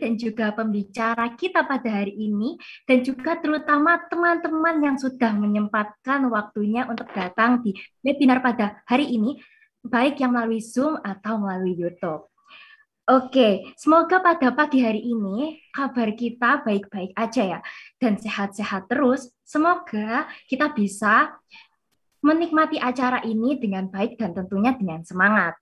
dan juga pembicara kita pada hari ini dan juga terutama teman-teman yang sudah menyempatkan waktunya untuk datang di webinar pada hari ini baik yang melalui Zoom atau melalui YouTube. Oke, semoga pada pagi hari ini kabar kita baik-baik aja ya dan sehat-sehat terus. Semoga kita bisa menikmati acara ini dengan baik dan tentunya dengan semangat.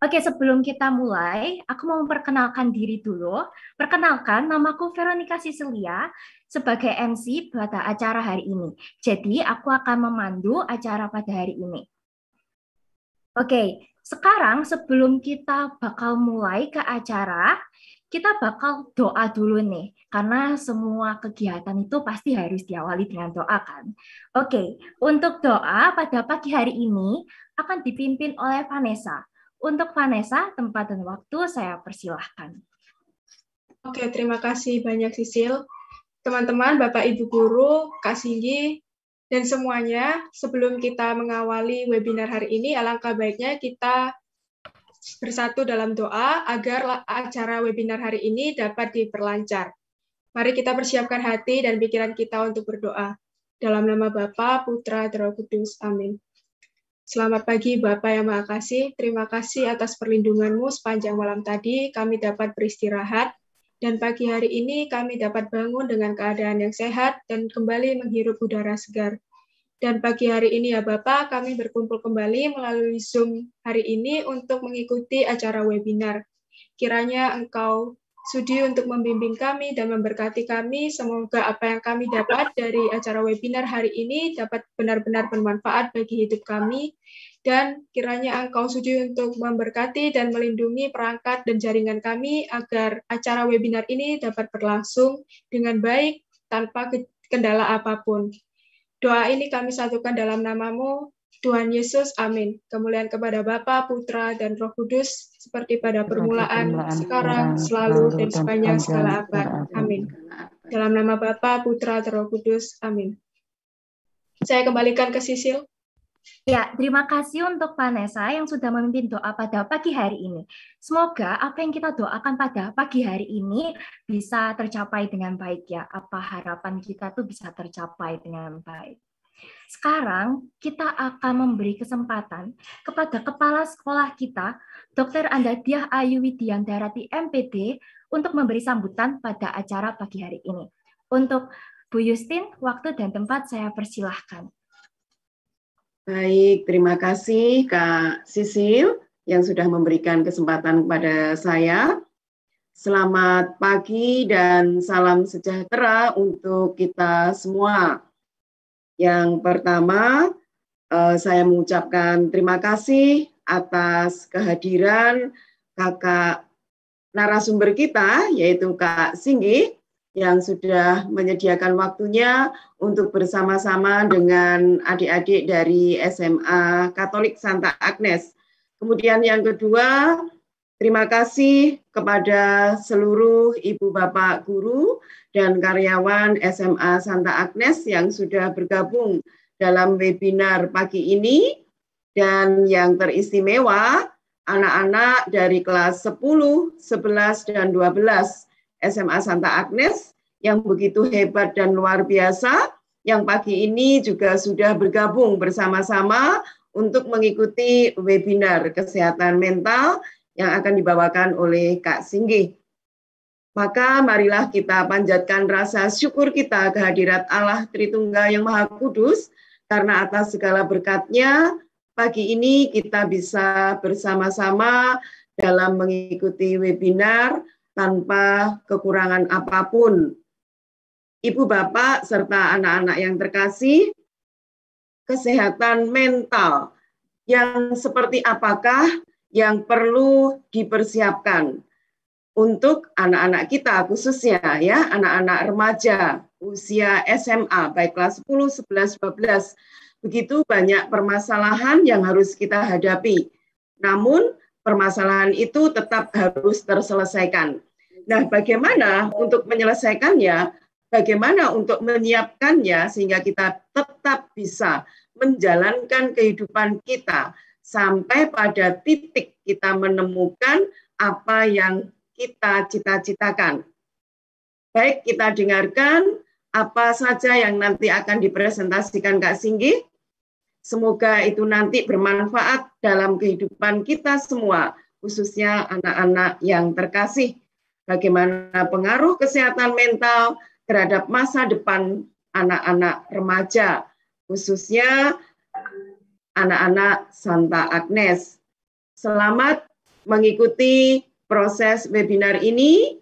Oke, sebelum kita mulai, aku mau memperkenalkan diri dulu. Perkenalkan, namaku Veronica Sisilia sebagai MC pada acara hari ini. Jadi, aku akan memandu acara pada hari ini. Oke, sekarang sebelum kita bakal mulai ke acara, kita bakal doa dulu nih. Karena semua kegiatan itu pasti harus diawali dengan doa kan. Oke, untuk doa pada pagi hari ini akan dipimpin oleh Vanessa. Untuk Vanessa, tempat dan waktu saya persilahkan. Oke, terima kasih banyak Sisil. Teman-teman, Bapak Ibu Guru, Kak Singgi, dan semuanya, sebelum kita mengawali webinar hari ini, alangkah baiknya kita bersatu dalam doa agar acara webinar hari ini dapat diperlancar. Mari kita persiapkan hati dan pikiran kita untuk berdoa. Dalam nama Bapa, Putra, dan Roh Kudus. Amin. Selamat pagi Bapak yang Maha Kasih. Terima kasih atas perlindunganmu sepanjang malam tadi. Kami dapat beristirahat dan pagi hari ini kami dapat bangun dengan keadaan yang sehat dan kembali menghirup udara segar. Dan pagi hari ini ya Bapak, kami berkumpul kembali melalui Zoom hari ini untuk mengikuti acara webinar. Kiranya Engkau Sudi untuk membimbing kami dan memberkati kami. Semoga apa yang kami dapat dari acara webinar hari ini dapat benar-benar bermanfaat bagi hidup kami. Dan kiranya Engkau Sudi untuk memberkati dan melindungi perangkat dan jaringan kami agar acara webinar ini dapat berlangsung dengan baik tanpa kendala apapun. Doa ini kami satukan dalam namamu, Tuhan Yesus, amin. Kemuliaan kepada Bapa, Putra, dan Roh Kudus, seperti pada permulaan, sekarang, selalu, dan sepanjang segala abad. Amin. Dalam nama Bapa, Putra, dan Roh Kudus, amin. Saya kembalikan ke Sisil. Ya, terima kasih untuk Vanessa yang sudah memimpin doa pada pagi hari ini. Semoga apa yang kita doakan pada pagi hari ini bisa tercapai dengan baik ya. Apa harapan kita tuh bisa tercapai dengan baik. Sekarang kita akan memberi kesempatan kepada kepala sekolah kita, Dr. Andadiah Ayu Widiantarati MPD, untuk memberi sambutan pada acara pagi hari ini. Untuk Bu Yustin, waktu dan tempat saya persilahkan. Baik, terima kasih Kak Sisil yang sudah memberikan kesempatan kepada saya. Selamat pagi dan salam sejahtera untuk kita semua. Yang pertama, eh, saya mengucapkan terima kasih atas kehadiran kakak narasumber kita, yaitu Kak Singgi, yang sudah menyediakan waktunya untuk bersama-sama dengan adik-adik dari SMA Katolik Santa Agnes. Kemudian yang kedua, Terima kasih kepada seluruh Ibu Bapak Guru dan karyawan SMA Santa Agnes yang sudah bergabung dalam webinar pagi ini dan yang teristimewa anak-anak dari kelas 10, 11, dan 12 SMA Santa Agnes yang begitu hebat dan luar biasa yang pagi ini juga sudah bergabung bersama-sama untuk mengikuti webinar kesehatan mental yang akan dibawakan oleh Kak Singgi. Maka marilah kita panjatkan rasa syukur kita kehadirat Allah Tritunggal yang Maha Kudus, karena atas segala berkatnya, pagi ini kita bisa bersama-sama dalam mengikuti webinar tanpa kekurangan apapun. Ibu bapak serta anak-anak yang terkasih, kesehatan mental yang seperti apakah yang perlu dipersiapkan untuk anak-anak kita khususnya ya anak-anak remaja usia SMA baik kelas 10, 11, 12. Begitu banyak permasalahan yang harus kita hadapi. Namun permasalahan itu tetap harus terselesaikan. Nah, bagaimana untuk menyelesaikannya? Bagaimana untuk menyiapkannya sehingga kita tetap bisa menjalankan kehidupan kita sampai pada titik kita menemukan apa yang kita cita-citakan. Baik kita dengarkan apa saja yang nanti akan dipresentasikan Kak Singgi. Semoga itu nanti bermanfaat dalam kehidupan kita semua, khususnya anak-anak yang terkasih. Bagaimana pengaruh kesehatan mental terhadap masa depan anak-anak remaja, khususnya anak-anak Santa Agnes. Selamat mengikuti proses webinar ini.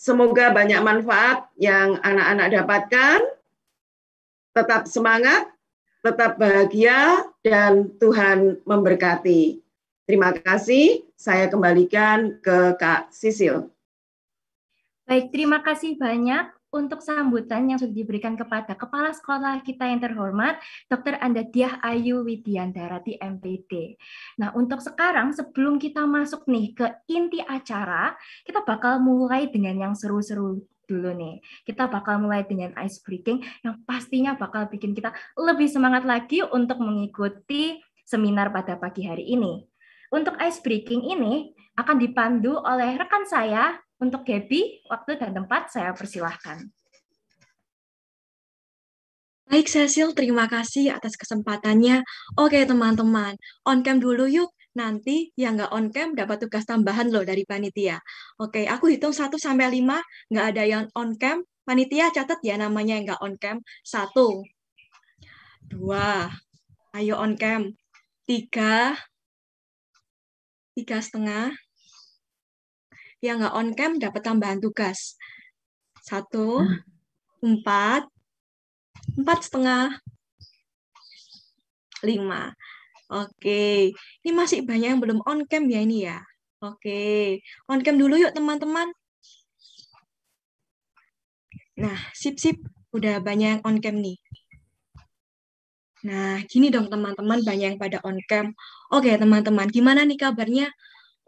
Semoga banyak manfaat yang anak-anak dapatkan. Tetap semangat, tetap bahagia, dan Tuhan memberkati. Terima kasih. Saya kembalikan ke Kak Sisil. Baik, terima kasih banyak untuk sambutan yang sudah diberikan kepada Kepala Sekolah kita yang terhormat, Dr. Anda Diah Ayu di MPT. Nah, untuk sekarang sebelum kita masuk nih ke inti acara, kita bakal mulai dengan yang seru-seru dulu nih. Kita bakal mulai dengan ice breaking yang pastinya bakal bikin kita lebih semangat lagi untuk mengikuti seminar pada pagi hari ini. Untuk ice breaking ini akan dipandu oleh rekan saya, untuk Gaby, waktu dan tempat saya persilahkan. Baik, Cecil, terima kasih atas kesempatannya. Oke, teman-teman, on-cam dulu yuk. Nanti yang nggak on-cam dapat tugas tambahan loh dari panitia. Oke, aku hitung 1 sampai 5, nggak ada yang on-cam. Panitia catat ya namanya yang nggak on-cam. 1, 2, ayo on-cam. 3, 3 setengah, yang nggak on cam dapat tambahan tugas. Satu, empat, empat setengah, lima. Oke, ini masih banyak yang belum on cam ya ini ya. Oke, on cam dulu yuk teman-teman. Nah, sip-sip, udah banyak yang on cam nih. Nah, gini dong teman-teman, banyak yang pada on cam. Oke, teman-teman, gimana nih kabarnya?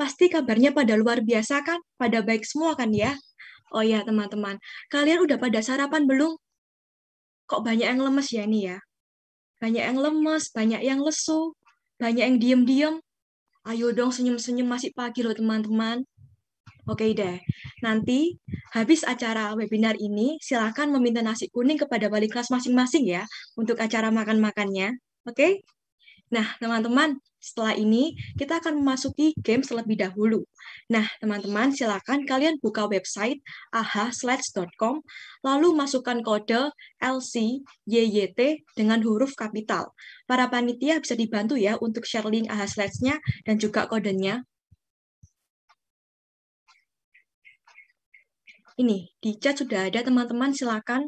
pasti kabarnya pada luar biasa kan? Pada baik semua kan ya? Oh ya teman-teman, kalian udah pada sarapan belum? Kok banyak yang lemes ya ini ya? Banyak yang lemes, banyak yang lesu, banyak yang diem-diem. Ayo dong senyum-senyum masih pagi loh teman-teman. Oke deh, nanti habis acara webinar ini silakan meminta nasi kuning kepada wali kelas masing-masing ya untuk acara makan-makannya. Oke? Nah, teman-teman, setelah ini kita akan memasuki game terlebih dahulu. Nah, teman-teman, silakan kalian buka website ahslides.com, lalu masukkan kode LC dengan huruf kapital. Para panitia bisa dibantu ya untuk share link ahslides-nya dan juga kodenya. Ini, di chat sudah ada teman-teman, silakan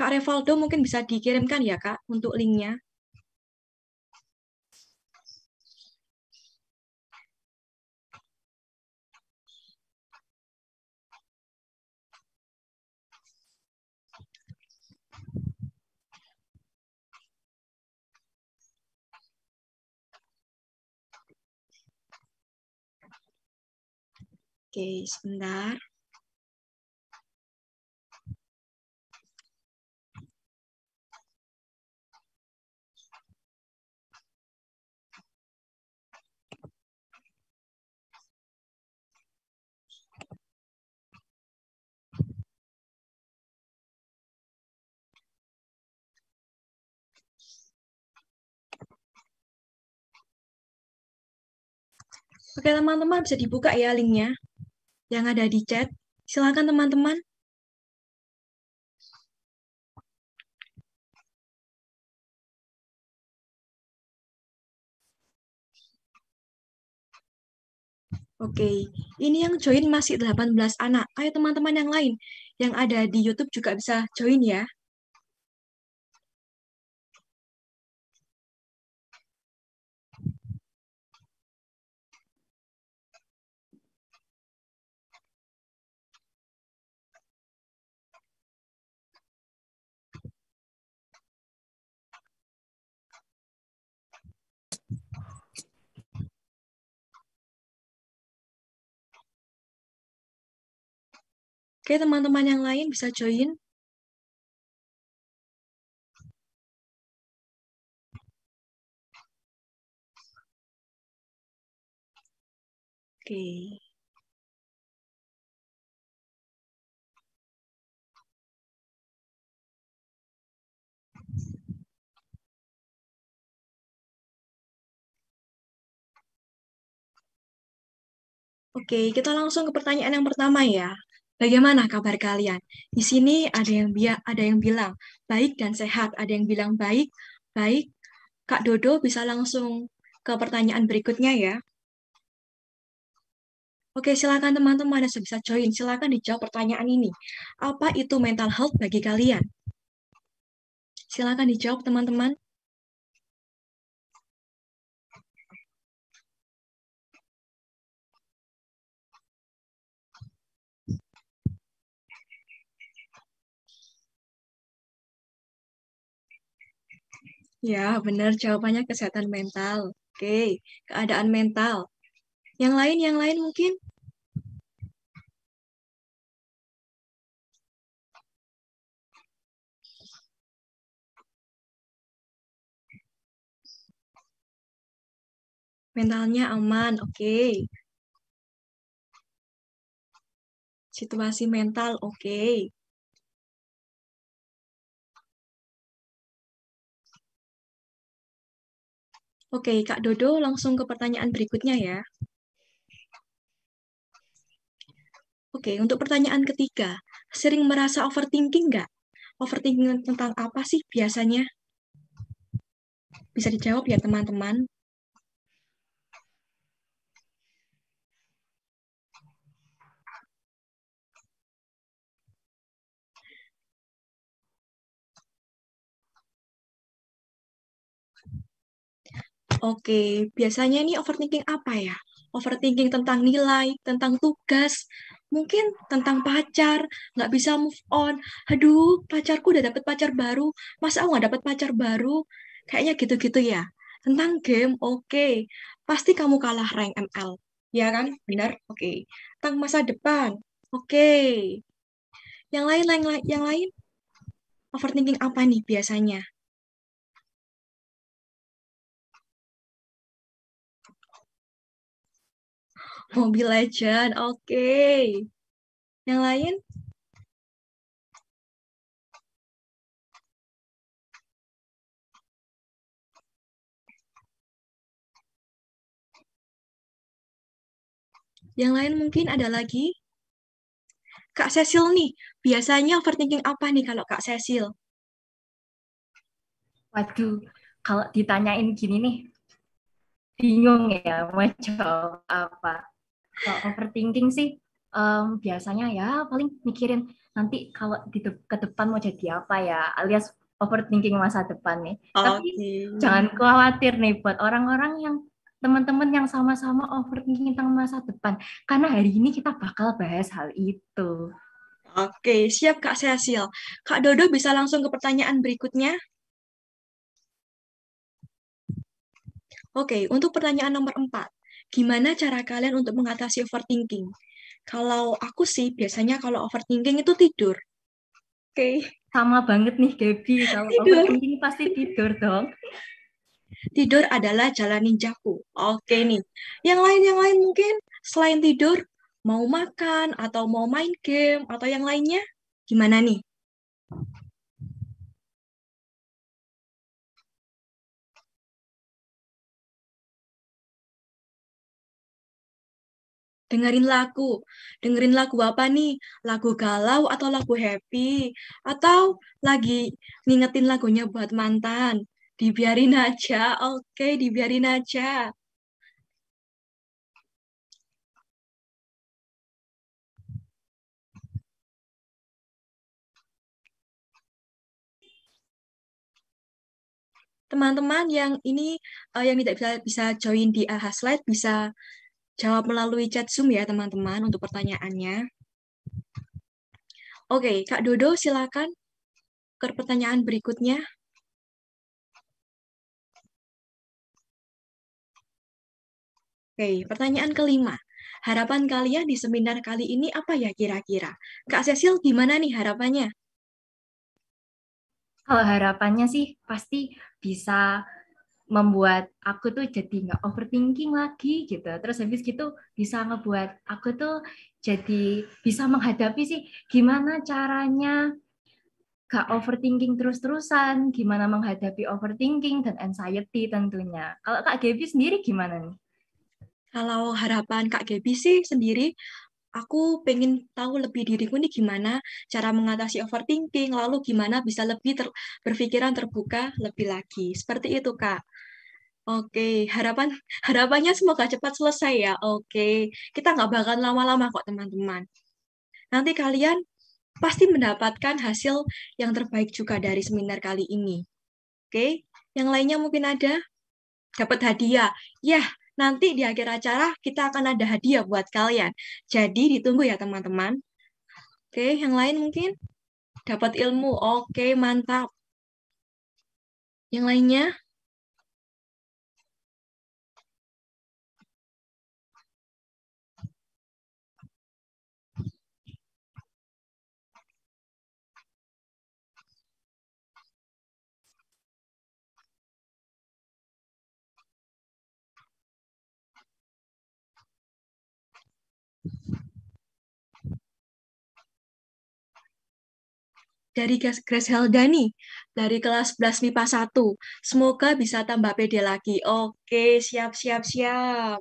Kak Revaldo mungkin bisa dikirimkan ya Kak untuk linknya. Oke, sebentar. Oke teman-teman bisa dibuka ya linknya yang ada di chat. Silakan teman-teman. Oke, ini yang join masih 18 anak. Ayo teman-teman yang lain yang ada di YouTube juga bisa join ya. Oke, teman-teman yang lain bisa join. Oke. Oke, kita langsung ke pertanyaan yang pertama ya. Bagaimana kabar kalian? Di sini ada yang bi ada yang bilang baik dan sehat, ada yang bilang baik, baik. Kak Dodo bisa langsung ke pertanyaan berikutnya ya. Oke, silakan teman-teman yang bisa join, silakan dijawab pertanyaan ini. Apa itu mental health bagi kalian? Silakan dijawab teman-teman. Ya, benar jawabannya kesehatan mental. Oke, keadaan mental. Yang lain, yang lain mungkin? Mentalnya aman, oke. Situasi mental, oke. Oke, Kak Dodo langsung ke pertanyaan berikutnya ya. Oke, untuk pertanyaan ketiga, sering merasa overthinking nggak? Overthinking tentang apa sih biasanya? Bisa dijawab ya teman-teman. Oke, biasanya ini overthinking apa ya? Overthinking tentang nilai, tentang tugas, mungkin tentang pacar, nggak bisa move on. Aduh, pacarku udah dapet pacar baru, masa aku nggak dapet pacar baru? Kayaknya gitu-gitu ya. Tentang game, oke. Okay. Pasti kamu kalah rank ML. Ya kan? Benar? Oke. Okay. Tentang masa depan, oke. Okay. Yang lain, lain, lain, yang lain? Overthinking apa nih biasanya? Mobile Legend, oke. Okay. Yang lain? Yang lain mungkin ada lagi? Kak Cecil nih, biasanya overthinking apa nih kalau Kak Cecil? Waduh, kalau ditanyain gini nih, bingung ya mau jawab apa. Kalau eh, overthinking sih um, biasanya ya paling mikirin nanti kalau di de ke depan mau jadi apa ya, alias overthinking masa depan nih. Okay. Tapi jangan khawatir nih buat orang-orang yang teman-teman yang sama-sama overthinking tentang masa depan. Karena hari ini kita bakal bahas hal itu. Oke, siap Kak Cecil. Kak Dodo bisa langsung ke pertanyaan berikutnya. Oke, untuk pertanyaan nomor empat gimana cara kalian untuk mengatasi overthinking? Kalau aku sih biasanya kalau overthinking itu tidur. Oke. Okay. Sama banget nih Gabi. Kalau tidur. overthinking pasti tidur dong. Tidur adalah jalan ninjaku. Oke okay, nih. Yang lain yang lain mungkin selain tidur mau makan atau mau main game atau yang lainnya gimana nih? dengerin lagu. Dengerin lagu apa nih? Lagu galau atau lagu happy? Atau lagi ngingetin lagunya buat mantan? Dibiarin aja, oke, okay, dibiarin aja. teman-teman yang ini uh, yang tidak bisa bisa join di AHA Slide bisa jawab melalui chat Zoom ya teman-teman untuk pertanyaannya. Oke, Kak Dodo silakan ke pertanyaan berikutnya. Oke, pertanyaan kelima. Harapan kalian di seminar kali ini apa ya kira-kira? Kak Cecil, gimana nih harapannya? Kalau harapannya sih pasti bisa membuat aku tuh jadi nggak overthinking lagi gitu. Terus habis gitu bisa ngebuat aku tuh jadi bisa menghadapi sih gimana caranya gak overthinking terus-terusan, gimana menghadapi overthinking dan anxiety tentunya. Kalau Kak Gaby sendiri gimana nih? Kalau harapan Kak Gaby sih sendiri, aku pengen tahu lebih diriku nih gimana cara mengatasi overthinking, lalu gimana bisa lebih ter berpikiran terbuka lebih lagi. Seperti itu, Kak. Oke, harapan harapannya semoga cepat selesai ya. Oke, kita nggak bakal lama-lama kok teman-teman. Nanti kalian pasti mendapatkan hasil yang terbaik juga dari seminar kali ini. Oke, yang lainnya mungkin ada dapat hadiah. yeah, nanti di akhir acara kita akan ada hadiah buat kalian. Jadi ditunggu ya teman-teman. Oke, yang lain mungkin dapat ilmu. Oke, mantap. Yang lainnya? dari Grace Helgani dari kelas 11 MIPA 1. Semoga bisa tambah pede lagi. Oke, siap, siap, siap.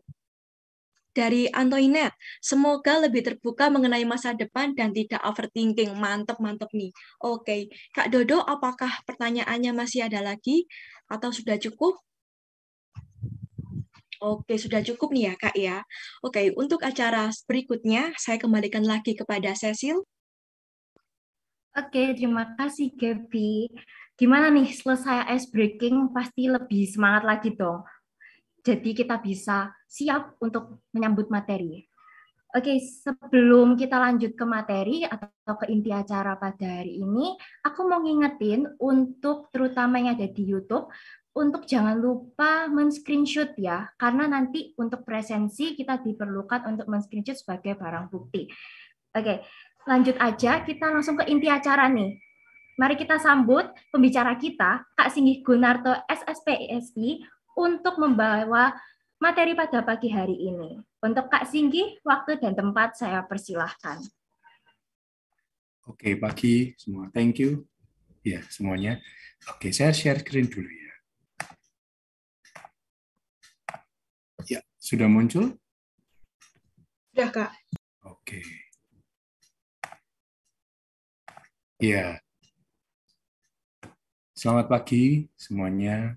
Dari Antoinette, semoga lebih terbuka mengenai masa depan dan tidak overthinking. Mantep, mantep nih. Oke, Kak Dodo, apakah pertanyaannya masih ada lagi atau sudah cukup? Oke, sudah cukup nih ya, Kak ya. Oke, untuk acara berikutnya, saya kembalikan lagi kepada Cecil. Oke, terima kasih Gabi. Gimana nih selesai ice breaking pasti lebih semangat lagi dong. Jadi kita bisa siap untuk menyambut materi. Oke, sebelum kita lanjut ke materi atau ke inti acara pada hari ini, aku mau ngingetin untuk terutama yang ada di YouTube, untuk jangan lupa men-screenshot ya, karena nanti untuk presensi kita diperlukan untuk men-screenshot sebagai barang bukti. Oke, lanjut aja kita langsung ke inti acara nih. Mari kita sambut pembicara kita, Kak Singgih Gunarto SSPSI, untuk membawa materi pada pagi hari ini. Untuk Kak Singgih, waktu dan tempat saya persilahkan. Oke, pagi semua. Thank you. Ya, semuanya. Oke, saya share screen dulu ya. Ya, sudah muncul? Sudah, Kak. Oke. Ya, selamat pagi semuanya,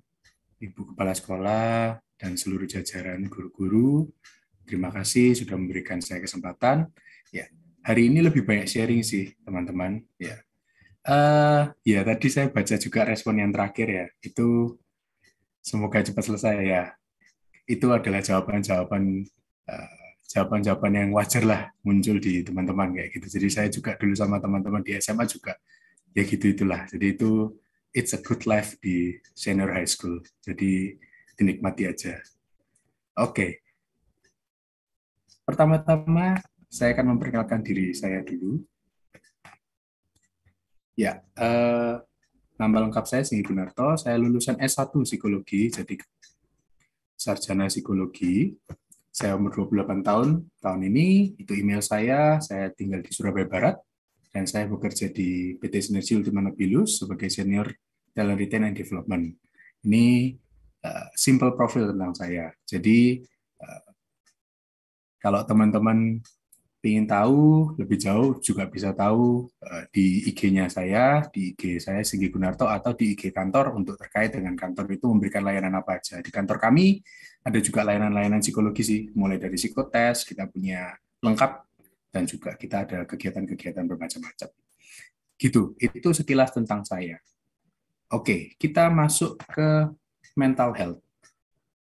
Ibu Kepala Sekolah dan seluruh jajaran guru-guru. Terima kasih sudah memberikan saya kesempatan. Ya, hari ini lebih banyak sharing sih teman-teman. Ya, uh, ya tadi saya baca juga respon yang terakhir ya. Itu semoga cepat selesai ya. Itu adalah jawaban-jawaban eh, jawaban-jawaban yang wajar lah muncul di teman-teman kayak gitu. Jadi saya juga dulu sama teman-teman di SMA juga ya gitu itulah. Jadi itu it's a good life di senior high school. Jadi dinikmati aja. Oke. Okay. Pertama-tama saya akan memperkenalkan diri saya dulu. Ya, eh, nama lengkap saya Singi Gunarto. Saya lulusan S1 Psikologi, jadi sarjana psikologi. Saya umur 28 tahun tahun ini, itu email saya, saya tinggal di Surabaya Barat, dan saya bekerja di PT Sinergi Ultima Nobilus sebagai senior talent retain and development. Ini uh, simple profil tentang saya. Jadi uh, kalau teman-teman ingin tahu lebih jauh juga bisa tahu eh, di IG-nya saya, di IG saya Singgi Gunarto atau di IG kantor untuk terkait dengan kantor itu memberikan layanan apa aja. Di kantor kami ada juga layanan-layanan psikologi sih, mulai dari psikotes, kita punya lengkap dan juga kita ada kegiatan-kegiatan bermacam-macam. Gitu, itu sekilas tentang saya. Oke, kita masuk ke mental health.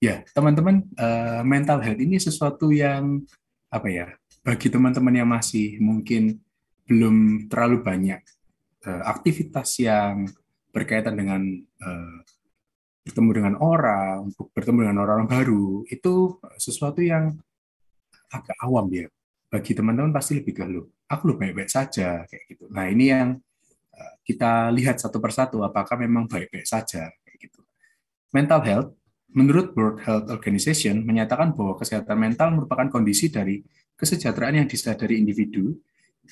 Ya, teman-teman, eh, mental health ini sesuatu yang apa ya? bagi teman-teman yang masih mungkin belum terlalu banyak uh, aktivitas yang berkaitan dengan uh, bertemu dengan orang, untuk bertemu dengan orang orang baru, itu sesuatu yang agak awam ya. Bagi teman-teman pasti lebih ke lu. aku lo baik-baik saja kayak gitu. Nah ini yang eh, kita lihat satu persatu apakah memang baik-baik saja kayak gitu. Mental health Menurut World Health Organization, menyatakan bahwa kesehatan mental merupakan kondisi dari kesejahteraan yang disadari individu,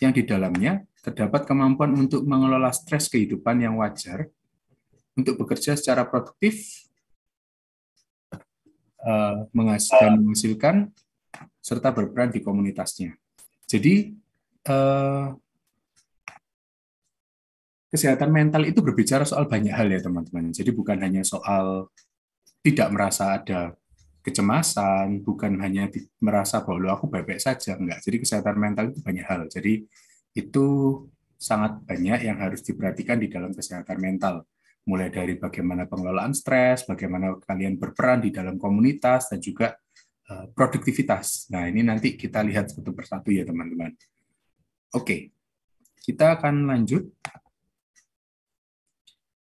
yang di dalamnya terdapat kemampuan untuk mengelola stres kehidupan yang wajar, untuk bekerja secara produktif, eh, menghasilkan, menghasilkan serta berperan di komunitasnya. Jadi eh, kesehatan mental itu berbicara soal banyak hal ya teman-teman. Jadi bukan hanya soal tidak merasa ada kecemasan, bukan hanya merasa bahwa lo aku baik-baik saja, enggak. Jadi kesehatan mental itu banyak hal. Jadi itu sangat banyak yang harus diperhatikan di dalam kesehatan mental. Mulai dari bagaimana pengelolaan stres, bagaimana kalian berperan di dalam komunitas, dan juga eh, produktivitas. Nah, ini nanti kita lihat satu persatu ya, teman-teman. Oke, kita akan lanjut.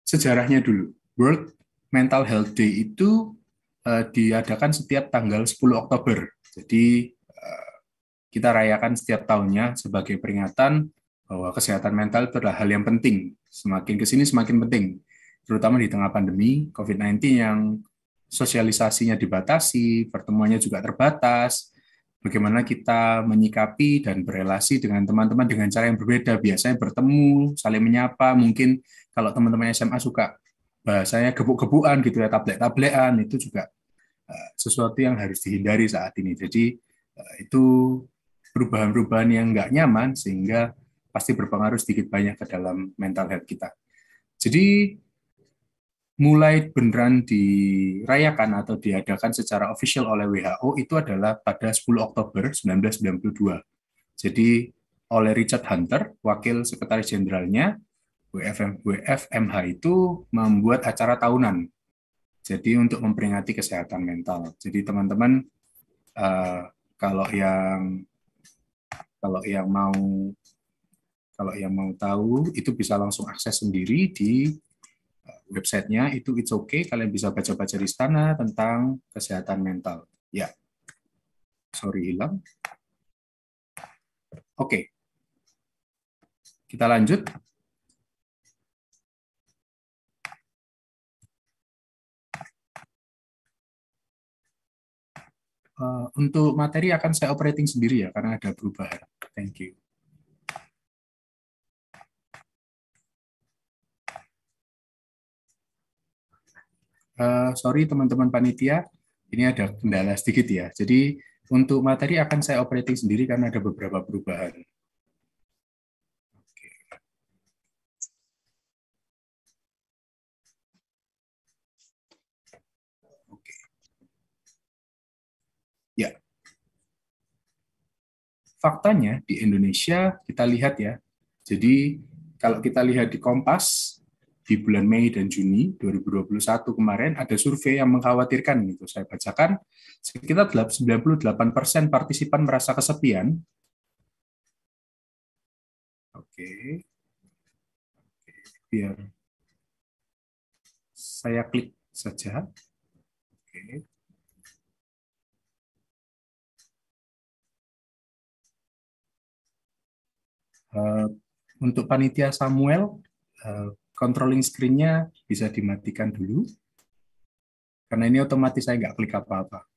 Sejarahnya dulu. World Mental Health Day itu uh, diadakan setiap tanggal 10 Oktober. Jadi uh, kita rayakan setiap tahunnya sebagai peringatan bahwa kesehatan mental adalah hal yang penting. Semakin ke sini semakin penting, terutama di tengah pandemi COVID-19 yang sosialisasinya dibatasi, pertemuannya juga terbatas. Bagaimana kita menyikapi dan berrelasi dengan teman-teman dengan cara yang berbeda. Biasanya bertemu, saling menyapa, mungkin kalau teman-teman SMA suka bahasanya gebuk-gebukan gitu ya tablet-tabletan itu juga uh, sesuatu yang harus dihindari saat ini. Jadi uh, itu perubahan-perubahan yang nggak nyaman sehingga pasti berpengaruh sedikit banyak ke dalam mental health kita. Jadi mulai beneran dirayakan atau diadakan secara official oleh WHO itu adalah pada 10 Oktober 1992. Jadi oleh Richard Hunter, wakil sekretaris jenderalnya, WFM, WFMH itu membuat acara tahunan. Jadi untuk memperingati kesehatan mental. Jadi teman-teman uh, kalau yang kalau yang mau kalau yang mau tahu itu bisa langsung akses sendiri di eh, websitenya itu it's okay kalian bisa baca-baca di sana tentang kesehatan mental ya sorry hilang oke okay. kita lanjut Eh, untuk materi akan saya operating sendiri ya, karena ada perubahan. Thank you. Uh, sorry teman-teman panitia, ini ada kendala sedikit ya. Jadi untuk materi akan saya operating sendiri karena ada beberapa perubahan. faktanya di Indonesia kita lihat ya. Jadi kalau kita lihat di Kompas di bulan Mei dan Juni 2021 kemarin ada survei yang mengkhawatirkan gitu. Saya bacakan sekitar 98% partisipan merasa kesepian. Oke. Oke, biar saya klik saja. Oke. Eh, untuk panitia Samuel, eh, controlling screen-nya bisa dimatikan dulu. Karena ini otomatis saya nggak klik apa-apa.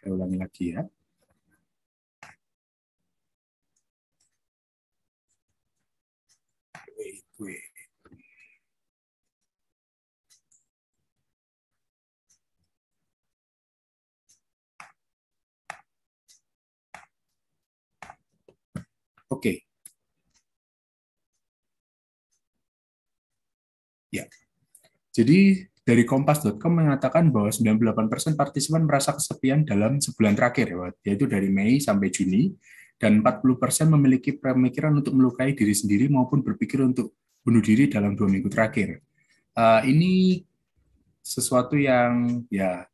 Saya ulangi lagi ya. Wait, wait. Oke. Okay. Ya. Jadi dari kompas.com mengatakan bahwa 98% partisipan merasa kesepian dalam sebulan terakhir, ya, yaitu dari Mei sampai Juni, dan 40% memiliki pemikiran untuk melukai diri sendiri maupun berpikir untuk bunuh diri dalam dua minggu terakhir. Uh, ini sesuatu yang ya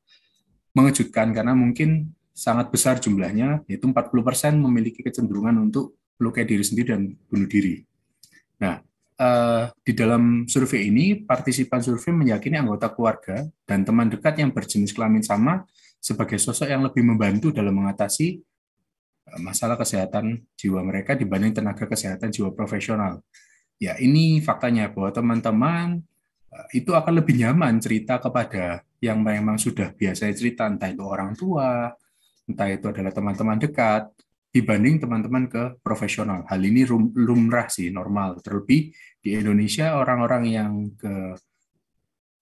mengejutkan karena mungkin sangat besar jumlahnya, yaitu 40% memiliki kecenderungan untuk melukai diri sendiri dan bunuh diri. Nah, eh, di dalam survei ini, partisipan survei meyakini anggota keluarga dan teman dekat yang berjenis kelamin sama sebagai sosok yang lebih membantu dalam mengatasi eh, masalah kesehatan jiwa mereka dibanding tenaga kesehatan jiwa profesional. Ya, ini faktanya bahwa teman-teman eh, itu akan lebih nyaman cerita kepada yang memang sudah biasa cerita, entah itu orang tua, entah itu adalah teman-teman dekat, dibanding teman-teman ke profesional. Hal ini lumrah sih normal, terlebih di Indonesia orang-orang yang ke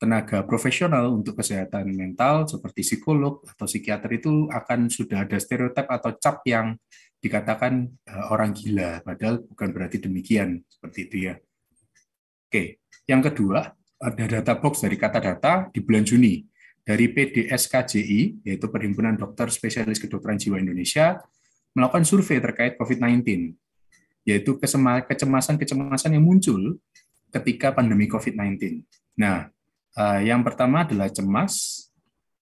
tenaga profesional untuk kesehatan mental seperti psikolog atau psikiater itu akan sudah ada stereotip atau cap yang dikatakan eh, orang gila, padahal bukan berarti demikian seperti itu ya. Oke, yang kedua ada data box dari kata data di bulan Juni dari PDSKJI yaitu Perhimpunan Dokter Spesialis Kedokteran Jiwa Indonesia melakukan survei terkait COVID-19, yaitu kecemasan-kecemasan yang muncul ketika pandemi COVID-19. Nah, eh, yang pertama adalah cemas,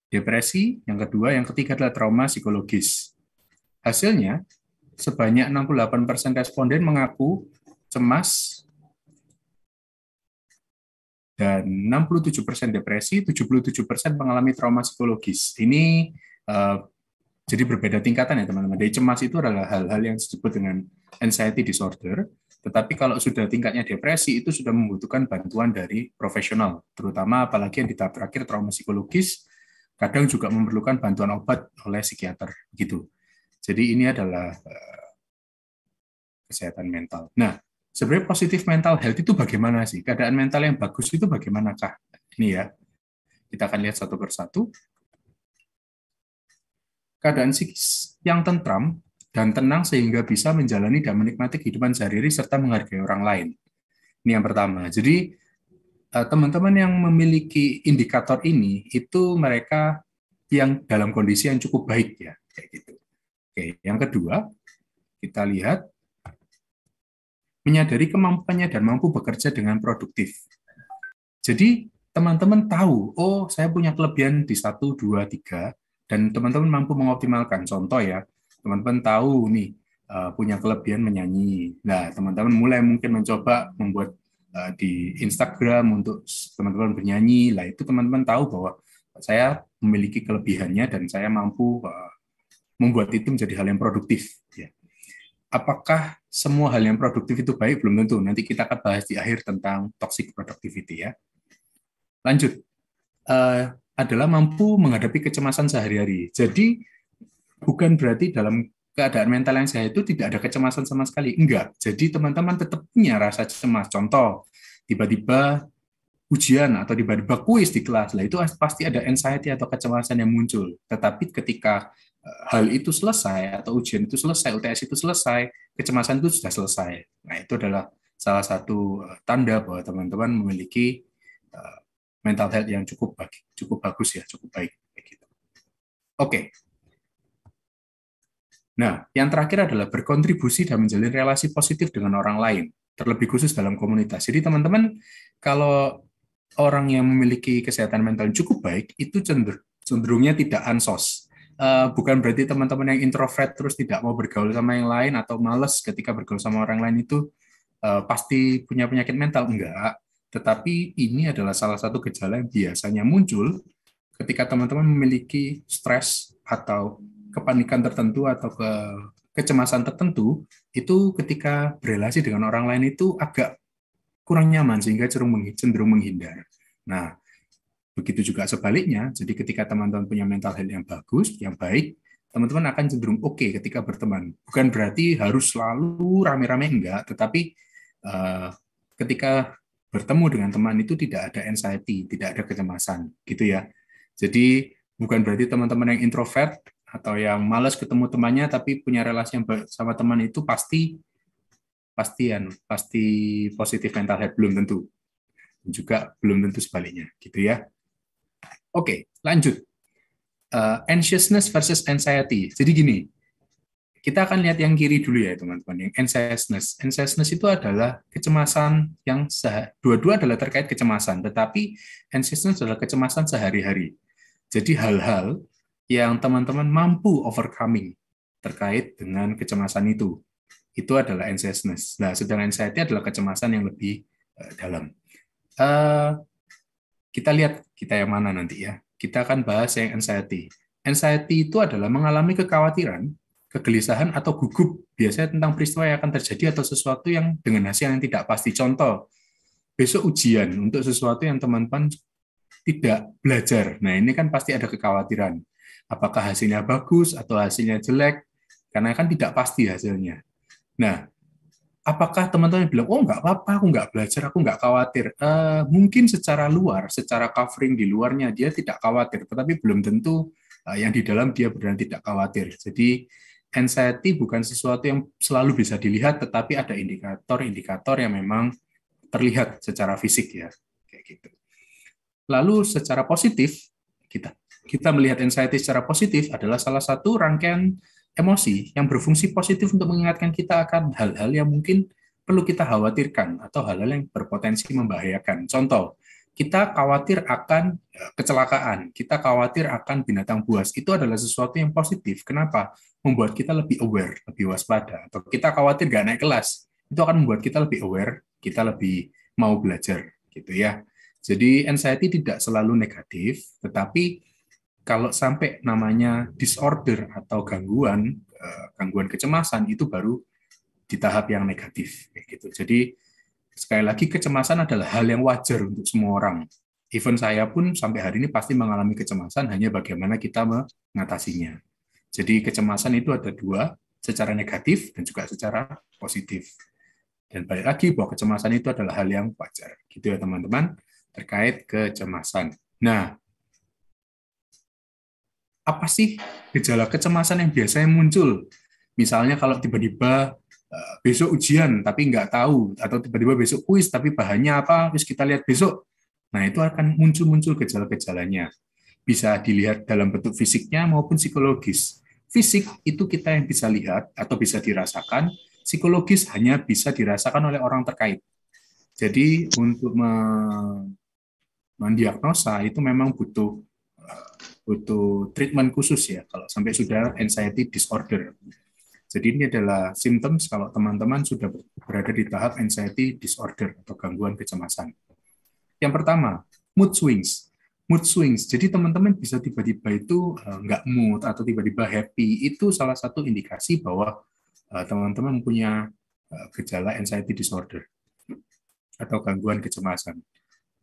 depresi, yang kedua, yang ketiga adalah trauma psikologis. Hasilnya, sebanyak 68% responden mengaku cemas dan 67% depresi, 77% mengalami trauma psikologis. Ini eh, jadi berbeda tingkatan ya teman-teman. Dari cemas itu adalah hal-hal yang disebut dengan anxiety disorder. Tetapi kalau sudah tingkatnya depresi itu sudah membutuhkan bantuan dari profesional, terutama apalagi yang di tahap terakhir trauma psikologis, kadang juga memerlukan bantuan obat oleh psikiater gitu. Jadi ini adalah eh, kesehatan mental. Nah, sebenarnya positif mental health itu bagaimana sih? Keadaan mental yang bagus itu bagaimanakah? Ini ya, kita akan lihat satu persatu keadaan psikis yang tentram dan tenang sehingga bisa menjalani dan menikmati kehidupan sehari-hari serta menghargai orang lain. Ini yang pertama. Jadi eh, teman-teman yang memiliki indikator ini itu mereka yang dalam kondisi yang cukup baik ya, kayak gitu. Oke, yang kedua kita lihat menyadari kemampuannya dan mampu bekerja dengan produktif. Jadi teman-teman tahu, oh saya punya kelebihan di satu dua tiga dan teman-teman mampu mengoptimalkan. Contoh ya, teman-teman tahu nih eh, punya kelebihan menyanyi. Nah, teman-teman mulai mungkin mencoba membuat eh, di Instagram untuk teman-teman bernyanyi. Lah itu teman-teman tahu bahwa saya memiliki kelebihannya dan saya mampu eh, membuat itu menjadi hal yang produktif. Ya. Apakah semua hal yang produktif itu baik? Belum tentu. Nanti kita akan bahas di akhir tentang toxic productivity ya. Lanjut adalah mampu menghadapi kecemasan sehari-hari. Jadi bukan berarti dalam keadaan mental yang saya itu tidak ada kecemasan sama sekali. Enggak. Jadi teman-teman tetap punya rasa cemas. Contoh, tiba-tiba ujian atau tiba-tiba kuis di kelas, lah itu pasti ada anxiety atau kecemasan yang muncul. Tetapi ketika eh, hal itu selesai atau ujian itu selesai, UTS itu selesai, kecemasan itu sudah selesai. Nah, itu adalah salah satu eh, tanda bahwa teman-teman memiliki eh, mental health yang cukup baik, cukup bagus ya, cukup baik. Begitu. Oke. Nah, yang terakhir adalah berkontribusi dan menjalin relasi positif dengan orang lain, terlebih khusus dalam komunitas. Jadi teman-teman, kalau orang yang memiliki kesehatan mental cukup baik itu cenderung cenderungnya tidak ansos. Eh, bukan berarti teman-teman yang introvert terus tidak mau bergaul sama yang lain atau males ketika bergaul sama orang lain itu eh, pasti punya penyakit mental enggak tetapi ini adalah salah satu gejala yang biasanya muncul ketika teman-teman memiliki stres atau kepanikan tertentu atau ke kecemasan tertentu itu ketika berrelasi dengan orang lain itu agak kurang nyaman sehingga cenderung menghindar. Nah, begitu juga sebaliknya. Jadi ketika teman-teman punya mental health yang bagus, yang baik, teman-teman akan cenderung oke okay ketika berteman. Bukan berarti harus selalu rame-rame enggak, tetapi uh, ketika bertemu dengan teman itu tidak ada anxiety, tidak ada kecemasan, gitu ya. Jadi bukan berarti teman-teman yang introvert atau yang malas ketemu temannya tapi punya relasi yang sama teman itu pasti pastian, pasti positif mental health belum tentu. Juga belum tentu sebaliknya, gitu ya. Oke, lanjut. Uh, anxiousness versus anxiety. Jadi gini, kita akan lihat yang kiri dulu ya teman-teman yang anxiousness anxiousness itu adalah kecemasan yang dua-dua adalah terkait kecemasan tetapi anxiousness adalah kecemasan sehari-hari jadi hal-hal yang teman-teman mampu overcoming terkait dengan kecemasan itu itu adalah anxiousness nah sedangkan anxiety adalah kecemasan yang lebih uh, dalam uh, kita lihat kita yang mana nanti ya kita akan bahas yang anxiety anxiety itu adalah mengalami kekhawatiran kegelisahan atau gugup biasanya tentang peristiwa yang akan terjadi atau sesuatu yang dengan hasil yang tidak pasti. Contoh, besok ujian untuk sesuatu yang teman-teman tidak belajar. Nah, ini kan pasti ada kekhawatiran. Apakah hasilnya bagus atau hasilnya jelek? Karena kan tidak pasti hasilnya. Nah, apakah teman-teman bilang, oh nggak apa-apa, aku nggak belajar, aku nggak khawatir. Eh, mungkin secara luar, secara covering di luarnya, dia tidak khawatir. Tetapi belum tentu eh, yang di dalam dia benar tidak khawatir. Jadi, anxiety bukan sesuatu yang selalu bisa dilihat, tetapi ada indikator-indikator yang memang terlihat secara fisik ya, kayak gitu. Lalu secara positif kita kita melihat anxiety secara positif adalah salah satu rangkaian emosi yang berfungsi positif untuk mengingatkan kita akan hal-hal yang mungkin perlu kita khawatirkan atau hal-hal yang berpotensi membahayakan. Contoh, kita khawatir akan e, kecelakaan, kita khawatir akan binatang buas. Itu adalah sesuatu yang positif. Kenapa? Membuat kita lebih aware, lebih waspada. Atau kita khawatir nggak naik kelas, itu akan membuat kita lebih aware, kita lebih mau belajar, gitu ya. Jadi anxiety tidak selalu negatif, tetapi kalau sampai namanya disorder atau gangguan, e, gangguan kecemasan itu baru di tahap yang negatif, gitu. Jadi Sekali lagi, kecemasan adalah hal yang wajar untuk semua orang. Even saya pun sampai hari ini pasti mengalami kecemasan, hanya bagaimana kita mengatasinya. Jadi kecemasan itu ada dua, secara negatif dan juga secara positif. Dan balik lagi bahwa kecemasan itu adalah hal yang wajar. Gitu ya teman-teman, terkait kecemasan. Nah, apa sih gejala kecemasan yang biasanya muncul? Misalnya kalau tiba-tiba Eh, besok ujian tapi nggak tahu atau tiba-tiba besok kuis tapi bahannya apa terus kita lihat besok nah itu akan muncul-muncul gejala-gejalanya bisa dilihat dalam bentuk fisiknya maupun psikologis fisik itu kita yang bisa lihat atau bisa dirasakan psikologis hanya bisa dirasakan oleh orang terkait jadi untuk mendiagnosa itu memang butuh eh, butuh treatment khusus ya kalau sampai sudah anxiety disorder jadi ini adalah symptoms kalau teman-teman sudah berada di tahap anxiety disorder atau gangguan kecemasan. Yang pertama, mood swings. Mood swings, jadi teman-teman bisa tiba-tiba itu eh, nggak mood atau tiba-tiba happy, itu salah satu indikasi bahwa eh, teman-teman punya eh, gejala anxiety disorder atau gangguan kecemasan.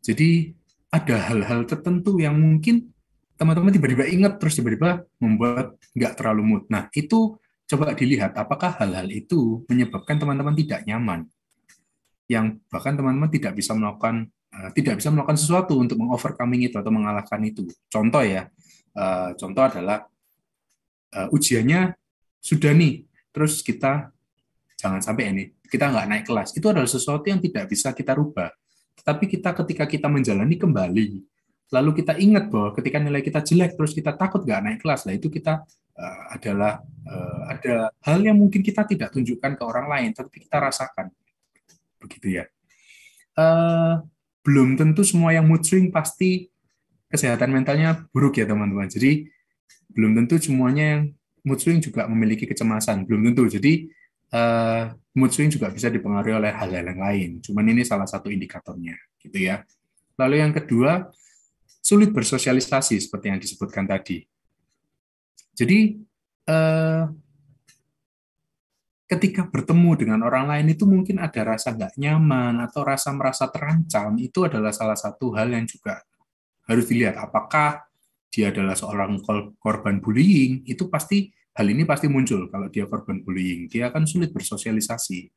Jadi ada hal-hal tertentu yang mungkin teman-teman tiba-tiba ingat terus tiba-tiba membuat nggak terlalu mood. Nah itu coba dilihat apakah hal-hal itu menyebabkan teman-teman tidak nyaman yang bahkan teman-teman tidak bisa melakukan eh, tidak bisa melakukan sesuatu untuk mengovercoming itu atau mengalahkan itu contoh ya eh, contoh adalah eh, ujiannya sudah nih terus kita jangan sampai ini kita nggak naik kelas itu adalah sesuatu yang tidak bisa kita rubah tetapi kita ketika kita menjalani kembali lalu kita ingat bahwa ketika nilai kita jelek terus kita takut nggak naik kelas lah itu kita uh, adalah uh, ada hal yang mungkin kita tidak tunjukkan ke orang lain tapi kita rasakan begitu ya uh, belum tentu semua yang mood swing pasti kesehatan mentalnya buruk ya teman-teman jadi belum tentu semuanya yang mood swing juga memiliki kecemasan belum tentu jadi uh, mood swing juga bisa dipengaruhi oleh hal-hal yang lain cuman ini salah satu indikatornya gitu ya lalu yang kedua sulit bersosialisasi seperti yang disebutkan tadi. Jadi eh, ketika bertemu dengan orang lain itu mungkin ada rasa nggak nyaman atau rasa merasa terancam itu adalah salah satu hal yang juga harus dilihat apakah dia adalah seorang korban bullying itu pasti hal ini pasti muncul kalau dia korban bullying dia akan sulit bersosialisasi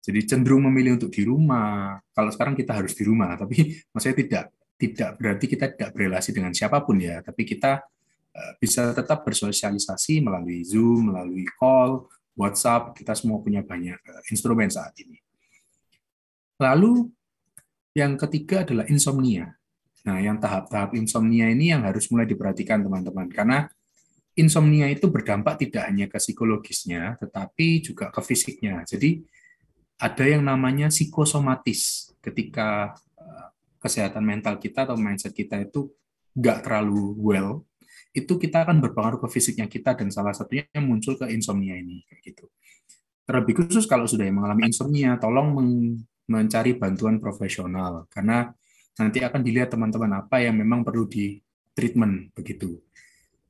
jadi cenderung memilih untuk di rumah kalau sekarang kita harus di rumah tapi maksudnya tidak tidak berarti kita tidak berrelasi dengan siapapun ya, tapi kita eh, bisa tetap bersosialisasi melalui Zoom, melalui call, WhatsApp, kita semua punya banyak eh, instrumen saat ini. Lalu yang ketiga adalah insomnia. Nah, yang tahap-tahap insomnia ini yang harus mulai diperhatikan teman-teman karena insomnia itu berdampak tidak hanya ke psikologisnya tetapi juga ke fisiknya. Jadi ada yang namanya psikosomatis ketika kesehatan mental kita atau mindset kita itu nggak terlalu well, itu kita akan berpengaruh ke fisiknya kita dan salah satunya muncul ke insomnia ini kayak gitu. Terlebih khusus kalau sudah mengalami insomnia, tolong mencari bantuan profesional karena nanti akan dilihat teman-teman apa yang memang perlu di treatment begitu.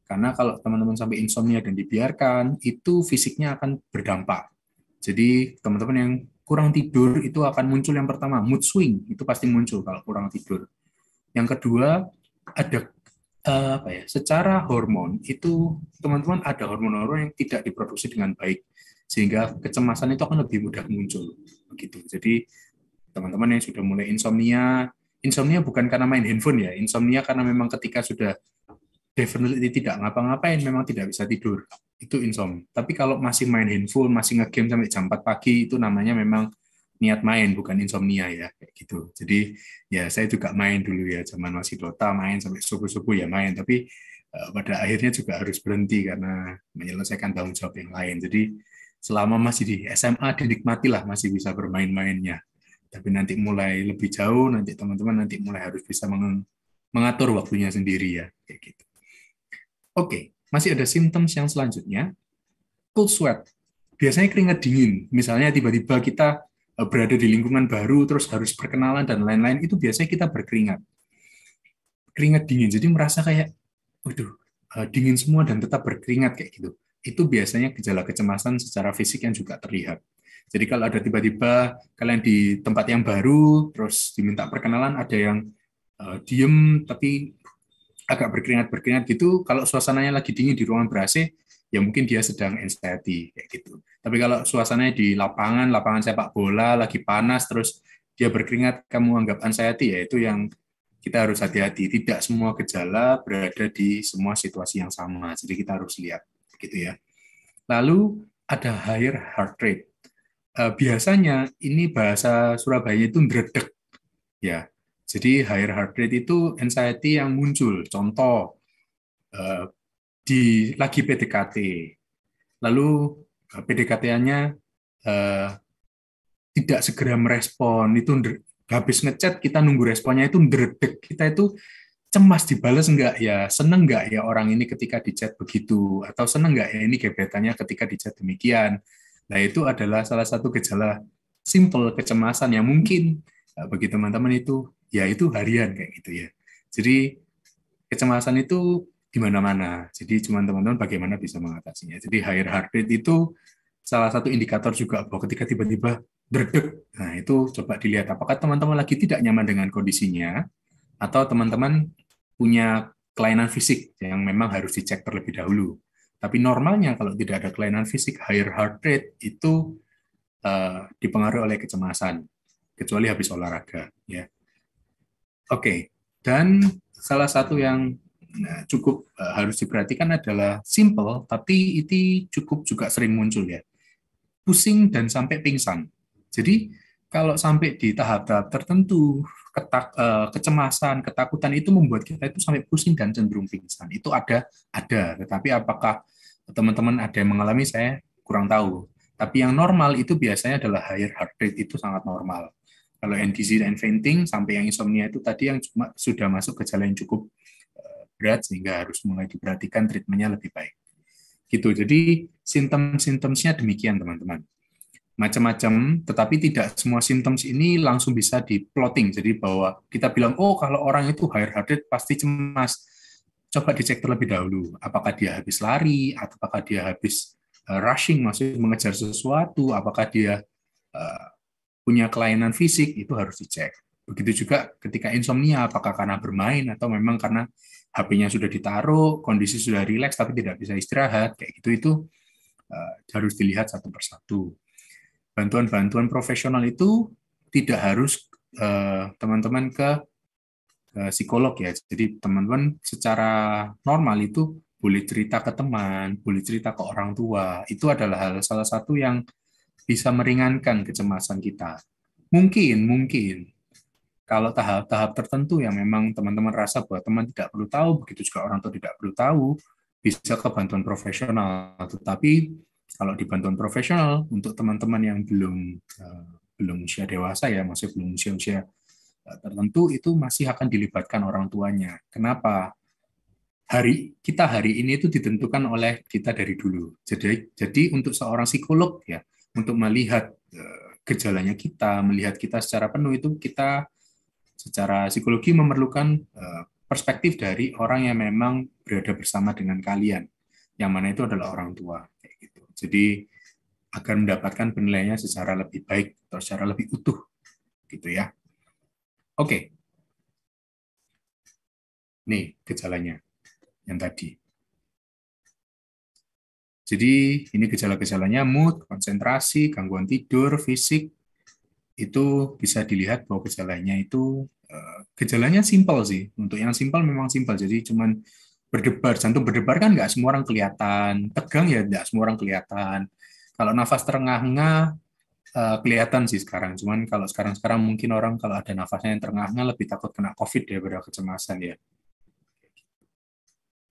Karena kalau teman-teman sampai insomnia dan dibiarkan, itu fisiknya akan berdampak. Jadi teman-teman yang kurang tidur itu akan muncul yang pertama mood swing itu pasti muncul kalau kurang tidur. Yang kedua ada eh, apa ya? Secara hormon itu teman-teman ada hormon-hormon yang tidak diproduksi dengan baik sehingga kecemasan itu akan lebih mudah muncul begitu. Jadi teman-teman yang sudah mulai insomnia, insomnia bukan karena main handphone ya, insomnia karena memang ketika sudah definitely tidak ngapa-ngapain memang tidak bisa tidur itu insomnia. Tapi kalau masih main handphone, masih ngegame sampai jam 4 pagi itu namanya memang niat main bukan insomnia ya kayak gitu. Jadi ya saya juga main dulu ya zaman masih Dota main sampai subuh-subuh ya main tapi uh, pada akhirnya juga harus berhenti karena menyelesaikan tanggung jawab yang lain. Jadi selama masih di SMA dinikmatilah masih bisa bermain-mainnya. Tapi nanti mulai lebih jauh nanti teman-teman nanti mulai harus bisa meng mengatur waktunya sendiri ya kayak gitu. Oke, okay masih ada symptoms yang selanjutnya, cold sweat. Biasanya keringat dingin, misalnya tiba-tiba kita eh, berada di lingkungan baru, terus harus perkenalan dan lain-lain, itu biasanya kita berkeringat. Keringat dingin, jadi merasa kayak, waduh, eh, dingin semua dan tetap berkeringat kayak gitu. Itu biasanya gejala kecemasan secara fisik yang juga terlihat. Jadi kalau ada tiba-tiba kalian di tempat yang baru, terus diminta perkenalan, ada yang uh, diem tapi agak berkeringat-berkeringat gitu, kalau suasananya lagi dingin di ruangan ber-AC, ya mungkin dia sedang anxiety kayak gitu. Tapi kalau suasananya di lapangan, lapangan sepak bola lagi panas terus dia berkeringat kamu anggap anxiety ya itu yang kita harus hati-hati. Tidak semua gejala berada di semua situasi yang sama. Jadi kita harus lihat gitu ya. Lalu ada higher heart rate. Eh, biasanya ini bahasa Surabaya itu ngredek ya. Jadi higher heart rate itu anxiety yang muncul. Contoh uh, di lagi PDKT, lalu eh, PDKT-nya uh, eh, tidak segera merespon, itu habis ngechat kita nunggu responnya itu ndredeg, kita itu cemas dibales enggak ya, seneng enggak ya orang ini ketika dicat begitu, atau seneng enggak ya ini gebetannya ketika dicat demikian. Nah itu adalah salah satu gejala simple kecemasan yang mungkin nah, bagi teman-teman itu ya itu harian kayak gitu ya. Jadi kecemasan itu di mana-mana. Jadi cuman teman-teman bagaimana bisa mengatasinya. Jadi higher heart rate itu salah satu indikator juga bahwa ketika tiba-tiba berdek, nah itu coba dilihat apakah teman-teman lagi tidak nyaman dengan kondisinya atau teman-teman punya kelainan fisik yang memang harus dicek terlebih dahulu. Tapi normalnya kalau tidak ada kelainan fisik, higher heart rate itu uh, dipengaruhi oleh kecemasan, kecuali habis olahraga. Ya, Oke, dan salah satu yang nah, cukup eh, harus diperhatikan adalah simple, tapi itu cukup juga sering muncul ya. Pusing dan sampai pingsan. Jadi kalau sampai di tahap-tahap tertentu ketak, eh, kecemasan, ketakutan itu membuat kita itu sampai pusing dan cenderung pingsan. Itu ada, ada. Tetapi apakah teman-teman ada yang mengalami? Saya kurang tahu. Tapi yang normal itu biasanya adalah higher heart rate itu sangat normal. Kalau NDC dan fainting sampai yang insomnia itu tadi yang cuma sudah masuk gejala yang cukup eh, berat sehingga harus mulai diperhatikan treatmentnya lebih baik. Gitu. Jadi simptom-simptomnya demikian teman-teman. Macam-macam, tetapi tidak semua symptoms ini langsung bisa diplotting. Jadi bahwa kita bilang, oh kalau orang itu higher heart rate pasti cemas. Coba dicek terlebih dahulu, apakah dia habis lari, atau apakah dia habis eh, rushing, maksudnya mengejar sesuatu, apakah dia eh, punya kelainan fisik itu harus dicek. Begitu juga ketika insomnia, apakah karena bermain atau memang karena HP-nya sudah ditaruh, kondisi sudah rileks tapi tidak bisa istirahat, kayak gitu itu uh, harus dilihat satu persatu. Bantuan-bantuan profesional itu tidak harus eh, teman-teman uh, ke, uh, psikolog ya. Jadi teman-teman secara normal itu boleh cerita ke teman, boleh cerita ke orang tua. Itu adalah hal salah satu yang bisa meringankan kecemasan kita. Mungkin, mungkin kalau tahap-tahap tertentu yang memang teman-teman rasa bahwa teman tidak perlu tahu, begitu juga orang tua tidak perlu tahu, bisa ke bantuan profesional. Tetapi kalau di bantuan profesional untuk teman-teman yang belum uh, belum usia dewasa ya, masih belum usia-usia eh, tertentu itu masih akan dilibatkan orang tuanya. Kenapa? Hari kita hari ini itu ditentukan oleh kita dari dulu. Jadi jadi untuk seorang psikolog ya, untuk melihat eh, gejalanya kita, melihat kita secara penuh itu kita secara psikologi memerlukan eh, perspektif dari orang yang memang berada bersama dengan kalian, yang mana itu adalah orang tua. Gitu. Jadi agar mendapatkan penilaiannya secara lebih baik atau secara lebih utuh, gitu ya. Oke, nih gejalanya yang tadi. Jadi ini gejala-gejalanya mood, konsentrasi, gangguan tidur, fisik, itu bisa dilihat bahwa gejalanya itu eh, gejalanya simpel sih. Untuk yang simpel memang simpel. Jadi cuman berdebar, jantung berdebar kan nggak semua orang kelihatan. Tegang ya nggak semua orang kelihatan. Kalau nafas terengah-engah eh, kelihatan sih sekarang. Cuman kalau sekarang-sekarang mungkin orang kalau ada nafasnya yang terengah-engah lebih takut kena COVID daripada ya, kecemasan ya.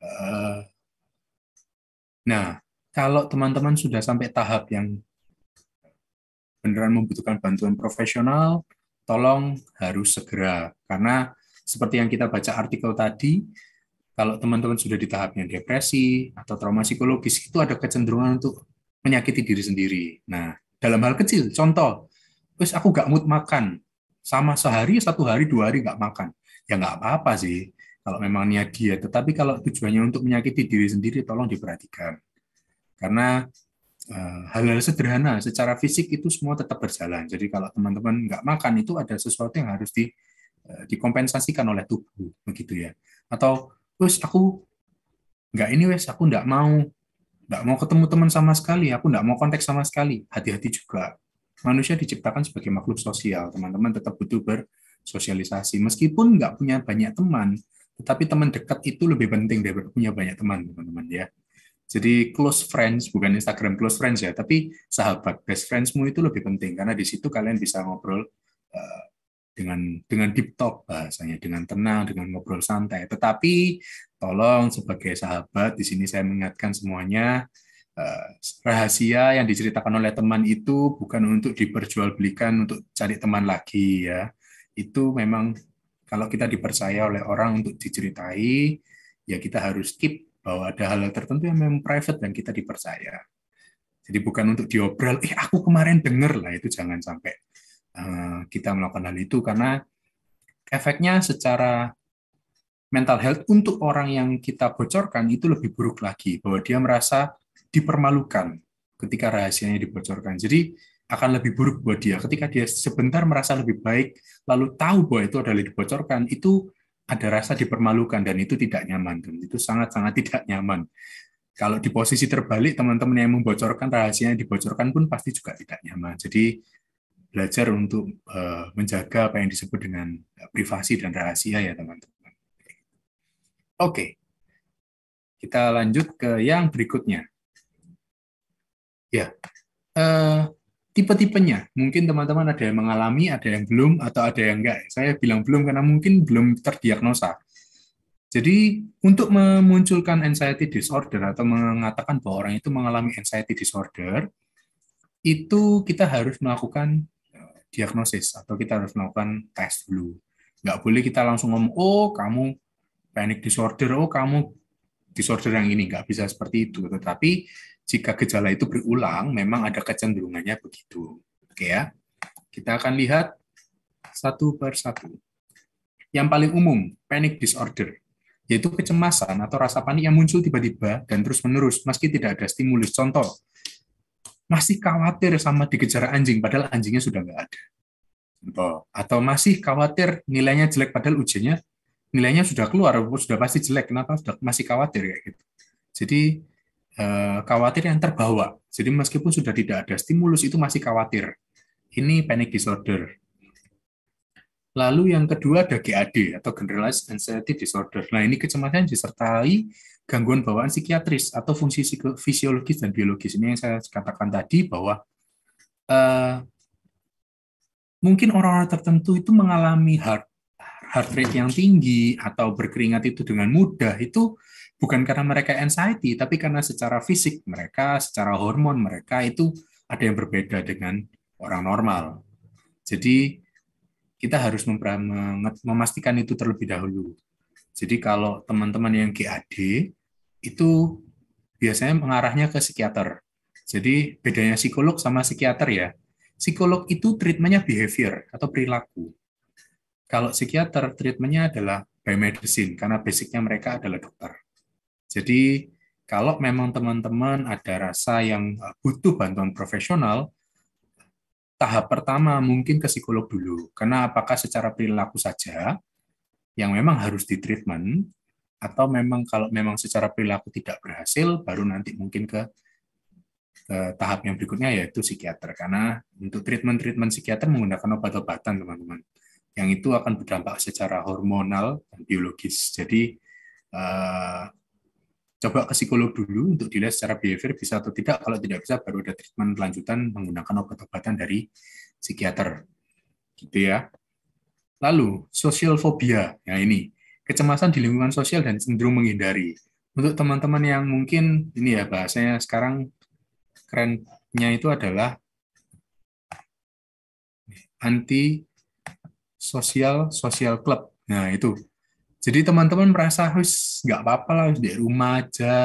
Eh, nah, kalau teman-teman sudah sampai tahap yang beneran membutuhkan bantuan profesional, tolong harus segera. Karena seperti yang kita baca artikel tadi, kalau teman-teman sudah di tahapnya depresi atau trauma psikologis, itu ada kecenderungan untuk menyakiti diri sendiri. Nah, dalam hal kecil, contoh, terus aku gak mood makan, sama sehari, satu hari, dua hari gak makan. Ya gak apa-apa sih, kalau memang niat dia. Tetapi kalau tujuannya untuk menyakiti diri sendiri, tolong diperhatikan. Karena eh, hal-hal sederhana secara fisik itu semua tetap berjalan. Jadi kalau teman-teman nggak makan itu ada sesuatu yang harus di, eh, dikompensasikan oleh tubuh begitu ya. Atau terus aku nggak ini wes aku nggak mau nggak mau ketemu teman sama sekali, aku nggak mau kontak sama sekali. Hati-hati juga. Manusia diciptakan sebagai makhluk sosial. Teman-teman tetap butuh bersosialisasi meskipun nggak punya banyak teman, tetapi teman dekat itu lebih penting daripada punya banyak teman, teman-teman ya. Jadi close friends bukan Instagram close friends ya, tapi sahabat best friendsmu itu lebih penting karena di situ kalian bisa ngobrol uh, dengan dengan deep talk bahasanya dengan tenang dengan ngobrol santai. Tetapi tolong sebagai sahabat di sini saya mengingatkan semuanya uh, rahasia yang diceritakan oleh teman itu bukan untuk diperjualbelikan untuk cari teman lagi ya. Itu memang kalau kita dipercaya oleh orang untuk diceritai ya kita harus keep bahwa ada hal-hal tertentu yang memang private dan kita dipercaya. Jadi bukan untuk diobral, eh aku kemarin denger lah itu jangan sampai eh, kita melakukan hal itu karena efeknya secara mental health untuk orang yang kita bocorkan itu lebih buruk lagi bahwa dia merasa dipermalukan ketika rahasianya dibocorkan. Jadi akan lebih buruk buat dia ketika dia sebentar merasa lebih baik lalu tahu bahwa itu adalah dibocorkan itu ada rasa dipermalukan dan itu tidak nyaman dan itu sangat-sangat tidak nyaman. Kalau di posisi terbalik teman-teman yang membocorkan rahasia yang dibocorkan pun pasti juga tidak nyaman. Jadi belajar untuk eh, menjaga apa yang disebut dengan eh, privasi dan rahasia ya teman-teman. Oke. Kita lanjut ke yang berikutnya. Ya. Uh, tipe-tipenya. Mungkin teman-teman ada yang mengalami, ada yang belum, atau ada yang enggak. Saya bilang belum karena mungkin belum terdiagnosa. Jadi untuk memunculkan anxiety disorder atau mengatakan bahwa orang itu mengalami anxiety disorder, itu kita harus melakukan eh, diagnosis atau kita harus melakukan tes dulu. Nggak boleh kita langsung ngomong, oh kamu panic disorder, oh kamu disorder yang ini. Nggak bisa seperti itu. Tetapi jika gejala itu berulang, memang ada kecenderungannya begitu. Oke ya, kita akan lihat satu per satu. Yang paling umum, panic disorder, yaitu kecemasan atau rasa panik yang muncul tiba-tiba dan terus-menerus meski tidak ada stimulus. Contoh, masih khawatir sama dikejar anjing padahal anjingnya sudah nggak ada. Contoh, atau masih khawatir nilainya jelek padahal ujiannya nilainya sudah keluar, sudah pasti jelek, kenapa sudah masih khawatir kayak gitu. Jadi Eh, khawatir yang terbawa. Jadi meskipun sudah tidak ada stimulus itu masih khawatir. Ini panic disorder. Lalu yang kedua ada GAD atau Generalized Anxiety Disorder. Nah ini kecemasan disertai gangguan bawaan psikiatris atau fungsi fisiologis dan biologis. Ini yang saya katakan tadi bahwa uh, mungkin orang-orang tertentu itu mengalami heart, heart rate yang tinggi atau berkeringat itu dengan mudah itu bukan karena mereka anxiety, tapi karena secara fisik mereka, secara hormon mereka itu ada yang berbeda dengan orang normal. Jadi kita harus memastikan itu terlebih dahulu. Jadi kalau teman-teman yang GAD itu biasanya mengarahnya ke psikiater. Jadi bedanya psikolog sama psikiater ya. Psikolog itu treatmentnya behavior atau perilaku. Kalau psikiater treatmentnya adalah biomedicine karena basicnya mereka adalah dokter. Jadi kalau memang teman-teman ada rasa yang e, butuh bantuan profesional, tahap pertama mungkin ke psikolog dulu. Karena apakah secara perilaku saja yang memang harus ditreatment, atau memang kalau memang secara perilaku tidak berhasil, baru nanti mungkin ke, ke tahap yang berikutnya yaitu psikiater. Karena untuk treatment-treatment psikiater menggunakan obat-obatan, teman-teman. Yang itu akan berdampak secara hormonal dan biologis. Jadi, e, coba ke psikolog dulu untuk dilihat secara behavior bisa atau tidak. Kalau tidak bisa, baru ada treatment lanjutan menggunakan obat-obatan dari psikiater. Gitu ya. Lalu, social phobia. Ya ini, kecemasan di lingkungan sosial dan cenderung menghindari. Untuk teman-teman yang mungkin, ini ya bahasanya sekarang kerennya itu adalah anti sosial sosial club. Nah, itu jadi teman-teman merasa harus nggak apa-apa lah di rumah aja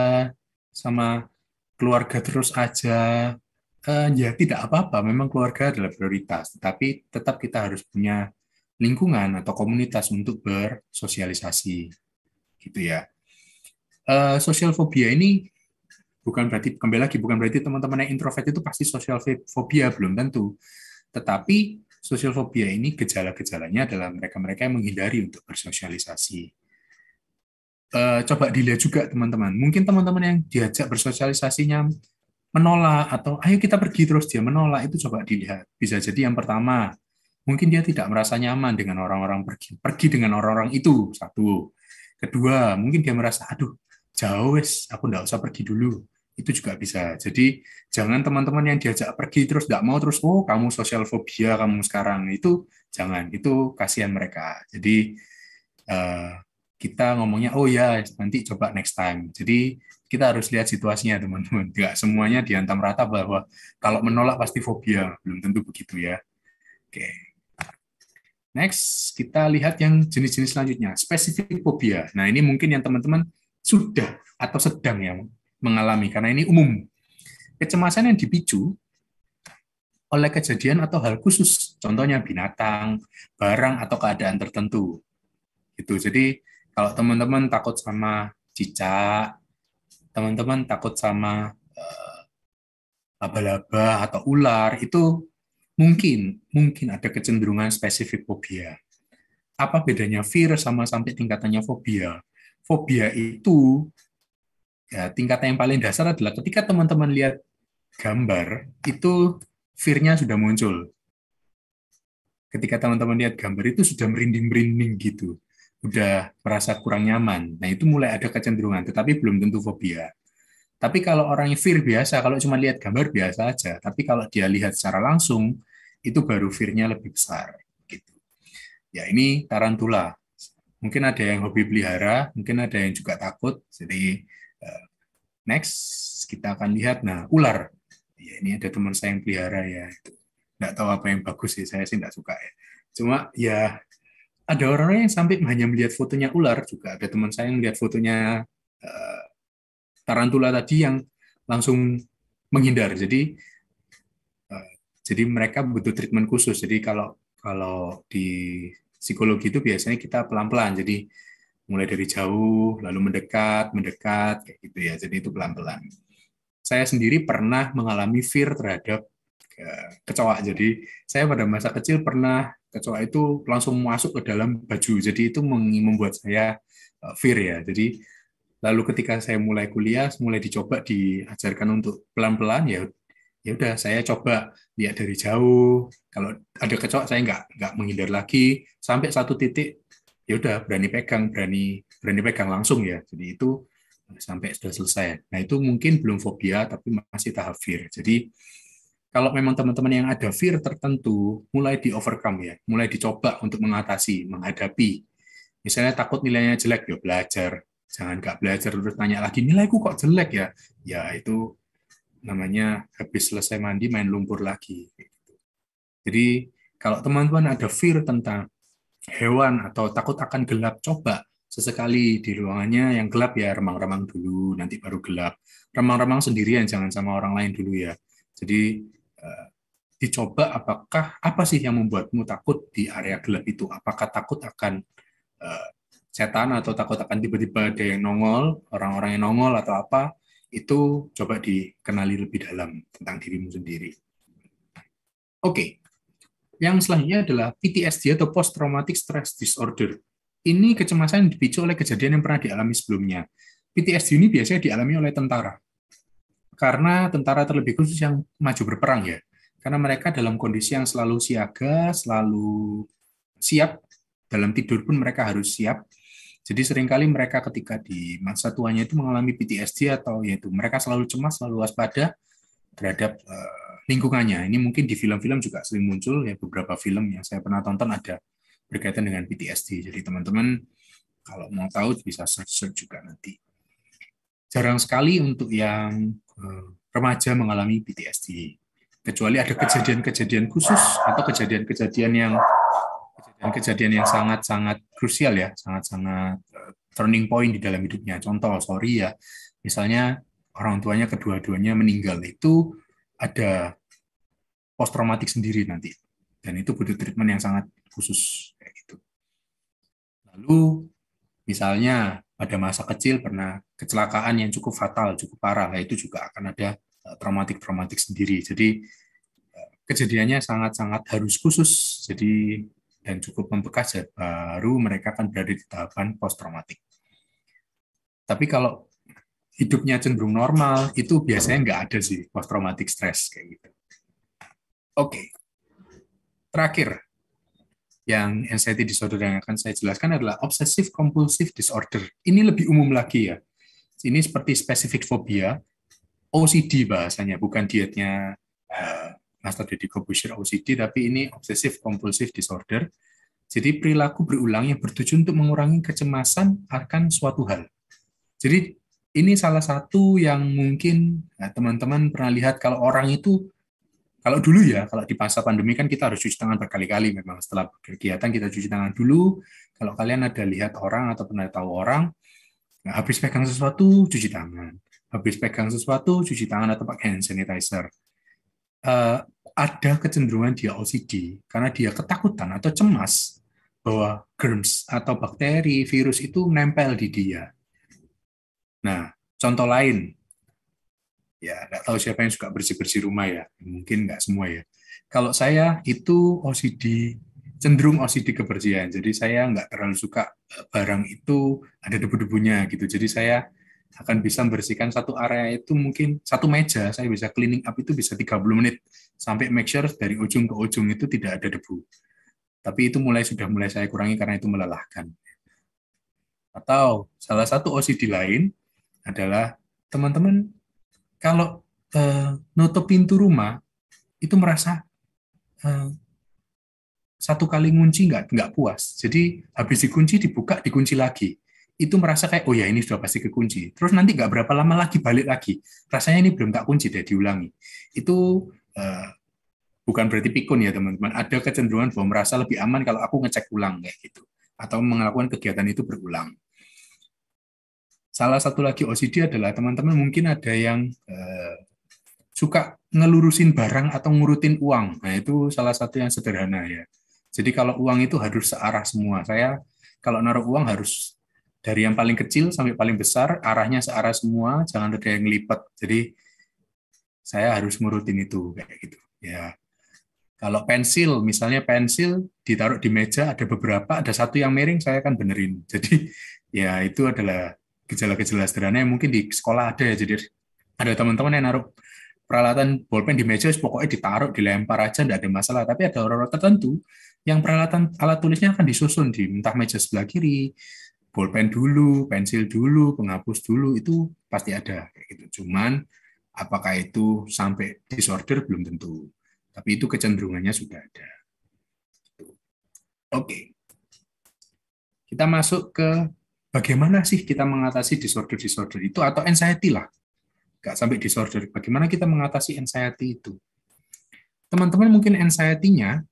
sama keluarga terus aja. Uh, ya tidak apa-apa, memang keluarga adalah prioritas, tapi tetap kita harus punya lingkungan atau komunitas untuk bersosialisasi, gitu ya. Uh, social phobia ini bukan berarti kembali lagi bukan berarti teman-teman yang introvert itu pasti social phobia belum tentu, tetapi sosial fobia ini gejala-gejalanya adalah mereka-mereka yang menghindari untuk bersosialisasi. Uh, coba dilihat juga teman-teman. Mungkin teman-teman yang diajak bersosialisasinya menolak atau ayo kita pergi terus dia menolak itu coba dilihat. Bisa jadi yang pertama, mungkin dia tidak merasa nyaman dengan orang-orang pergi. Pergi dengan orang-orang itu satu. Kedua, mungkin dia merasa aduh jauh wes, aku nggak usah pergi dulu itu juga bisa. Jadi jangan teman-teman yang diajak pergi terus tidak mau terus oh kamu sosial fobia kamu sekarang itu jangan itu kasihan mereka. Jadi uh, kita ngomongnya oh ya nanti coba next time. Jadi kita harus lihat situasinya teman-teman. Tidak semuanya diantam rata bahwa kalau menolak pasti fobia belum tentu begitu ya. Oke. Okay. Next kita lihat yang jenis-jenis selanjutnya spesifik fobia. Nah ini mungkin yang teman-teman sudah atau sedang ya mengalami karena ini umum. Kecemasan yang dipicu oleh kejadian atau hal khusus, contohnya binatang, barang atau keadaan tertentu. Gitu. Jadi kalau teman-teman takut sama cicak, teman-teman takut sama eh, laba-laba atau ular itu mungkin mungkin ada kecenderungan spesifik fobia. Apa bedanya virus sama sampai tingkatannya fobia? Fobia itu ya, tingkatan yang paling dasar adalah ketika teman-teman lihat gambar, itu fear-nya sudah muncul. Ketika teman-teman lihat gambar itu sudah merinding-merinding gitu. Udah merasa kurang nyaman. Nah, itu mulai ada kecenderungan, tetapi belum tentu fobia. Tapi kalau orang yang fear biasa, kalau cuma lihat gambar biasa aja, tapi kalau dia lihat secara langsung, itu baru fear-nya lebih besar. Gitu. Ya, ini tarantula. Mungkin ada yang hobi pelihara, mungkin ada yang juga takut. Jadi Next, kita akan lihat, nah ular. Ya, ini ada teman saya yang pelihara ya. Nggak tahu apa yang bagus sih, saya sih nggak suka ya. Cuma ya ada orang-orang yang sampai hanya melihat fotonya ular juga. Ada teman saya yang melihat fotonya uh, tarantula tadi yang langsung menghindar. Jadi uh, jadi mereka butuh treatment khusus. Jadi kalau kalau di psikologi itu biasanya kita pelan-pelan. Jadi mulai dari jauh, lalu mendekat, mendekat, kayak gitu ya. Jadi itu pelan-pelan. Saya sendiri pernah mengalami fear terhadap eh, kecoa. Jadi saya pada masa kecil pernah kecoa itu langsung masuk ke dalam baju. Jadi itu membuat saya eh, fear ya. Jadi lalu ketika saya mulai kuliah, mulai dicoba diajarkan untuk pelan-pelan ya ya udah saya coba lihat dari jauh kalau ada kecoa saya nggak nggak menghindar lagi sampai satu titik ya udah berani pegang, berani berani pegang langsung ya. Jadi itu sampai sudah selesai. Nah itu mungkin belum fobia tapi masih tahap fear. Jadi kalau memang teman-teman yang ada fear tertentu, mulai di overcome ya, mulai dicoba untuk mengatasi, menghadapi. Misalnya takut nilainya jelek, ya belajar. Jangan nggak belajar terus tanya lagi, nilaiku kok jelek ya? Ya itu namanya habis selesai mandi main lumpur lagi. Jadi kalau teman-teman ada fear tentang hewan atau takut akan gelap coba sesekali di ruangannya yang gelap ya remang-remang dulu nanti baru gelap remang-remang sendirian jangan sama orang lain dulu ya jadi eh, dicoba apakah apa sih yang membuatmu takut di area gelap itu apakah takut akan eh, setan atau takut akan tiba-tiba ada yang nongol orang-orang yang nongol atau apa itu coba dikenali lebih dalam tentang dirimu sendiri oke yang selanjutnya adalah PTSD atau Post Traumatic Stress Disorder. Ini kecemasan yang dipicu oleh kejadian yang pernah dialami sebelumnya. PTSD ini biasanya dialami oleh tentara. Karena tentara terlebih khusus yang maju berperang ya. Karena mereka dalam kondisi yang selalu siaga, selalu siap, dalam tidur pun mereka harus siap. Jadi seringkali mereka ketika di masa tuanya itu mengalami PTSD atau yaitu mereka selalu cemas, selalu waspada terhadap uh, lingkungannya. Ini mungkin di film-film juga sering muncul ya beberapa film yang saya pernah tonton ada berkaitan dengan PTSD. Jadi teman-teman kalau mau tahu bisa search juga nanti. Jarang sekali untuk yang eh, remaja mengalami PTSD. Kecuali ada kejadian-kejadian khusus atau kejadian-kejadian yang kejadian-kejadian yang sangat-sangat krusial ya, sangat-sangat eh, turning point di dalam hidupnya. Contoh, sorry ya, misalnya orang tuanya kedua-duanya meninggal itu ada post traumatik sendiri nanti dan itu butuh treatment yang sangat khusus kayak gitu. Lalu misalnya pada masa kecil pernah kecelakaan yang cukup fatal, cukup parah, ya itu juga akan ada eh, traumatik-traumatik sendiri. Jadi eh, kejadiannya sangat-sangat harus khusus. Jadi dan cukup membekas ya, baru mereka akan berada di tahapan post traumatik. Tapi kalau hidupnya cenderung normal, itu biasanya nggak ada sih post traumatic stress kayak gitu. Oke, okay. terakhir yang anxiety disorder yang akan saya jelaskan adalah obsessive compulsive disorder. Ini lebih umum lagi ya. Ini seperti specific phobia, OCD bahasanya, bukan dietnya uh, Master Deddy Corbusier OCD, tapi ini obsessive compulsive disorder. Jadi perilaku berulang yang bertujuan untuk mengurangi kecemasan akan suatu hal. Jadi ini salah satu yang mungkin nah, teman-teman ya, pernah lihat kalau orang itu kalau dulu ya kalau di masa pandemi kan kita harus cuci tangan berkali-kali memang setelah kegiatan kita cuci tangan dulu kalau kalian ada lihat orang atau pernah tahu orang ya, habis pegang sesuatu cuci tangan habis pegang sesuatu cuci tangan atau pakai hand sanitizer uh, ada kecenderungan dia OCD karena dia ketakutan atau cemas bahwa germs atau bakteri virus itu nempel di dia Nah, contoh lain, ya nggak tahu siapa yang suka bersih-bersih rumah ya, mungkin nggak semua ya. Kalau saya itu OCD, cenderung OCD kebersihan, jadi saya nggak terlalu suka eh, barang itu ada debu-debunya gitu. Jadi saya akan bisa membersihkan satu area itu mungkin satu meja saya bisa cleaning up itu bisa 30 menit sampai make sure dari ujung ke ujung itu tidak ada debu. Tapi itu mulai sudah mulai saya kurangi karena itu melelahkan. Atau salah satu OCD lain adalah teman-teman kalau uh, nutup pintu rumah itu merasa uh, satu kali ngunci nggak nggak puas. Jadi habis dikunci dibuka dikunci lagi. Itu merasa kayak oh ya ini sudah pasti kekunci. Terus nanti nggak berapa lama lagi balik lagi. Rasanya ini belum tak kunci deh diulangi. Itu uh, bukan berarti pikun ya teman-teman. Ada kecenderungan bahwa merasa lebih aman kalau aku ngecek ulang kayak gitu atau melakukan kegiatan itu berulang. Salah satu lagi OCD adalah teman-teman mungkin ada yang uh, suka ngelurusin barang atau ngurutin uang. Nah, itu salah satu yang sederhana ya. Jadi kalau uang itu harus searah semua. Saya kalau naruh uang harus dari yang paling kecil sampai paling besar, arahnya searah semua, jangan ada yang lipat. Jadi saya harus ngurutin itu kayak gitu. Ya. Kalau pensil, misalnya pensil ditaruh di meja ada beberapa, ada satu yang miring saya akan benerin. Jadi ya itu adalah gejala-gejala sederhana yang mungkin di sekolah ada ya jadi ada teman-teman yang naruh peralatan bolpen di meja pokoknya ditaruh dilempar aja tidak ada masalah tapi ada orang-orang tertentu yang peralatan alat tulisnya akan disusun di entah meja sebelah kiri bolpen dulu pensil dulu penghapus dulu itu pasti ada kayak gitu cuman apakah itu sampai disorder belum tentu tapi itu kecenderungannya sudah ada oke okay. kita masuk ke bagaimana sih kita mengatasi disorder-disorder itu atau anxiety lah. Gak sampai disorder. Bagaimana kita mengatasi anxiety itu? Teman-teman mungkin anxiety-nya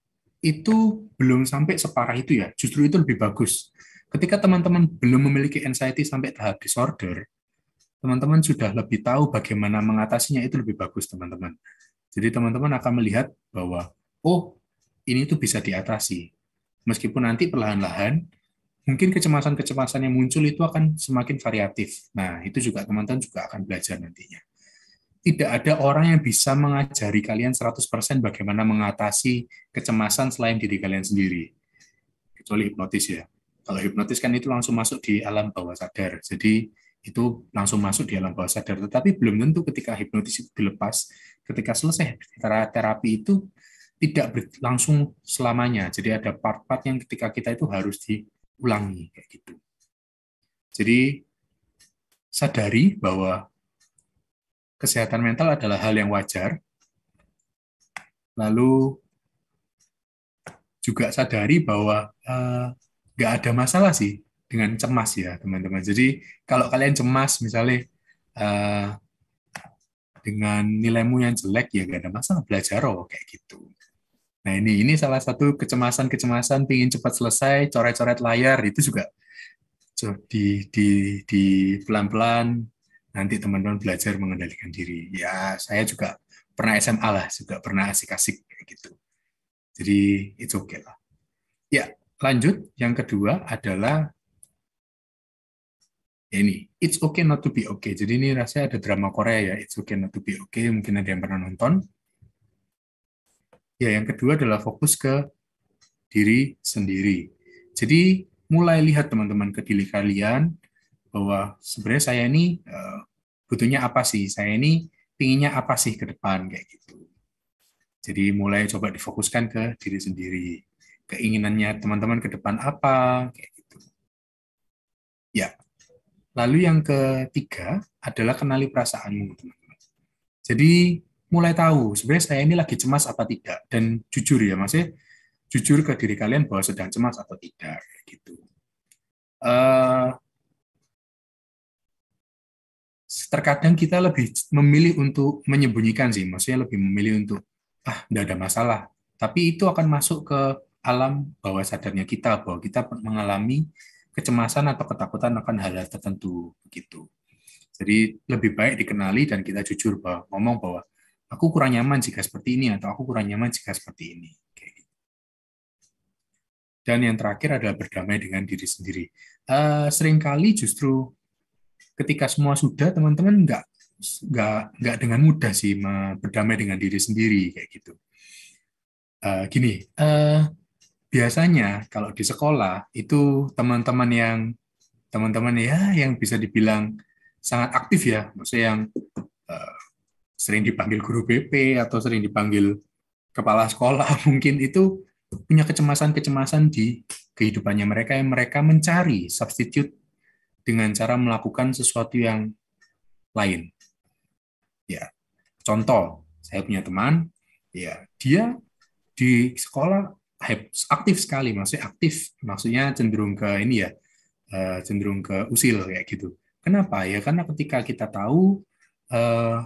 itu belum sampai separah itu ya. Justru itu lebih bagus. Ketika teman-teman belum memiliki anxiety sampai tahap disorder, teman-teman sudah lebih tahu bagaimana mengatasinya itu lebih bagus, teman-teman. Jadi teman-teman akan melihat bahwa, oh, ini tuh bisa diatasi. Meskipun nanti perlahan-lahan mungkin kecemasan-kecemasan yang muncul itu akan semakin variatif. Nah, itu juga teman-teman juga akan belajar nantinya. Tidak ada orang yang bisa mengajari kalian 100% bagaimana mengatasi kecemasan selain diri kalian sendiri. Kecuali hipnotis ya. Kalau hipnotis kan itu langsung masuk di alam bawah sadar. Jadi itu langsung masuk di alam bawah sadar. Tetapi belum tentu ketika hipnotis itu dilepas, ketika selesai terapi itu tidak langsung selamanya. Jadi ada part-part yang ketika kita itu harus di ulangi kayak gitu. Jadi sadari bahwa kesehatan mental adalah hal yang wajar. Lalu juga sadari bahwa eh, nggak uh, ada masalah sih dengan cemas ya teman-teman. Jadi kalau kalian cemas misalnya uh, dengan nilaimu yang jelek ya nggak ada masalah belajar oh kayak gitu. Nah ini ini salah satu kecemasan-kecemasan pingin cepat selesai, coret-coret layar itu juga jadi di di pelan-pelan nanti teman-teman belajar mengendalikan diri. Ya saya juga pernah SMA lah, juga pernah asik-asik gitu. Jadi itu oke okay lah. Ya lanjut yang kedua adalah ya ini it's okay not to be okay. Jadi ini rasanya ada drama Korea ya it's okay not to be okay mungkin ada yang pernah nonton Ya, yang kedua adalah fokus ke diri sendiri. Jadi mulai lihat teman-teman ke diri kalian bahwa sebenarnya saya ini eh, butuhnya apa sih? Saya ini pinginnya apa sih ke depan kayak gitu. Jadi mulai coba difokuskan ke diri sendiri. Keinginannya teman-teman ke depan apa kayak gitu. Ya. Lalu yang ketiga adalah kenali perasaanmu, teman-teman. Jadi mulai tahu sebenarnya saya ini lagi cemas apa tidak dan jujur ya masih ya. jujur ke diri kalian bahwa sedang cemas atau tidak gitu. Uh, terkadang kita lebih memilih untuk menyembunyikan sih, maksudnya lebih memilih untuk ah tidak ada masalah. Tapi itu akan masuk ke alam bawah sadarnya kita bahwa kita mengalami kecemasan atau ketakutan akan hal-hal tertentu gitu. Jadi lebih baik dikenali dan kita jujur bahwa ngomong bahwa aku kurang nyaman jika seperti ini atau aku kurang nyaman jika seperti ini. Gitu. Dan yang terakhir adalah berdamai dengan diri sendiri. Uh, seringkali justru ketika semua sudah teman-teman nggak nggak nggak dengan mudah sih berdamai dengan diri sendiri kayak gitu. Eh, gini, eh, biasanya kalau di sekolah itu teman-teman yang teman-teman ya yang bisa dibilang sangat aktif ya, maksudnya yang sering dipanggil guru BP atau sering dipanggil kepala sekolah mungkin itu punya kecemasan-kecemasan di kehidupannya mereka yang mereka mencari substitute dengan cara melakukan sesuatu yang lain. Ya, contoh, saya punya teman, ya dia di sekolah aktif sekali, maksudnya aktif, maksudnya cenderung ke ini ya, eh, cenderung ke usil kayak gitu. Kenapa ya? Karena ketika kita tahu eh,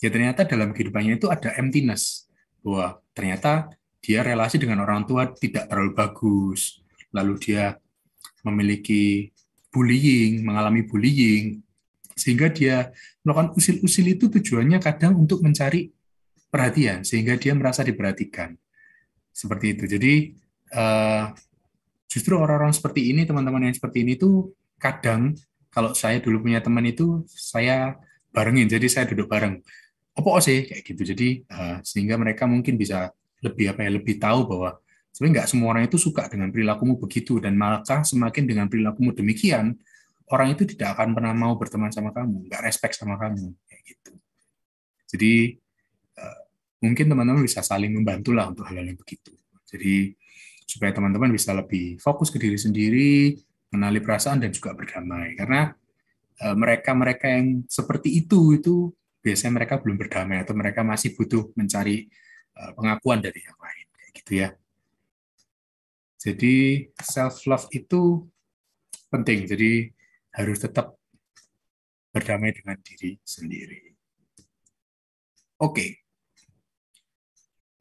ya ternyata dalam kehidupannya itu ada emptiness bahwa ternyata dia relasi dengan orang tua tidak terlalu bagus lalu dia memiliki bullying mengalami bullying sehingga dia melakukan usil-usil itu tujuannya kadang untuk mencari perhatian sehingga dia merasa diperhatikan seperti itu jadi eh, justru orang-orang seperti ini teman-teman yang seperti ini tuh kadang kalau saya dulu punya teman itu saya barengin jadi saya duduk bareng opo sih kayak gitu jadi uh, sehingga mereka mungkin bisa lebih apa ya lebih tahu bahwa sebenarnya nggak semua orang itu suka dengan perilakumu begitu dan malah semakin dengan perilakumu demikian orang itu tidak akan pernah mau berteman sama kamu nggak respect sama kamu kayak gitu jadi uh, mungkin teman-teman bisa saling membantu lah untuk hal-hal yang begitu jadi supaya teman-teman bisa lebih fokus ke diri sendiri menali perasaan dan juga berdamai karena eh, mereka-mereka yang seperti itu itu biasanya mereka belum berdamai atau mereka masih butuh mencari eh, pengakuan dari yang lain gitu ya. Jadi self love itu penting. Jadi harus tetap berdamai dengan diri sendiri. Oke.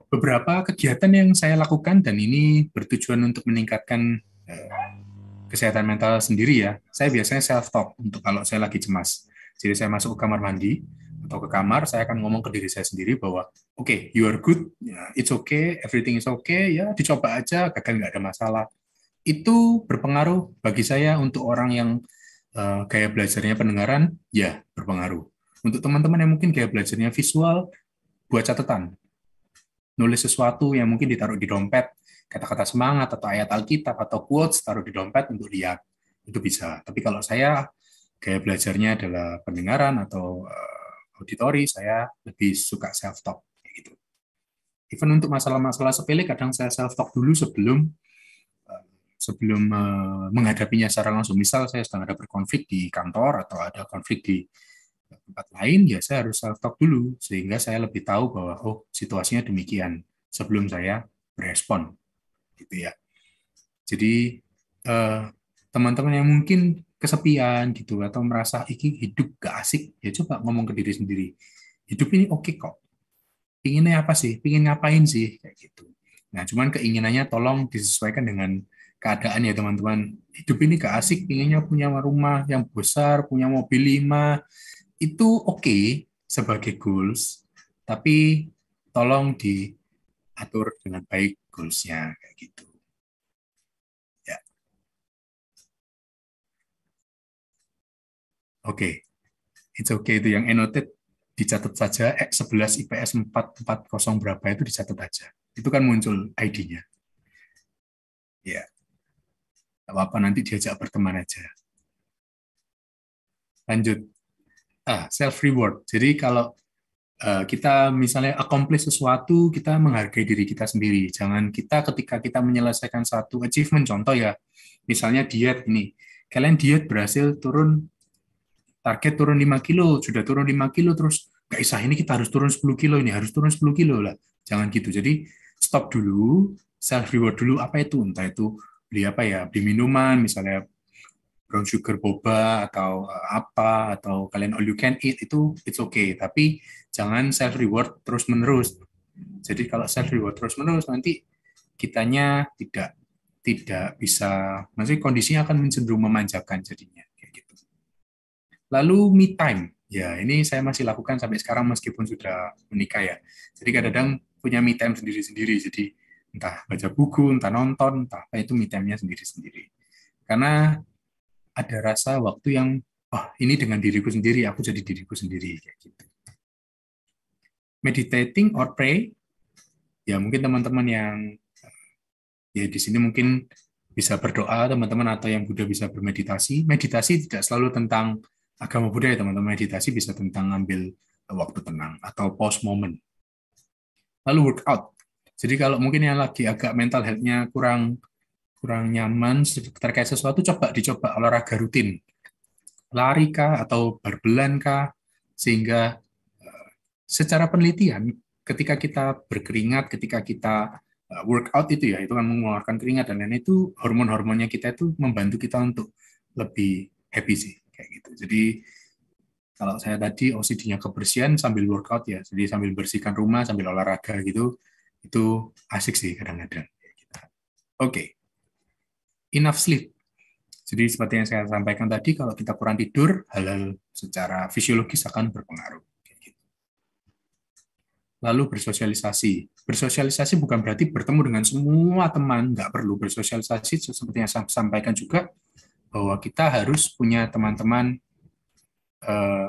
Beberapa kegiatan yang saya lakukan dan ini bertujuan untuk meningkatkan eh, kesehatan mental sendiri ya. Saya biasanya self talk untuk kalau saya lagi cemas. Jadi saya masuk ke kamar mandi, atau ke kamar, saya akan ngomong ke diri saya sendiri bahwa oke, okay, you are good, ya, it's okay, everything is okay, ya dicoba aja, gagal nggak ada masalah. Itu berpengaruh bagi saya untuk orang yang uh, eh, gaya belajarnya pendengaran, ya berpengaruh. Untuk teman-teman yang mungkin gaya belajarnya visual, buat catatan. Nulis sesuatu yang mungkin ditaruh di dompet, kata-kata semangat atau ayat Alkitab atau quotes taruh di dompet untuk lihat. Itu bisa. Tapi kalau saya gaya belajarnya adalah pendengaran atau uh, auditori saya lebih suka self talk gitu even untuk masalah-masalah sepele kadang saya self talk dulu sebelum eh, sebelum eh, menghadapinya secara langsung misal saya sedang ada berkonflik di kantor atau ada konflik di tempat lain ya saya harus self talk dulu sehingga saya lebih tahu bahwa oh situasinya demikian sebelum saya berespon gitu ya jadi eh, teman-teman yang mungkin kesepian gitu atau merasa iki hidup gak asik ya coba ngomong ke diri sendiri hidup ini oke okay kok pinginnya apa sih pingin ngapain sih kayak gitu nah cuman keinginannya tolong disesuaikan dengan keadaan ya teman-teman hidup ini gak asik pinginnya punya rumah yang besar punya mobil lima itu oke okay sebagai goals tapi tolong diatur dengan baik goalsnya kayak gitu Oke, okay. it's okay itu yang annotated dicatat saja X11 IPS 440 berapa itu dicatat aja. Itu kan muncul ID-nya. Ya. Yeah. apa-apa nanti diajak berteman aja. Lanjut. Ah, self reward. Jadi kalau uh, kita misalnya accomplish sesuatu, kita menghargai diri kita sendiri. Jangan kita ketika kita menyelesaikan satu achievement contoh ya. Misalnya diet ini. Kalian diet berhasil turun target turun 5 kilo, sudah turun 5 kilo terus gak isah ini kita harus turun 10 kilo ini, harus turun 10 kilo lah. Jangan gitu. Jadi stop dulu, self reward dulu apa itu, entah itu beli apa ya, beli minuman misalnya brown sugar boba atau eh, apa atau kalian all you can eat itu it's okay tapi jangan self reward terus menerus jadi kalau self reward terus menerus nanti kitanya tidak tidak bisa maksudnya kondisinya akan cenderung memanjakan jadinya Lalu me time. Ya, ini saya masih lakukan sampai sekarang meskipun sudah menikah ya. Jadi kadang-kadang punya me time sendiri-sendiri. Jadi entah baca buku, entah nonton, entah apa itu me time-nya sendiri-sendiri. Karena ada rasa waktu yang oh, ini dengan diriku sendiri, aku jadi diriku sendiri kayak gitu. Meditating or pray. Ya, mungkin teman-teman yang ya di sini mungkin bisa berdoa teman-teman atau yang sudah bisa bermeditasi. Meditasi tidak selalu tentang agama Buddha ya teman-teman meditasi bisa tentang ngambil eh, waktu tenang atau pause moment. Lalu workout. Jadi kalau mungkin yang lagi agak mental health-nya kurang kurang nyaman terkait sesuatu coba dicoba olahraga rutin. Lari kah atau berbelan kah sehingga eh, secara penelitian ketika kita berkeringat, ketika kita eh, workout itu ya itu kan mengeluarkan keringat dan lain itu hormon-hormonnya kita itu membantu kita untuk lebih happy sih kayak gitu. Jadi kalau saya tadi OCD-nya kebersihan sambil workout ya, jadi sambil bersihkan rumah, sambil olahraga gitu, itu asik sih kadang-kadang. Oke, okay. enough sleep. Jadi seperti yang saya sampaikan tadi, kalau kita kurang tidur, hal-hal secara fisiologis akan berpengaruh. Gitu. Lalu bersosialisasi. Bersosialisasi bukan berarti bertemu dengan semua teman, nggak perlu bersosialisasi. Seperti yang saya sampaikan juga, bahwa kita harus punya teman-teman teman eh,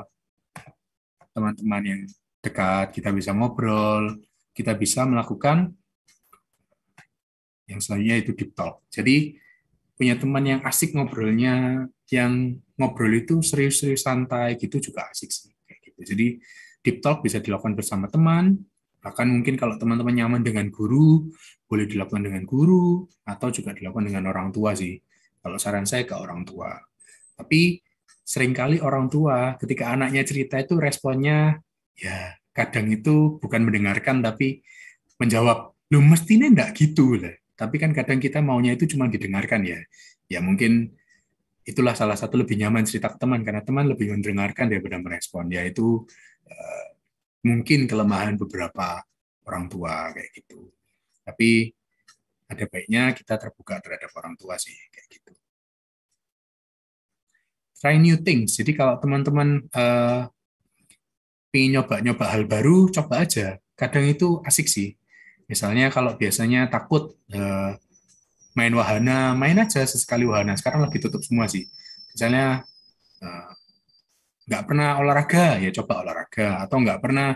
teman-teman yang dekat, kita bisa ngobrol, kita bisa melakukan yang selanjutnya itu deep talk. Jadi punya teman yang asik ngobrolnya, yang ngobrol itu serius-serius santai gitu juga asik sih. gitu. Jadi deep talk bisa dilakukan bersama teman, bahkan mungkin kalau teman-teman nyaman dengan guru, boleh dilakukan dengan guru atau juga dilakukan dengan orang tua sih. Kalau saran saya ke orang tua. Tapi seringkali orang tua ketika anaknya cerita itu responnya ya kadang itu bukan mendengarkan tapi menjawab, "Lu mestinya enggak gitu lah." Tapi kan kadang kita maunya itu cuma didengarkan ya. Ya mungkin itulah salah satu lebih nyaman cerita ke teman karena teman lebih mendengarkan daripada merespon yaitu eh, mungkin kelemahan beberapa orang tua kayak gitu. Tapi ada baiknya kita terbuka terhadap orang tua sih kayak gitu. Try new things. Jadi kalau teman-teman uh, eh, ingin nyoba-nyoba hal baru, coba aja. Kadang itu asik sih. Misalnya kalau biasanya takut uh, main wahana, main aja sesekali wahana. Sekarang lagi tutup semua sih. Misalnya uh, pernah olahraga, ya coba olahraga. Atau nggak pernah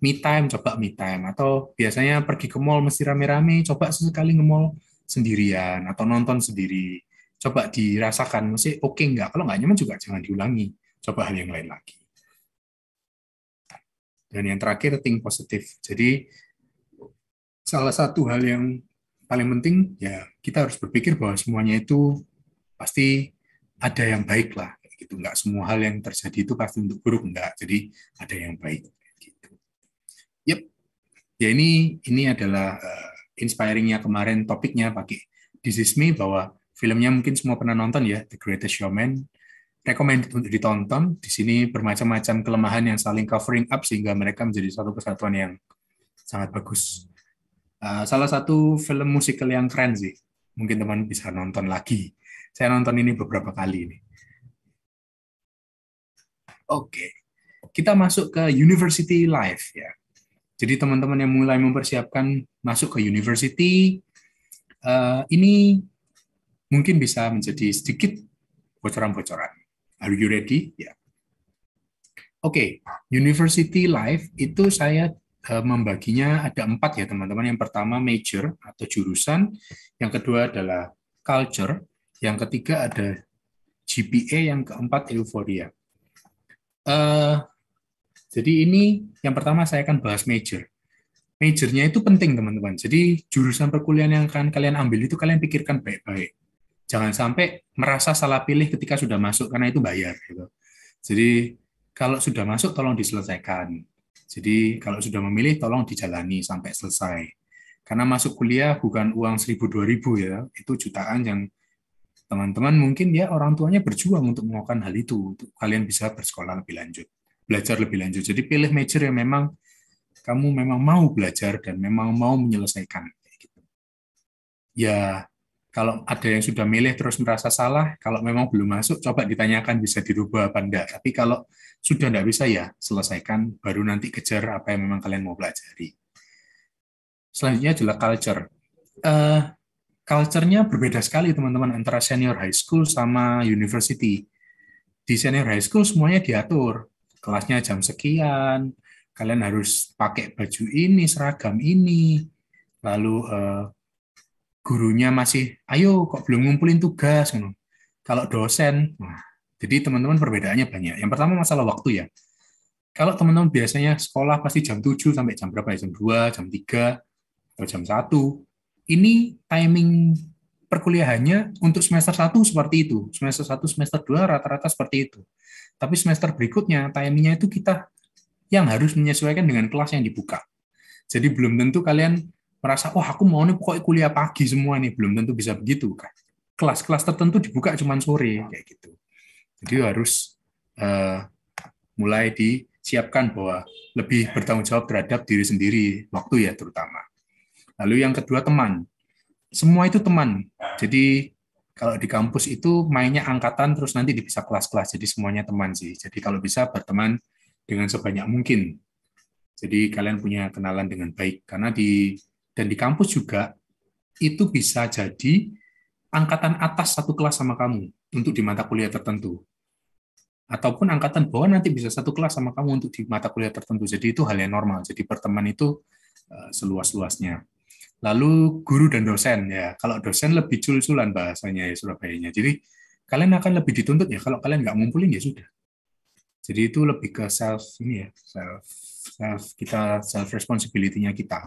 me time coba me time atau biasanya pergi ke mall mesti rame-rame coba sesekali nge mall sendirian atau nonton sendiri coba dirasakan mesti oke okay nggak kalau nggak nyaman juga jangan diulangi coba hal yang lain lagi dan yang terakhir think positif jadi salah satu hal yang paling penting ya kita harus berpikir bahwa semuanya itu pasti ada yang baik lah gitu nggak semua hal yang terjadi itu pasti untuk buruk nggak jadi ada yang baik Yep. Ya ini ini adalah uh, inspiringnya kemarin topiknya pakai This Is Me bahwa filmnya mungkin semua pernah nonton ya The Greatest Showman. Recommended untuk ditonton. Di sini bermacam-macam kelemahan yang saling covering up sehingga mereka menjadi satu kesatuan yang sangat bagus. Uh, salah satu film musikal yang keren sih. Mungkin teman bisa nonton lagi. Saya nonton ini beberapa kali ini. Oke, okay. kita masuk ke University Life ya. Jadi teman-teman yang mulai mempersiapkan masuk ke university, uh, ini mungkin bisa menjadi sedikit bocoran-bocoran. Are you ready? Ya. Yeah. Oke, okay, university life itu saya eh, membaginya ada empat ya teman-teman. Yang pertama major atau jurusan, yang kedua adalah culture, yang ketiga ada GPA, yang keempat euforia. Uh, eh, jadi ini yang pertama saya akan bahas major. Majornya itu penting teman-teman. Jadi jurusan perkuliahan yang akan kalian ambil itu kalian pikirkan baik-baik. Jangan sampai merasa salah pilih ketika sudah masuk karena itu bayar. Gitu. Jadi kalau sudah masuk tolong diselesaikan. Jadi kalau sudah memilih tolong dijalani sampai selesai. Karena masuk kuliah bukan uang 1000 2000 ya, itu jutaan yang teman-teman mungkin ya orang tuanya berjuang untuk melakukan hal itu untuk kalian bisa bersekolah lebih lanjut belajar lebih lanjut. Jadi pilih major yang memang kamu memang mau belajar dan memang mau menyelesaikan. Ya, kalau ada yang sudah milih terus merasa salah, kalau memang belum masuk, coba ditanyakan bisa dirubah apa enggak. Tapi kalau sudah enggak bisa ya, selesaikan, baru nanti kejar apa yang memang kalian mau pelajari. Selanjutnya adalah culture. Uh, culture-nya berbeda sekali teman-teman antara senior high school sama university. Di senior high school semuanya diatur, kelasnya jam sekian, kalian harus pakai baju ini, seragam ini. Lalu uh, gurunya masih, ayo kok belum ngumpulin tugas. Kalau dosen, nah, jadi teman-teman perbedaannya banyak. Yang pertama masalah waktu ya. Kalau teman-teman biasanya sekolah pasti jam 7 sampai jam berapa ya? Jam 2, jam 3, atau jam 1. Ini timing perkuliahannya untuk semester 1 seperti itu. Semester 1, semester 2 rata-rata seperti itu. Tapi semester berikutnya timingnya itu kita yang harus menyesuaikan dengan kelas yang dibuka. Jadi belum tentu kalian merasa, wah oh, aku mau nih pokoknya kuliah pagi semua nih, belum tentu bisa begitu kan. Kelas-kelas tertentu dibuka cuma sore kayak gitu. Jadi harus uh, mulai disiapkan bahwa lebih bertanggung jawab terhadap diri sendiri waktu ya terutama. Lalu yang kedua teman. Semua itu teman. Jadi kalau di kampus itu mainnya angkatan terus nanti bisa kelas-kelas jadi semuanya teman sih jadi kalau bisa berteman dengan sebanyak mungkin jadi kalian punya kenalan dengan baik karena di dan di kampus juga itu bisa jadi angkatan atas satu kelas sama kamu untuk di mata kuliah tertentu ataupun angkatan bawah nanti bisa satu kelas sama kamu untuk di mata kuliah tertentu jadi itu hal yang normal jadi berteman itu eh, seluas-luasnya lalu guru dan dosen ya. Kalau dosen lebih cul bahasanya ya Surabayanya. Jadi kalian akan lebih dituntut ya kalau kalian nggak ngumpulin ya sudah. Jadi itu lebih ke self ini ya, self self kita self responsibility-nya kita.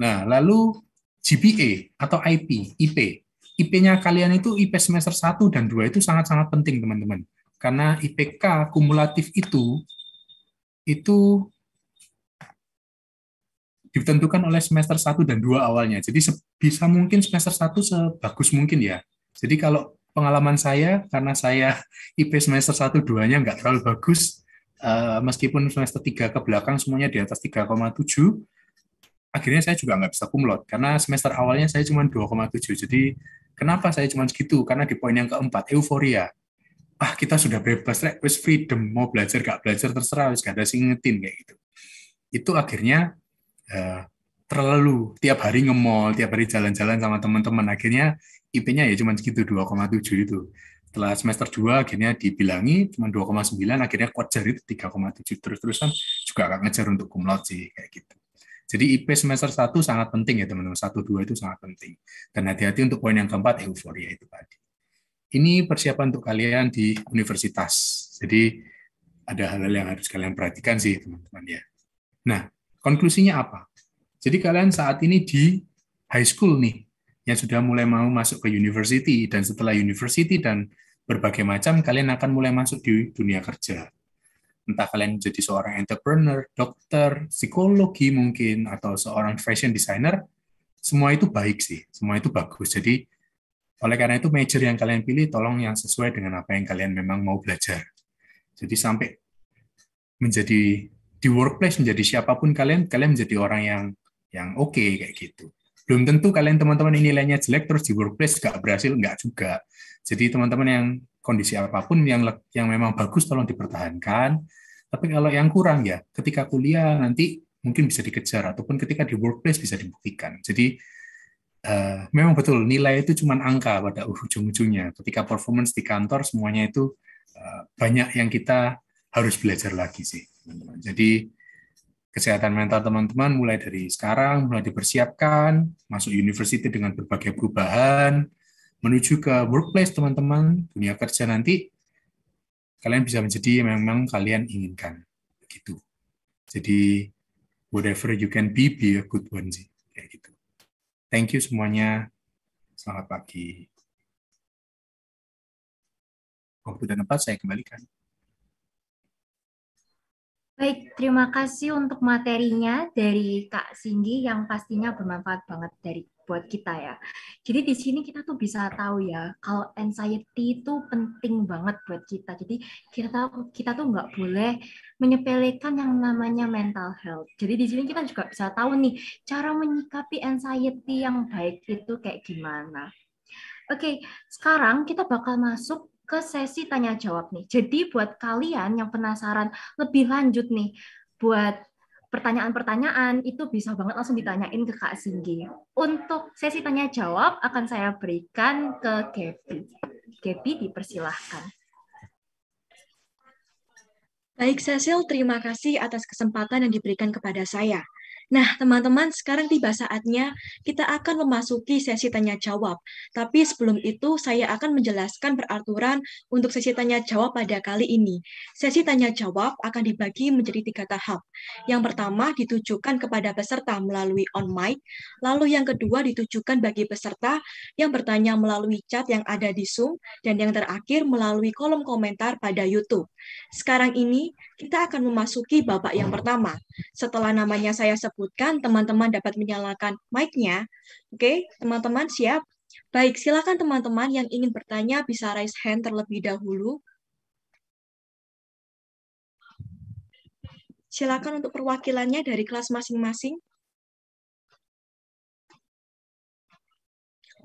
Nah, lalu GPA atau IP, IP. IP-nya kalian itu IP semester 1 dan 2 itu sangat-sangat penting, teman-teman. Karena IPK kumulatif itu itu ditentukan oleh semester 1 dan 2 awalnya. Jadi bisa mungkin semester 1 sebagus mungkin ya. Jadi kalau pengalaman saya, karena saya IP semester 1 2-nya nggak terlalu bagus, eh, meskipun semester 3 ke belakang semuanya di atas 3,7, akhirnya saya juga nggak bisa kumlot. Karena semester awalnya saya cuma 2,7. Jadi kenapa saya cuma segitu? Karena di poin yang keempat, euforia. Ah, kita sudah bebas, rek, freedom, mau belajar, nggak belajar, terserah, nggak gak ada ngetin, kayak gitu. Itu akhirnya Ya, terlalu tiap hari ngemol, tiap hari jalan-jalan sama teman-teman. Akhirnya IP-nya ya cuma segitu 2,7 itu. Setelah semester 2 akhirnya dibilangi cuma 2,9, akhirnya kuajar itu 3,7 terus-terusan juga agak ngejar untuk kumlot sih kayak gitu. Jadi IP semester 1 sangat penting ya teman-teman. 1 2 itu sangat penting. Dan hati-hati untuk poin yang keempat euforia itu tadi. Ini persiapan untuk kalian di universitas. Jadi ada hal-hal yang harus kalian perhatikan sih teman-teman ya. Nah, Konklusinya apa? Jadi kalian saat ini di high school nih, yang sudah mulai mau masuk ke university, dan setelah university dan berbagai macam, kalian akan mulai masuk di dunia kerja. Entah kalian jadi seorang entrepreneur, dokter, psikologi mungkin, atau seorang fashion designer, semua itu baik sih, semua itu bagus. Jadi oleh karena itu major yang kalian pilih tolong yang sesuai dengan apa yang kalian memang mau belajar. Jadi sampai menjadi di workplace menjadi siapapun kalian, kalian menjadi orang yang yang oke okay, kayak gitu. Belum tentu kalian teman-teman ini nilainya jelek terus di workplace nggak berhasil nggak juga. Jadi teman-teman yang kondisi apapun yang yang memang bagus tolong dipertahankan. Tapi kalau yang kurang ya ketika kuliah nanti mungkin bisa dikejar ataupun ketika di workplace bisa dibuktikan. Jadi uh, memang betul nilai itu cuma angka pada ujung-ujungnya. Ketika performance di kantor semuanya itu uh, banyak yang kita harus belajar lagi sih teman-teman. Jadi kesehatan mental teman-teman mulai dari sekarang mulai dipersiapkan, masuk university dengan berbagai perubahan, menuju ke workplace teman-teman, dunia kerja nanti kalian bisa menjadi yang memang kalian inginkan. Begitu. Jadi whatever you can be, be a good one sih. Kayak gitu. Thank you semuanya. Selamat pagi. Waktu dan tempat saya kembalikan. Baik, terima kasih untuk materinya dari Kak Singgi yang pastinya bermanfaat banget dari buat kita ya. Jadi di sini kita tuh bisa tahu ya kalau anxiety itu penting banget buat kita. Jadi kita tahu kita tuh nggak boleh menyepelekan yang namanya mental health. Jadi di sini kita juga bisa tahu nih cara menyikapi anxiety yang baik itu kayak gimana. Oke, sekarang kita bakal masuk ke sesi tanya jawab nih. Jadi buat kalian yang penasaran lebih lanjut nih buat pertanyaan-pertanyaan itu bisa banget langsung ditanyain ke Kak Singgi. Untuk sesi tanya jawab akan saya berikan ke Gaby. Gaby dipersilahkan. Baik Cecil, terima kasih atas kesempatan yang diberikan kepada saya. Nah, teman-teman, sekarang tiba saatnya kita akan memasuki sesi tanya jawab. Tapi sebelum itu, saya akan menjelaskan peraturan untuk sesi tanya jawab pada kali ini. Sesi tanya jawab akan dibagi menjadi tiga tahap. Yang pertama ditujukan kepada peserta melalui on mic, lalu yang kedua ditujukan bagi peserta yang bertanya melalui chat yang ada di Zoom, dan yang terakhir melalui kolom komentar pada YouTube. Sekarang ini, kita akan memasuki babak yang pertama. Setelah namanya saya sebut, ditakutkan teman-teman dapat menyalakan mic-nya. Oke, teman-teman siap? Baik, silakan teman-teman yang ingin bertanya bisa raise hand terlebih dahulu. Silakan untuk perwakilannya dari kelas masing-masing.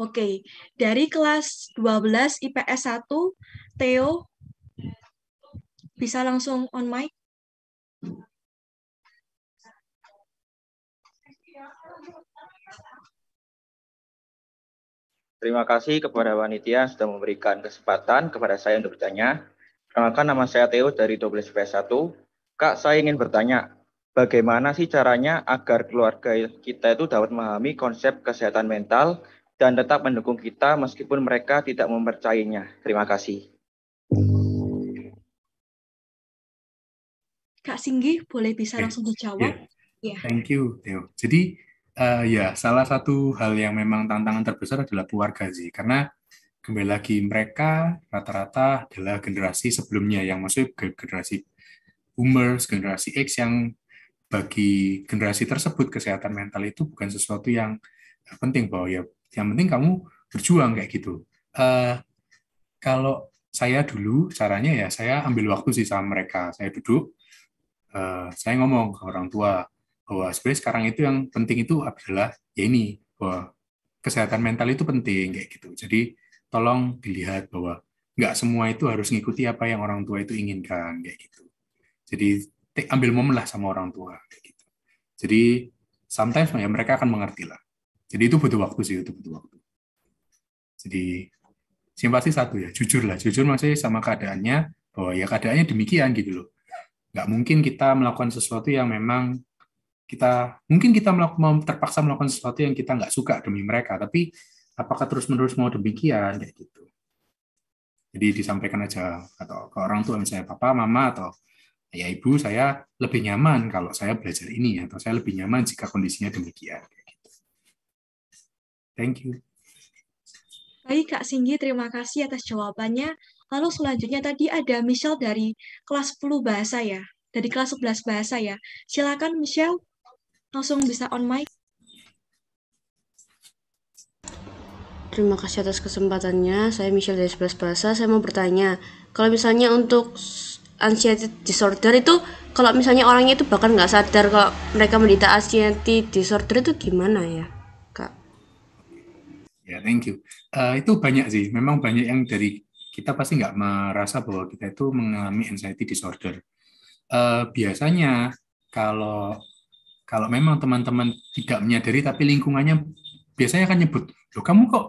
Oke, dari kelas 12 IPS 1, Theo bisa langsung on mic. Terima kasih kepada Panitia sudah memberikan kesempatan kepada saya untuk bertanya. Perkenalkan nama saya Theo dari WPS 1. Kak, saya ingin bertanya, bagaimana sih caranya agar keluarga kita itu dapat memahami konsep kesehatan mental dan tetap mendukung kita meskipun mereka tidak mempercayainya? Terima kasih. Kak Singgi, boleh bisa langsung dijawab? Yeah. Yeah. Thank you, Theo. Jadi, Uh, ya, salah satu hal yang memang tantangan terbesar adalah keluarga sih, karena kembali lagi mereka rata-rata adalah generasi sebelumnya yang masuk ke generasi umur, generasi X yang bagi generasi tersebut kesehatan mental itu bukan sesuatu yang penting bahwa ya yang penting kamu berjuang kayak gitu. Uh, kalau saya dulu caranya ya saya ambil waktu sih sama mereka, saya duduk, uh, saya ngomong ke orang tua, bahwa sebenarnya sekarang itu yang penting itu adalah ya ini bahwa kesehatan mental itu penting kayak gitu. Jadi tolong dilihat bahwa nggak semua itu harus ngikuti apa yang orang tua itu inginkan kayak gitu. Jadi ambil momen lah sama orang tua kayak gitu. Jadi sometimes ya mereka akan mengerti lah. Jadi itu butuh waktu sih, itu butuh waktu. Jadi simpati satu ya, jujur lah, jujur maksudnya sama keadaannya bahwa ya keadaannya demikian gitu loh. Nggak mungkin kita melakukan sesuatu yang memang kita mungkin kita melakukan terpaksa melakukan sesuatu yang kita nggak suka demi mereka tapi apakah terus menerus mau demikian kayak gitu jadi disampaikan aja atau ke orang tua misalnya papa mama atau ya ibu saya lebih nyaman kalau saya belajar ini atau saya lebih nyaman jika kondisinya demikian kayak gitu. thank you baik kak Singgi terima kasih atas jawabannya lalu selanjutnya tadi ada Michelle dari kelas 10 bahasa ya dari kelas 11 bahasa ya silakan Michelle langsung bisa on mic. Terima kasih atas kesempatannya. Saya Michelle dari Sebelas Bahasa. Saya mau bertanya, kalau misalnya untuk anxiety disorder itu, kalau misalnya orangnya itu bahkan nggak sadar kalau mereka menderita anxiety disorder itu gimana ya, Kak? Ya, yeah, thank you. Uh, itu banyak sih. Memang banyak yang dari kita pasti nggak merasa bahwa kita itu mengalami anxiety disorder. Uh, biasanya kalau kalau memang teman-teman tidak menyadari tapi lingkungannya biasanya akan nyebut loh kamu kok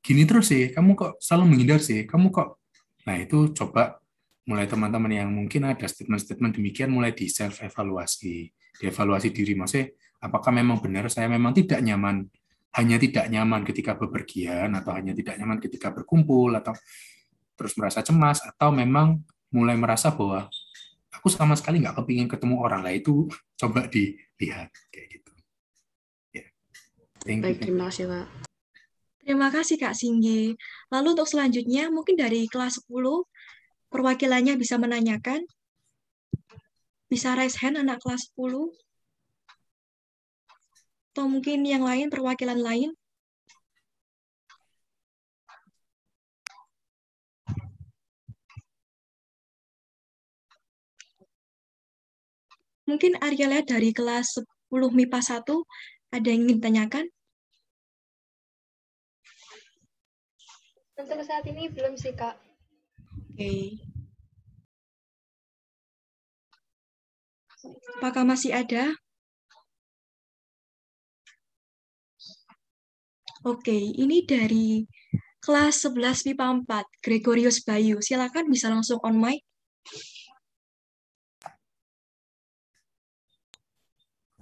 gini terus sih kamu kok selalu menghindar sih kamu kok nah itu coba mulai teman-teman yang mungkin ada statement-statement demikian mulai di self evaluasi dievaluasi diri maksudnya apakah memang benar saya memang tidak nyaman hanya tidak nyaman ketika bepergian atau hanya tidak nyaman ketika berkumpul atau terus merasa cemas atau memang mulai merasa bahwa aku sama sekali nggak kepingin ketemu orang lah itu coba dilihat kayak gitu yeah. thank Baik, you, terima kasih pak terima kasih kak Singgi lalu untuk selanjutnya mungkin dari kelas 10 perwakilannya bisa menanyakan bisa raise hand anak kelas 10 atau mungkin yang lain perwakilan lain Mungkin Aryalia dari kelas 10 MIPA 1 ada yang ingin tanyakan? Untuk saat ini belum sih, Kak. Oke. Okay. Apakah masih ada? Oke, okay. ini dari kelas 11 MIPA 4, Gregorius Bayu. Silakan bisa langsung on mic.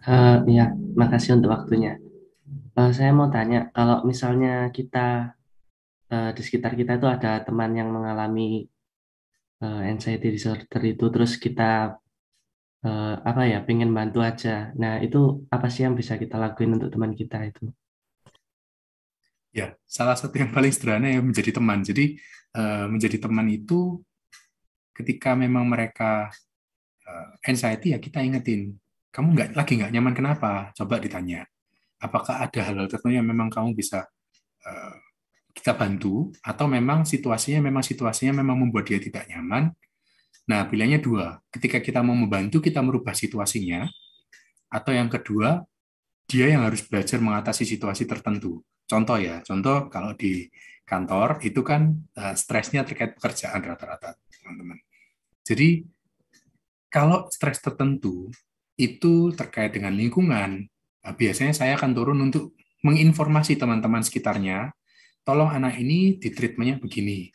Uh, ya, makasih untuk waktunya. Uh, saya mau tanya, kalau misalnya kita uh, di sekitar kita itu ada teman yang mengalami uh, anxiety disorder itu, terus kita uh, apa ya, pengen bantu aja. Nah, itu apa sih yang bisa kita lakuin untuk teman kita itu? Ya, salah satu yang paling sederhana ya menjadi teman. Jadi uh, menjadi teman itu ketika memang mereka uh, anxiety ya kita ingetin kamu nggak lagi nggak nyaman kenapa? Coba ditanya. Apakah ada hal-hal tertentu yang memang kamu bisa uh, kita bantu atau memang situasinya memang situasinya memang membuat dia tidak nyaman. Nah, pilihannya dua. Ketika kita mau membantu, kita merubah situasinya. Atau yang kedua, dia yang harus belajar mengatasi situasi tertentu. Contoh ya, contoh kalau di kantor itu kan uh, stresnya terkait pekerjaan rata-rata, teman-teman. Jadi kalau stres tertentu itu terkait dengan lingkungan, nah, biasanya saya akan turun untuk menginformasi teman-teman sekitarnya, tolong anak ini di treatmentnya begini.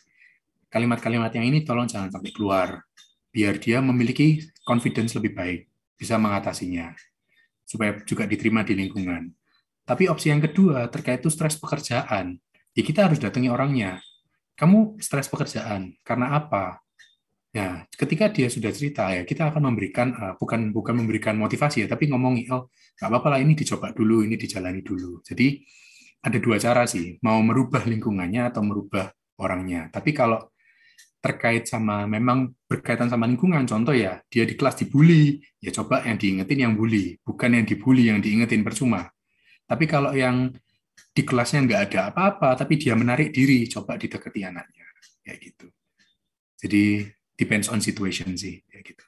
Kalimat-kalimat yang ini tolong jangan sampai keluar, biar dia memiliki confidence lebih baik, bisa mengatasinya, supaya juga diterima di lingkungan. Tapi opsi yang kedua terkait itu stres pekerjaan. Ya kita harus datangi orangnya. Kamu stres pekerjaan, karena apa? Ya, ketika dia sudah cerita ya, kita akan memberikan uh, bukan bukan memberikan motivasi ya, tapi ngomongi oh nggak apa-apa lah ini dicoba dulu, ini dijalani dulu. Jadi ada dua cara sih, mau merubah lingkungannya atau merubah orangnya. Tapi kalau terkait sama memang berkaitan sama lingkungan, contoh ya dia di kelas dibully, ya coba yang diingetin yang bully, bukan yang dibully yang diingetin percuma. Tapi kalau yang di kelasnya nggak ada apa-apa, tapi dia menarik diri, coba ditekati anaknya, kayak gitu. Jadi depends on situation sih kayak gitu.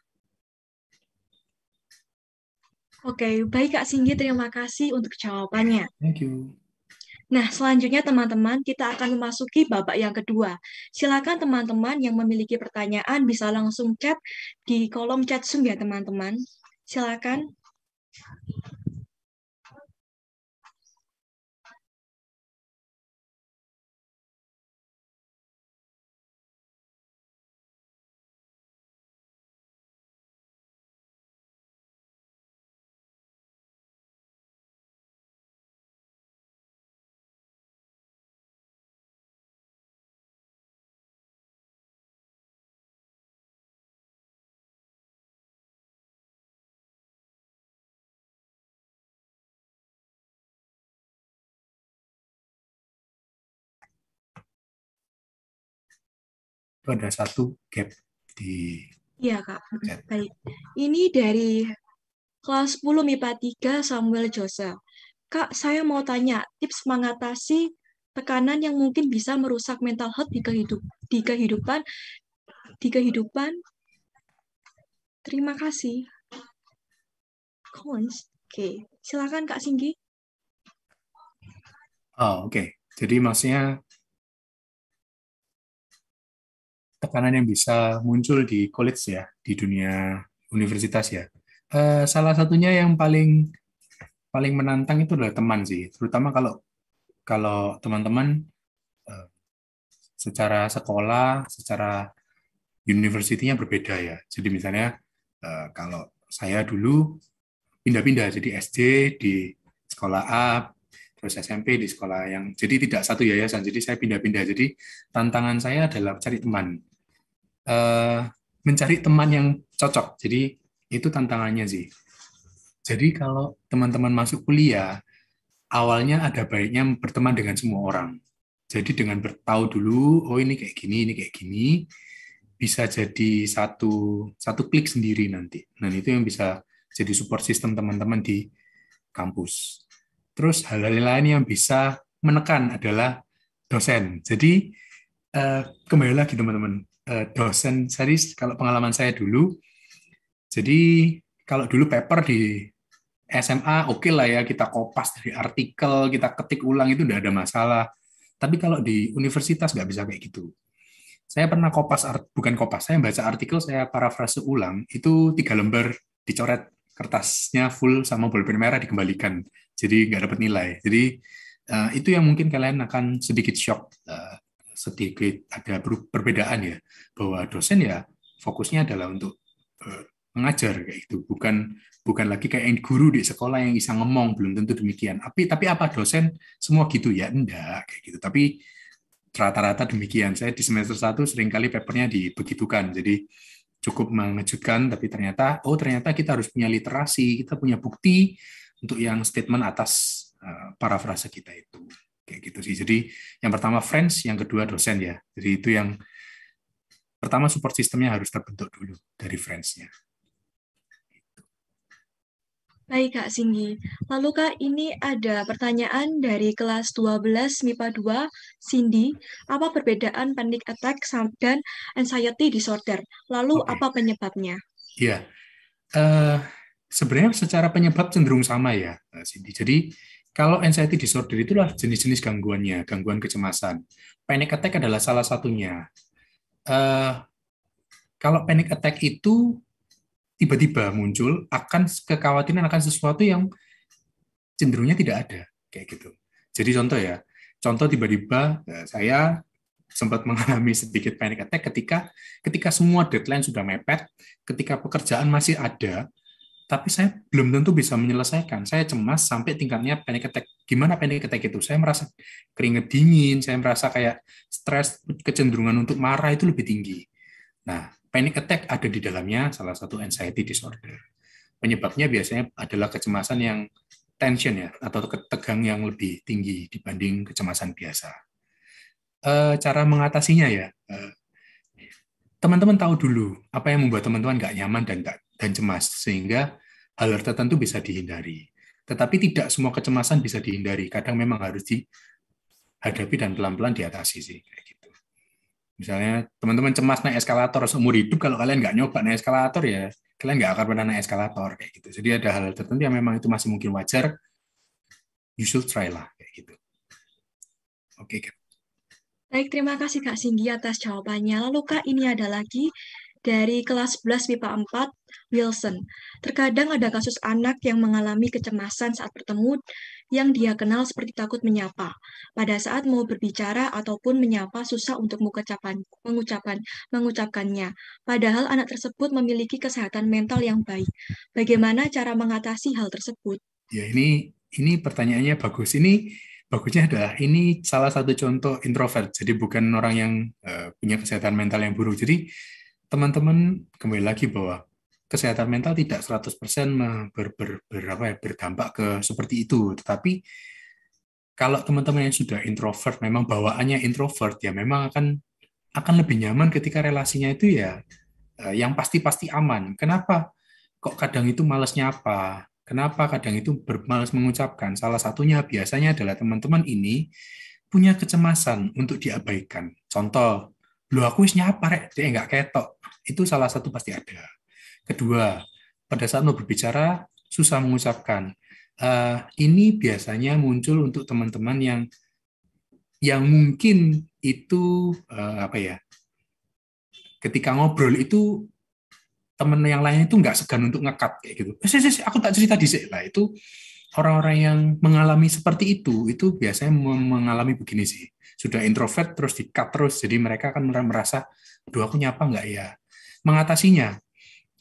Oke, okay, baik Kak Singgi, terima kasih untuk jawabannya. Thank you. Nah, selanjutnya teman-teman, kita akan memasuki babak yang kedua. Silakan teman-teman yang memiliki pertanyaan bisa langsung chat di kolom chat Zoom ya, teman-teman. Silakan. ada satu gap di Iya, Kak. Baik. Ini dari kelas 10 MIPA 3 Samuel Joseph. Kak, saya mau tanya tips mengatasi tekanan yang mungkin bisa merusak mental health di, kehidup, di kehidupan di kehidupan. Terima kasih. Coins, Oke, silakan Kak Singgi. Oh, oke. Okay. Jadi maksudnya tekanan yang bisa muncul di college ya, di dunia universitas ya. Uh, salah satunya yang paling paling menantang itu adalah teman sih, terutama kalau kalau teman-teman uh, secara sekolah, secara universitinya berbeda ya. Jadi misalnya uh, kalau saya dulu pindah-pindah jadi SD di sekolah A, terus SMP di sekolah yang jadi tidak satu yayasan. Jadi saya pindah-pindah. Jadi tantangan saya adalah cari teman uh, mencari teman yang cocok. Jadi itu tantangannya sih. Jadi kalau teman-teman masuk kuliah, awalnya ada baiknya berteman dengan semua orang. Jadi dengan bertahu dulu, oh ini kayak gini, ini kayak gini, bisa jadi satu satu klik sendiri nanti. Dan itu yang bisa jadi support system teman-teman di kampus. Terus hal-hal lain yang bisa menekan adalah dosen. Jadi eh, kembali lagi teman-teman, Eh, dosen jadi kalau pengalaman saya dulu jadi kalau dulu paper di SMA oke okay lah ya kita kopas dari artikel kita ketik ulang itu udah ada masalah tapi kalau di universitas nggak bisa kayak gitu saya pernah kopas bukan kopas saya baca artikel saya parafrase ulang itu tiga lembar dicoret kertasnya full sama bolpen merah dikembalikan jadi nggak dapat nilai jadi eh, itu yang mungkin kalian akan sedikit shock eh, sedikit ada perbedaan ya bahwa dosen ya fokusnya adalah untuk eh, mengajar kayak itu bukan bukan lagi kayak yang guru di sekolah yang bisa ngomong belum tentu demikian tapi tapi apa dosen semua gitu ya enggak kayak gitu tapi rata-rata demikian saya di semester 1 seringkali papernya dibegitukan jadi cukup mengejutkan tapi ternyata oh ternyata kita harus punya literasi kita punya bukti untuk yang statement atas uh, parafrase kita itu kayak gitu sih. Jadi yang pertama friends, yang kedua dosen ya. Jadi itu yang pertama support sistemnya harus terbentuk dulu dari friendsnya. Baik Kak Singgi. Lalu Kak, ini ada pertanyaan dari kelas 12 MIPA 2, Cindy. Apa perbedaan panic attack dan anxiety disorder? Lalu okay. apa penyebabnya? Iya. Uh, sebenarnya secara penyebab cenderung sama ya, Cindy. Jadi kalau anxiety disorder itulah jenis-jenis gangguannya, gangguan kecemasan. Panic attack adalah salah satunya. Uh, kalau panic attack itu tiba-tiba muncul, akan kekhawatiran akan sesuatu yang cenderungnya tidak ada, kayak gitu. Jadi contoh ya, contoh tiba-tiba eh, saya sempat mengalami sedikit panic attack ketika ketika semua deadline sudah mepet, ketika pekerjaan masih ada, tapi saya belum tentu bisa menyelesaikan. Saya cemas sampai tingkatnya panic attack. Gimana panic attack itu? Saya merasa keringat dingin, saya merasa kayak stres, kecenderungan untuk marah itu lebih tinggi. Nah, panic attack ada di dalamnya salah satu anxiety disorder. Penyebabnya biasanya adalah kecemasan yang tension ya, atau ketegang yang lebih tinggi dibanding kecemasan biasa. E, cara mengatasinya ya, eh, teman-teman tahu dulu apa yang membuat teman-teman nggak nyaman dan nggak dan cemas sehingga hal tertentu bisa dihindari. Tetapi tidak semua kecemasan bisa dihindari. Kadang memang harus dihadapi dan pelan-pelan diatasi sih kayak gitu. Misalnya teman-teman cemas naik eskalator seumur hidup kalau kalian nggak nyoba naik eskalator ya kalian nggak akan pernah naik eskalator kayak gitu. Jadi ada hal tertentu yang memang itu masih mungkin wajar. You should try lah kayak gitu. Oke, okay, Baik, terima kasih Kak Singgi atas jawabannya. Lalu Kak, ini ada lagi dari kelas 11 MIPA 4 Wilson. Terkadang ada kasus anak yang mengalami kecemasan saat bertemu yang dia kenal seperti takut menyapa. Pada saat mau berbicara ataupun menyapa susah untuk mengucapkan, mengucapkan mengucapkannya. Padahal anak tersebut memiliki kesehatan mental yang baik. Bagaimana cara mengatasi hal tersebut? Ya ini ini pertanyaannya bagus. Ini bagusnya adalah ini salah satu contoh introvert. Jadi bukan orang yang uh, punya kesehatan mental yang buruk. Jadi teman-teman kembali lagi bahwa kesehatan mental tidak 100% ber, ber, ber, ya, berdampak ke seperti itu. Tetapi kalau teman-teman yang sudah introvert, memang bawaannya introvert, ya memang akan akan lebih nyaman ketika relasinya itu ya eh, yang pasti-pasti aman. Kenapa? Kok kadang itu malesnya apa? Kenapa kadang itu bermalas mengucapkan? Salah satunya biasanya adalah teman-teman ini punya kecemasan untuk diabaikan. Contoh, lu aku wis nyapa rek, dia nggak ketok itu salah satu pasti ada. Kedua, pada saat mau berbicara, susah mengucapkan. Uh, ini biasanya muncul untuk teman-teman yang yang mungkin itu uh, apa ya? Ketika ngobrol itu teman yang lain itu nggak segan untuk ngekat kayak gitu. Eh, si, sih, sih, aku tak cerita di lah itu orang-orang yang mengalami seperti itu itu biasanya mengalami begini sih sudah introvert terus dikat terus jadi mereka akan merasa dua aku nyapa nggak ya mengatasinya.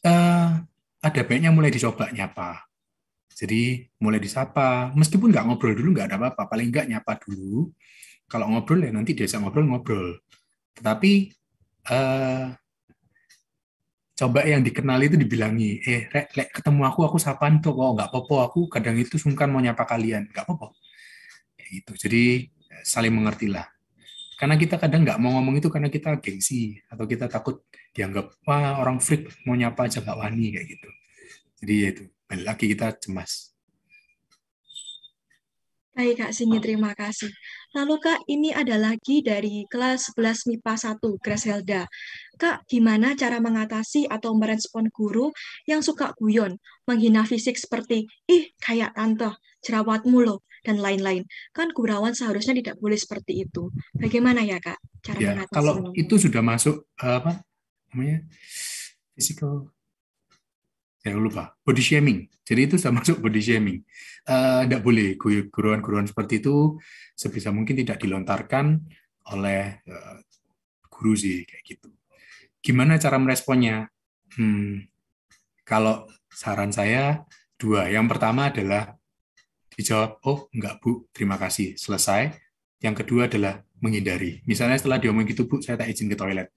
Uh, ada baiknya mulai dicoba nyapa. Jadi mulai disapa, meskipun nggak ngobrol dulu nggak ada apa-apa, paling nggak nyapa dulu. Kalau ngobrol ya nanti diajak ngobrol-ngobrol. Tetapi uh, coba yang dikenal itu dibilangi, eh rek, rek ketemu aku aku sapaan tuh kok nggak popo aku kadang itu sungkan mau nyapa kalian nggak popo. Ya, itu jadi saling mengertilah. Karena kita kadang nggak mau ngomong itu karena kita gengsi atau kita takut dianggap wah orang freak mau nyapa aja nggak wani kayak gitu. Jadi ya itu balik lagi kita cemas. Baik Kak Singi, ah. terima kasih. Lalu Kak, ini ada lagi dari kelas 11 MIPA 1, Helda Kak, gimana cara mengatasi atau merespon guru yang suka guyon, menghina fisik seperti, ih kayak tante, jerawatmu loh, dan lain-lain. Kan gurauan seharusnya tidak boleh seperti itu. Bagaimana ya kak cara ya, mengatasi? Kalau ini? itu sudah masuk eh, apa namanya physical saya lupa body shaming jadi itu sudah masuk body shaming uh, tidak boleh guruan-guruan seperti itu sebisa mungkin tidak dilontarkan oleh uh, guru sih kayak gitu gimana cara meresponnya hmm, kalau saran saya dua yang pertama adalah Dijawab, oh enggak Bu, terima kasih, selesai. Yang kedua adalah menghindari. Misalnya setelah diomong gitu, Bu, saya tak izin ke toilet.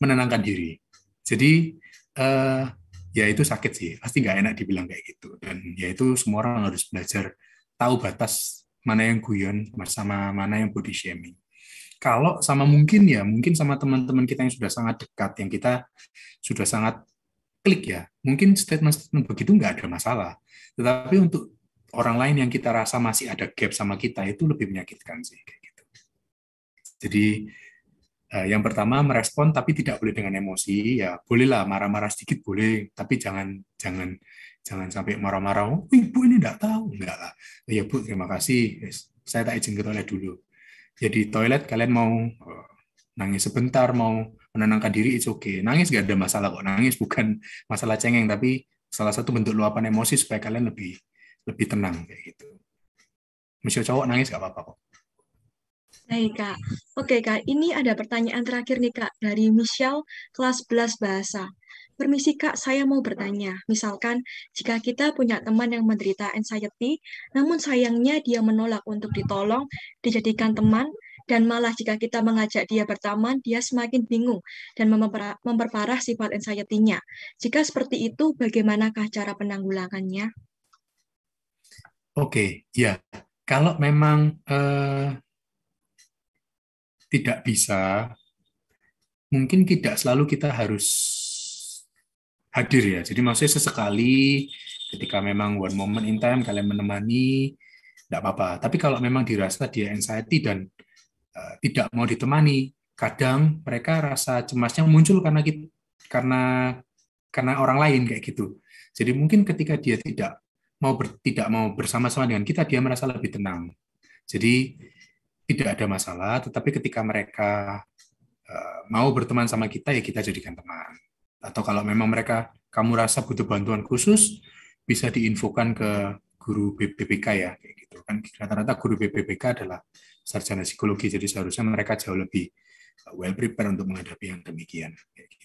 Menenangkan diri. Jadi, eh, ya itu sakit sih. Pasti nggak enak dibilang kayak gitu. Dan ya itu semua orang harus belajar tahu batas mana yang guyon sama mana yang body shaming. Kalau sama mungkin ya, mungkin sama teman-teman kita yang sudah sangat dekat, yang kita sudah sangat klik ya, mungkin statement-statement begitu nggak ada masalah. Tetapi untuk orang lain yang kita rasa masih ada gap sama kita itu lebih menyakitkan sih kayak gitu. Jadi eh, yang pertama merespon tapi tidak boleh dengan emosi ya bolehlah marah-marah sedikit boleh tapi jangan jangan jangan sampai marah-marah oh, ibu ini tidak tahu enggak lah oh, ya bu terima kasih saya tak izin ke toilet dulu jadi ya, toilet kalian mau eh, nangis sebentar mau menenangkan diri itu oke okay. nangis gak ada masalah kok nangis bukan masalah cengeng tapi salah satu bentuk luapan emosi supaya kalian lebih lebih tenang kayak gitu. Misalnya cowok nangis gak apa-apa kok. Baik Kak. Oke Kak, ini ada pertanyaan terakhir nih Kak dari Michelle kelas 11 bahasa. Permisi Kak, saya mau bertanya. Misalkan jika kita punya teman yang menderita anxiety, namun sayangnya dia menolak untuk ditolong, dijadikan teman, dan malah jika kita mengajak dia berteman dia semakin bingung dan memperparah sifat anxiety-nya. Jika seperti itu, bagaimanakah cara penanggulangannya? Oke, ya. Kalau memang eh, tidak bisa, mungkin tidak selalu kita harus hadir ya. Jadi maksudnya sesekali ketika memang one moment in time kalian menemani, tidak apa-apa. Tapi kalau memang dirasa dia anxiety dan uh, tidak mau ditemani, kadang mereka rasa cemasnya muncul karena kita, karena karena orang lain kayak gitu. Jadi mungkin ketika dia tidak mau ber, tidak mau bersama-sama dengan kita dia merasa lebih tenang. Jadi tidak ada masalah, tetapi ketika mereka uh, mau berteman sama kita ya kita jadikan teman. Atau kalau memang mereka kamu rasa butuh bantuan khusus bisa diinfokan ke guru BPPK ya kayak gitu kan rata-rata guru BPPK adalah sarjana psikologi jadi seharusnya mereka jauh lebih eh, well prepared untuk menghadapi yang demikian kayak gitu.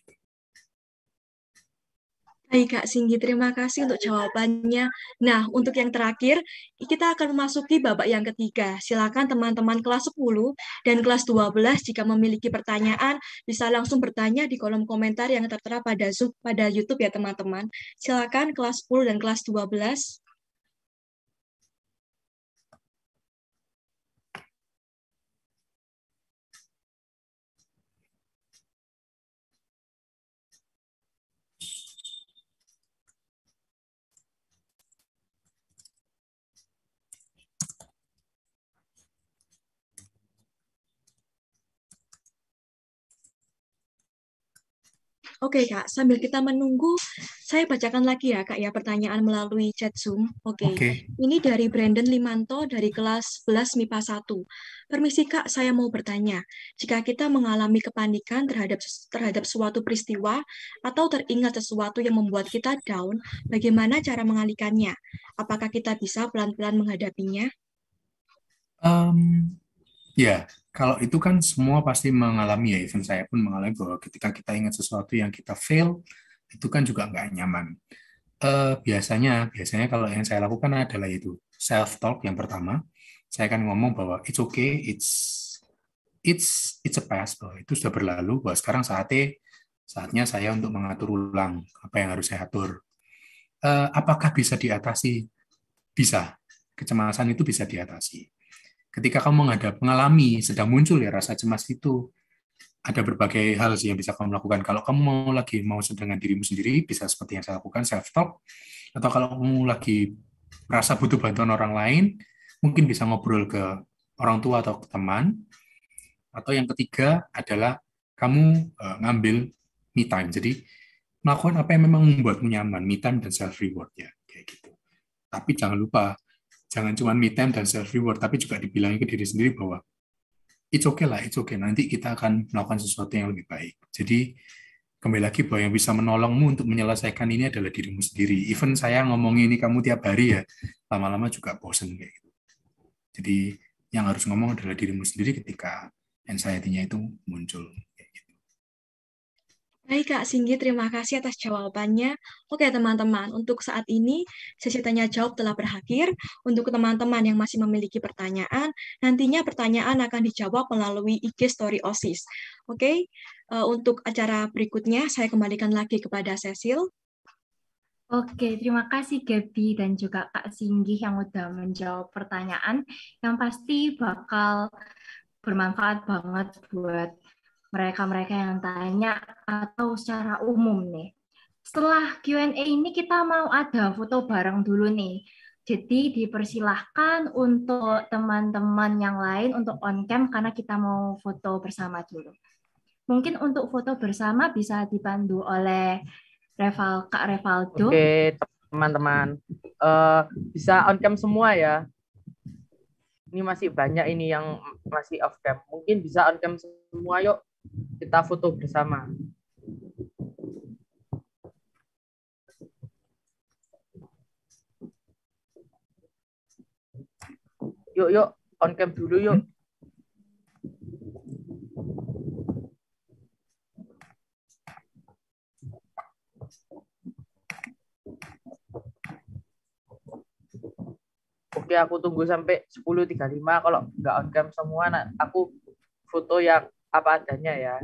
Baik Kak Singgi, terima kasih untuk jawabannya. Nah, untuk yang terakhir, kita akan memasuki babak yang ketiga. Silakan teman-teman kelas 10 dan kelas 12 jika memiliki pertanyaan, bisa langsung bertanya di kolom komentar yang tertera pada Zoom, pada YouTube ya teman-teman. Silakan kelas 10 dan kelas 12. Oke okay, Kak, sambil kita menunggu, saya bacakan lagi ya Kak ya pertanyaan melalui chat Zoom. Oke, okay. okay. ini dari Brandon Limanto dari kelas 11 MIPA 1. Permisi Kak, saya mau bertanya, jika kita mengalami kepanikan terhadap terhadap suatu peristiwa atau teringat sesuatu yang membuat kita down, bagaimana cara mengalihkannya? Apakah kita bisa pelan-pelan menghadapinya? Um, ya, kalau itu kan semua pasti mengalami ya, even saya pun mengalami bahwa ketika kita ingat sesuatu yang kita fail, itu kan juga nggak nyaman. Uh, biasanya, biasanya kalau yang saya lakukan adalah itu self talk yang pertama. Saya akan ngomong bahwa it's okay, it's it's it's a past bahwa itu sudah berlalu bahwa sekarang saatnya saatnya saya untuk mengatur ulang apa yang harus saya atur. Uh, apakah bisa diatasi? Bisa. Kecemasan itu bisa diatasi ketika kamu menghadap mengalami sedang muncul ya rasa cemas itu ada berbagai hal sih yang bisa kamu lakukan. Kalau kamu mau lagi mau dengan dirimu sendiri, bisa seperti yang saya lakukan, self talk. Atau kalau kamu lagi merasa butuh bantuan orang lain, mungkin bisa ngobrol ke orang tua atau ke teman. Atau yang ketiga adalah kamu uh, ngambil me time. Jadi melakukan apa yang memang membuatmu nyaman, me time dan self reward ya, kayak gitu. Tapi jangan lupa jangan cuma me time dan self reward tapi juga dibilangin ke diri sendiri bahwa it's okay lah it's okay nanti kita akan melakukan sesuatu yang lebih baik jadi kembali lagi bahwa yang bisa menolongmu untuk menyelesaikan ini adalah dirimu sendiri even saya ngomong ini kamu tiap hari ya lama-lama juga bosen kayak gitu jadi yang harus ngomong adalah dirimu sendiri ketika anxiety-nya itu muncul Baik Kak Singgi, terima kasih atas jawabannya. Oke teman-teman, untuk saat ini sesi tanya jawab telah berakhir. Untuk teman-teman yang masih memiliki pertanyaan, nantinya pertanyaan akan dijawab melalui IG Story OSIS. Oke, eh, untuk acara berikutnya saya kembalikan lagi kepada Cecil. Oke, terima kasih Gabi dan juga Kak Singgi yang sudah menjawab pertanyaan yang pasti bakal bermanfaat banget buat mereka-mereka yang tanya atau secara umum nih. Setelah Q&A ini kita mau ada foto bareng dulu nih. Jadi dipersilahkan untuk teman-teman yang lain untuk on cam karena kita mau foto bersama dulu. Mungkin untuk foto bersama bisa dipandu oleh Reval Kak Revaldo. Oke, teman-teman. Uh, bisa on cam semua ya. Ini masih banyak ini yang masih off cam. Mungkin bisa on cam semua yuk. Kita foto bersama. Yuk, yuk, on cam dulu yuk. Hmm? Oke, aku tunggu sampai 10.35. Kalau nggak on cam semua, aku foto yang apa adanya ya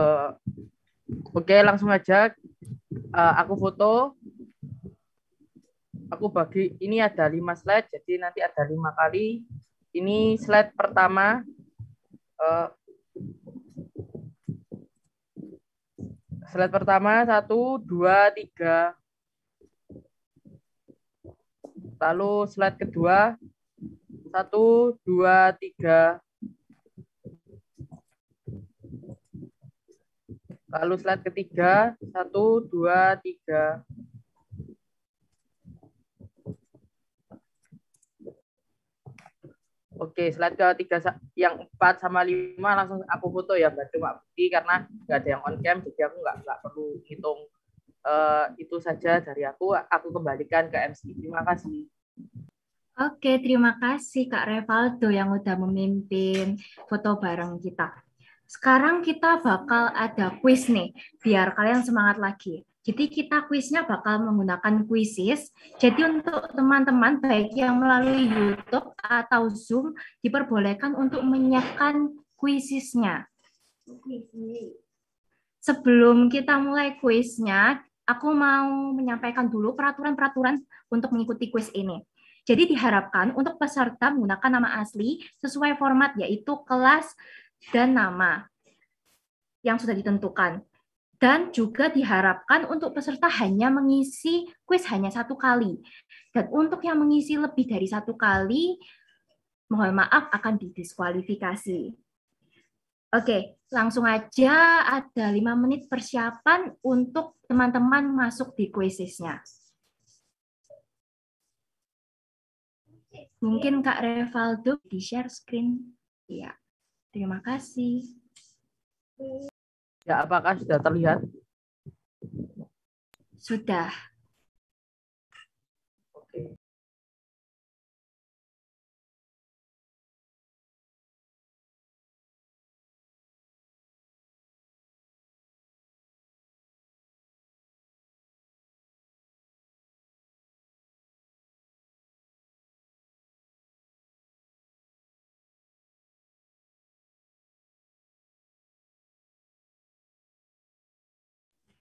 uh, oke okay, langsung aja uh, aku foto aku bagi ini ada lima slide jadi nanti ada lima kali ini slide pertama uh, slide pertama satu dua tiga lalu slide kedua satu dua tiga Lalu slide ketiga, satu, dua, tiga. Oke, slide ke tiga yang empat sama lima langsung aku foto ya, Mbak. Cuma bukti karena nggak ada yang on cam, jadi aku nggak nggak perlu hitung uh, eh, itu saja dari aku. Aku kembalikan ke MC. Terima kasih. Oke, terima kasih Kak Revaldo yang udah memimpin foto bareng kita. Sekarang kita bakal ada kuis nih, biar kalian semangat lagi. Jadi kita kuisnya bakal menggunakan kuisis. Jadi untuk teman-teman baik yang melalui YouTube atau Zoom diperbolehkan untuk menyiapkan kuisisnya. Sebelum kita mulai kuisnya, aku mau menyampaikan dulu peraturan-peraturan untuk mengikuti kuis ini. Jadi diharapkan untuk peserta menggunakan nama asli sesuai format yaitu kelas dan nama yang sudah ditentukan. Dan juga diharapkan untuk peserta hanya mengisi kuis hanya satu kali. Dan untuk yang mengisi lebih dari satu kali, mohon maaf akan didiskualifikasi. Oke, langsung aja ada lima menit persiapan untuk teman-teman masuk di kuisisnya. Mungkin Kak Revaldo di share screen. Iya. Terima kasih. Ya, apakah sudah terlihat? Sudah.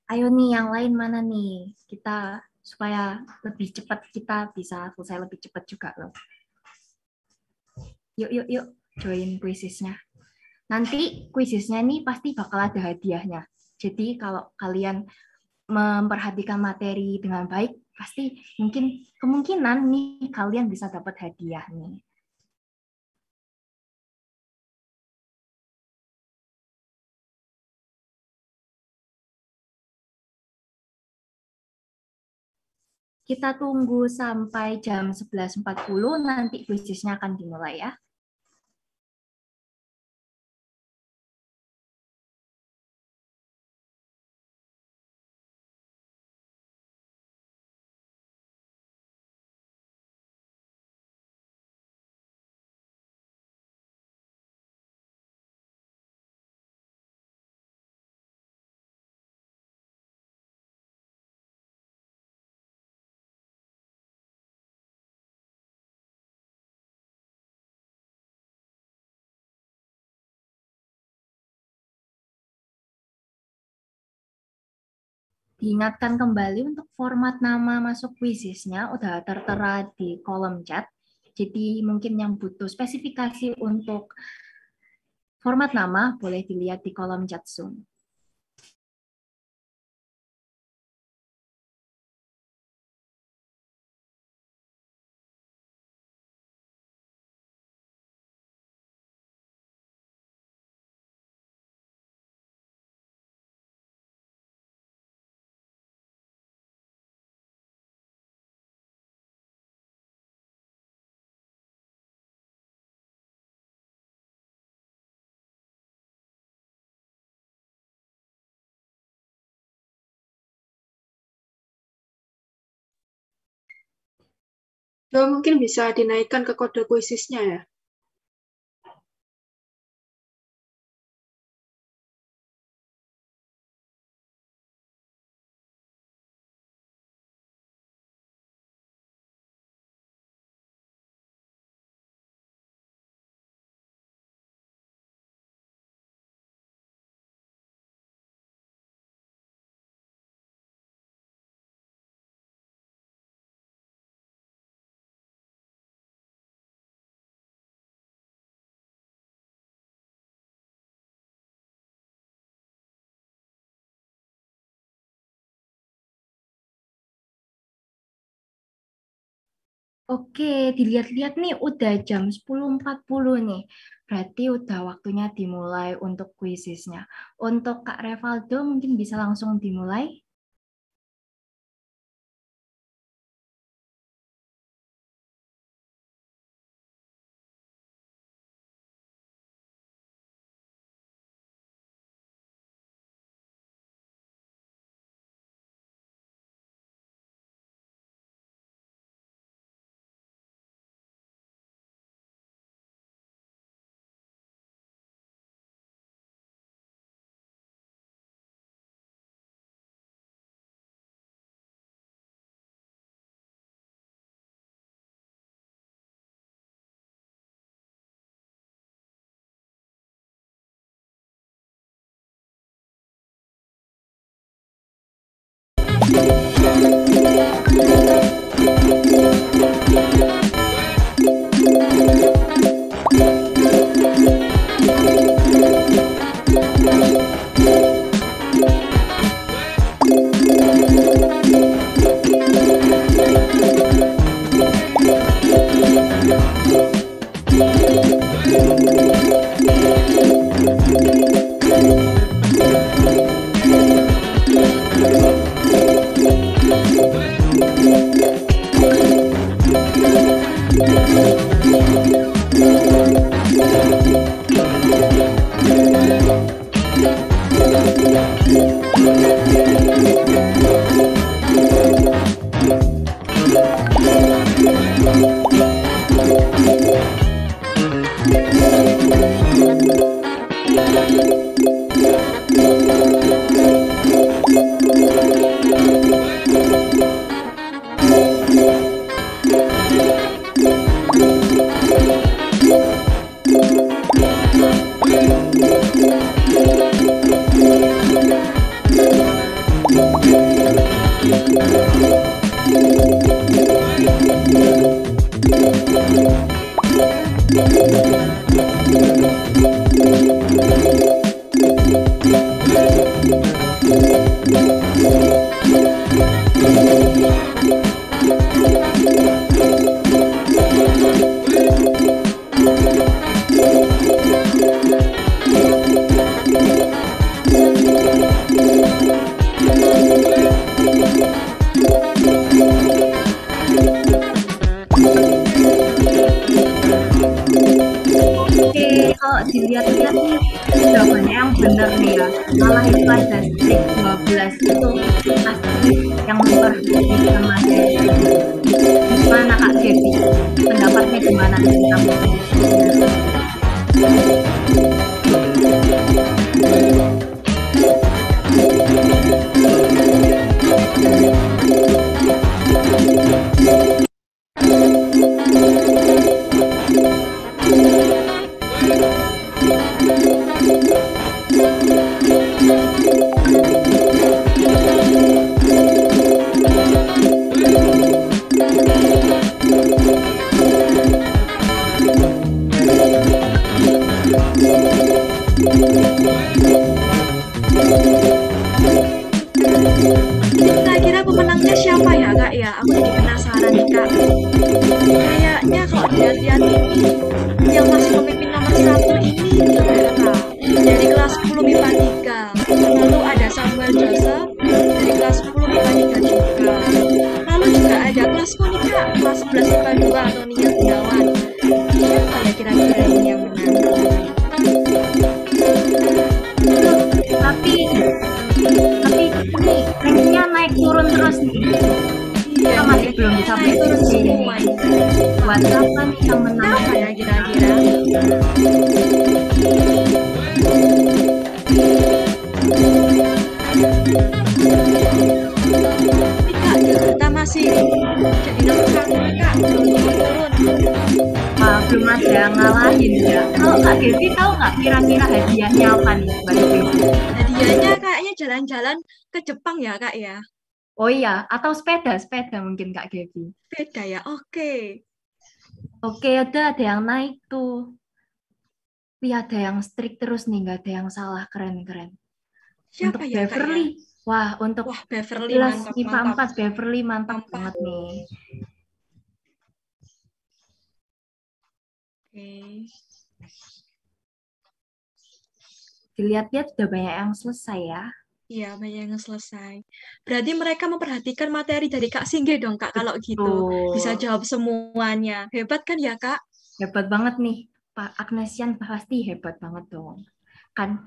ayo nih yang lain mana nih kita supaya lebih cepat kita bisa selesai lebih cepat juga loh. Yuk yuk yuk join kuisisnya. Nanti kuisisnya nih pasti bakal ada hadiahnya. Jadi kalau kalian memperhatikan materi dengan baik, pasti mungkin kemungkinan nih kalian bisa dapat hadiah nih. Kita tunggu sampai jam 11.40, nanti kuisisnya akan dimulai ya. diingatkan kembali untuk format nama masuk kuisisnya udah tertera di kolom chat. Jadi mungkin yang butuh spesifikasi untuk format nama boleh dilihat di kolom chat Zoom. Lo mungkin bisa dinaikkan ke kode kuisisnya ya. Oke, dilihat-lihat nih udah jam 10.40 nih. Berarti udah waktunya dimulai untuk kuisisnya. Untuk Kak Revaldo mungkin bisa langsung dimulai. penasaran nih kak kayaknya kalau dilihat-lihat ini yang masih pemimpin nomor satu ini Joel dari kelas 10 MIPA 3 lalu ada Samuel Joseph dari kelas 10 MIPA 3 juga lalu juga ada kelas kuning kak kelas 11 MIPA 2 Antonia naik turun semua buat apa nih yang menang saya kira-kira kita masih jadi nomor satu kak turun uh, belum ada ngalahin ya kalau kak Devi tahu nggak kira-kira hadiahnya apa nih buat Devi hadiahnya kayaknya jalan-jalan ke Jepang ya kak ya Oh iya, atau sepeda, sepeda mungkin Kak Gaby. Sepeda ya, oke. Okay. Oke, okay, ada ada yang naik tuh. Wih, ada yang strik terus nih, nggak ada yang salah, keren-keren. Siapa untuk ya, ya? Beverly. Wah, untuk Wah, Beverly 11, mantap, IPA mantap. 4 Beverly mantap, mantap banget nih. Oke. Okay. Dilihat-lihat udah banyak yang selesai ya. Iya, banyak yang selesai. Berarti mereka memperhatikan materi dari Kak singgih dong, Kak, kalau gitu. Bisa jawab semuanya. Hebat kan ya, Kak? Hebat banget nih. Pak Agnesian pasti hebat banget dong. Kan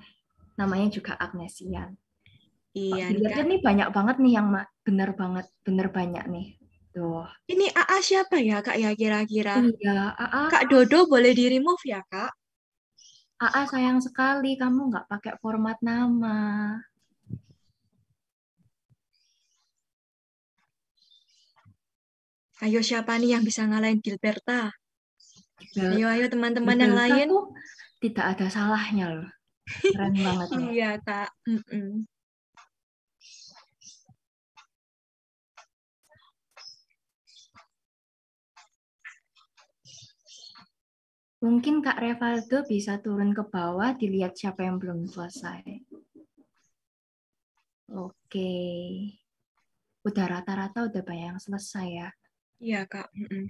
namanya juga Agnesian. Iya, Pak, nih banyak banget nih yang bener banget, bener banyak nih. Tuh. Ini AA siapa ya, Kak, ya kira-kira? Iya, AA. Kak Dodo boleh di-remove ya, Kak? AA sayang sekali kamu nggak pakai format nama. Ayo siapa nih yang bisa ngalahin Gilberta? ayo ayo teman-teman yang lain. Tidak ada salahnya loh. Keren banget. Ya. iya kak. Mm -mm. Mungkin Kak Revaldo bisa turun ke bawah dilihat siapa yang belum selesai. Oke. Udah rata-rata udah banyak yang selesai ya. Iya, Kak. Mm -mm.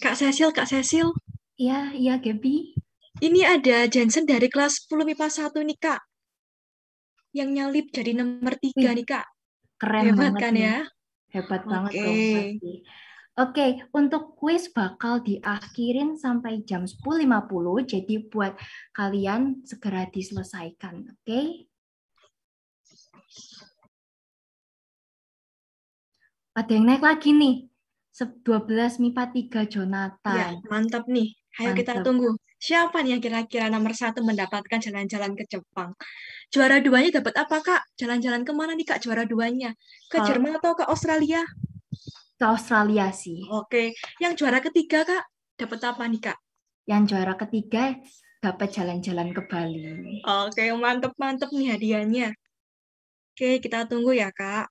Kak Cecil, Kak Cecil. Iya, iya Gabby. Ini ada Jensen dari kelas 10 MIPA 1 nih, Kak. Yang nyalip jadi nomor 3 nih, Kak. Keren Hebat banget kan ya? Hebat okay. banget Bro. Oke, okay, untuk kuis bakal diakhirin sampai jam 10.50, jadi buat kalian segera diselesaikan, oke? Okay? Ada yang naik lagi nih. 12 MIPA 3 Jonathan. Ya, mantap nih. Ayo mantap. kita tunggu. Siapa nih yang kira-kira nomor satu mendapatkan jalan-jalan ke Jepang? Juara duanya dapat apa, Kak? Jalan-jalan kemana nih, Kak, juara duanya? Ke oh. Jerman atau ke Australia? Ke Australia sih. Oke. Yang juara ketiga, Kak, dapat apa nih, Kak? Yang juara ketiga dapat jalan-jalan ke Bali. Oke, mantep-mantep nih hadiahnya. Oke, kita tunggu ya, Kak.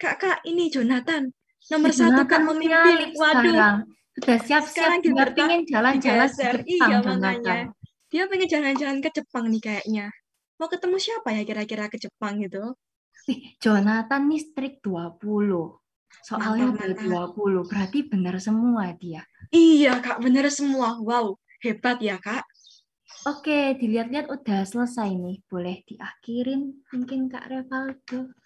kakak kak ini Jonathan nomor Jonathan satu kan memimpin waduh sekarang. sudah siap-siap sekarang ingin pengen jalan-jalan ke iya, Jepang iya makanya dia pengen jalan-jalan ke Jepang nih kayaknya mau ketemu siapa ya kira-kira ke Jepang gitu Jonathan nih strik 20 soalnya dua 20 berarti benar semua dia iya kak benar semua wow hebat ya kak Oke, dilihat-lihat udah selesai nih. Boleh diakhirin mungkin Kak Revaldo.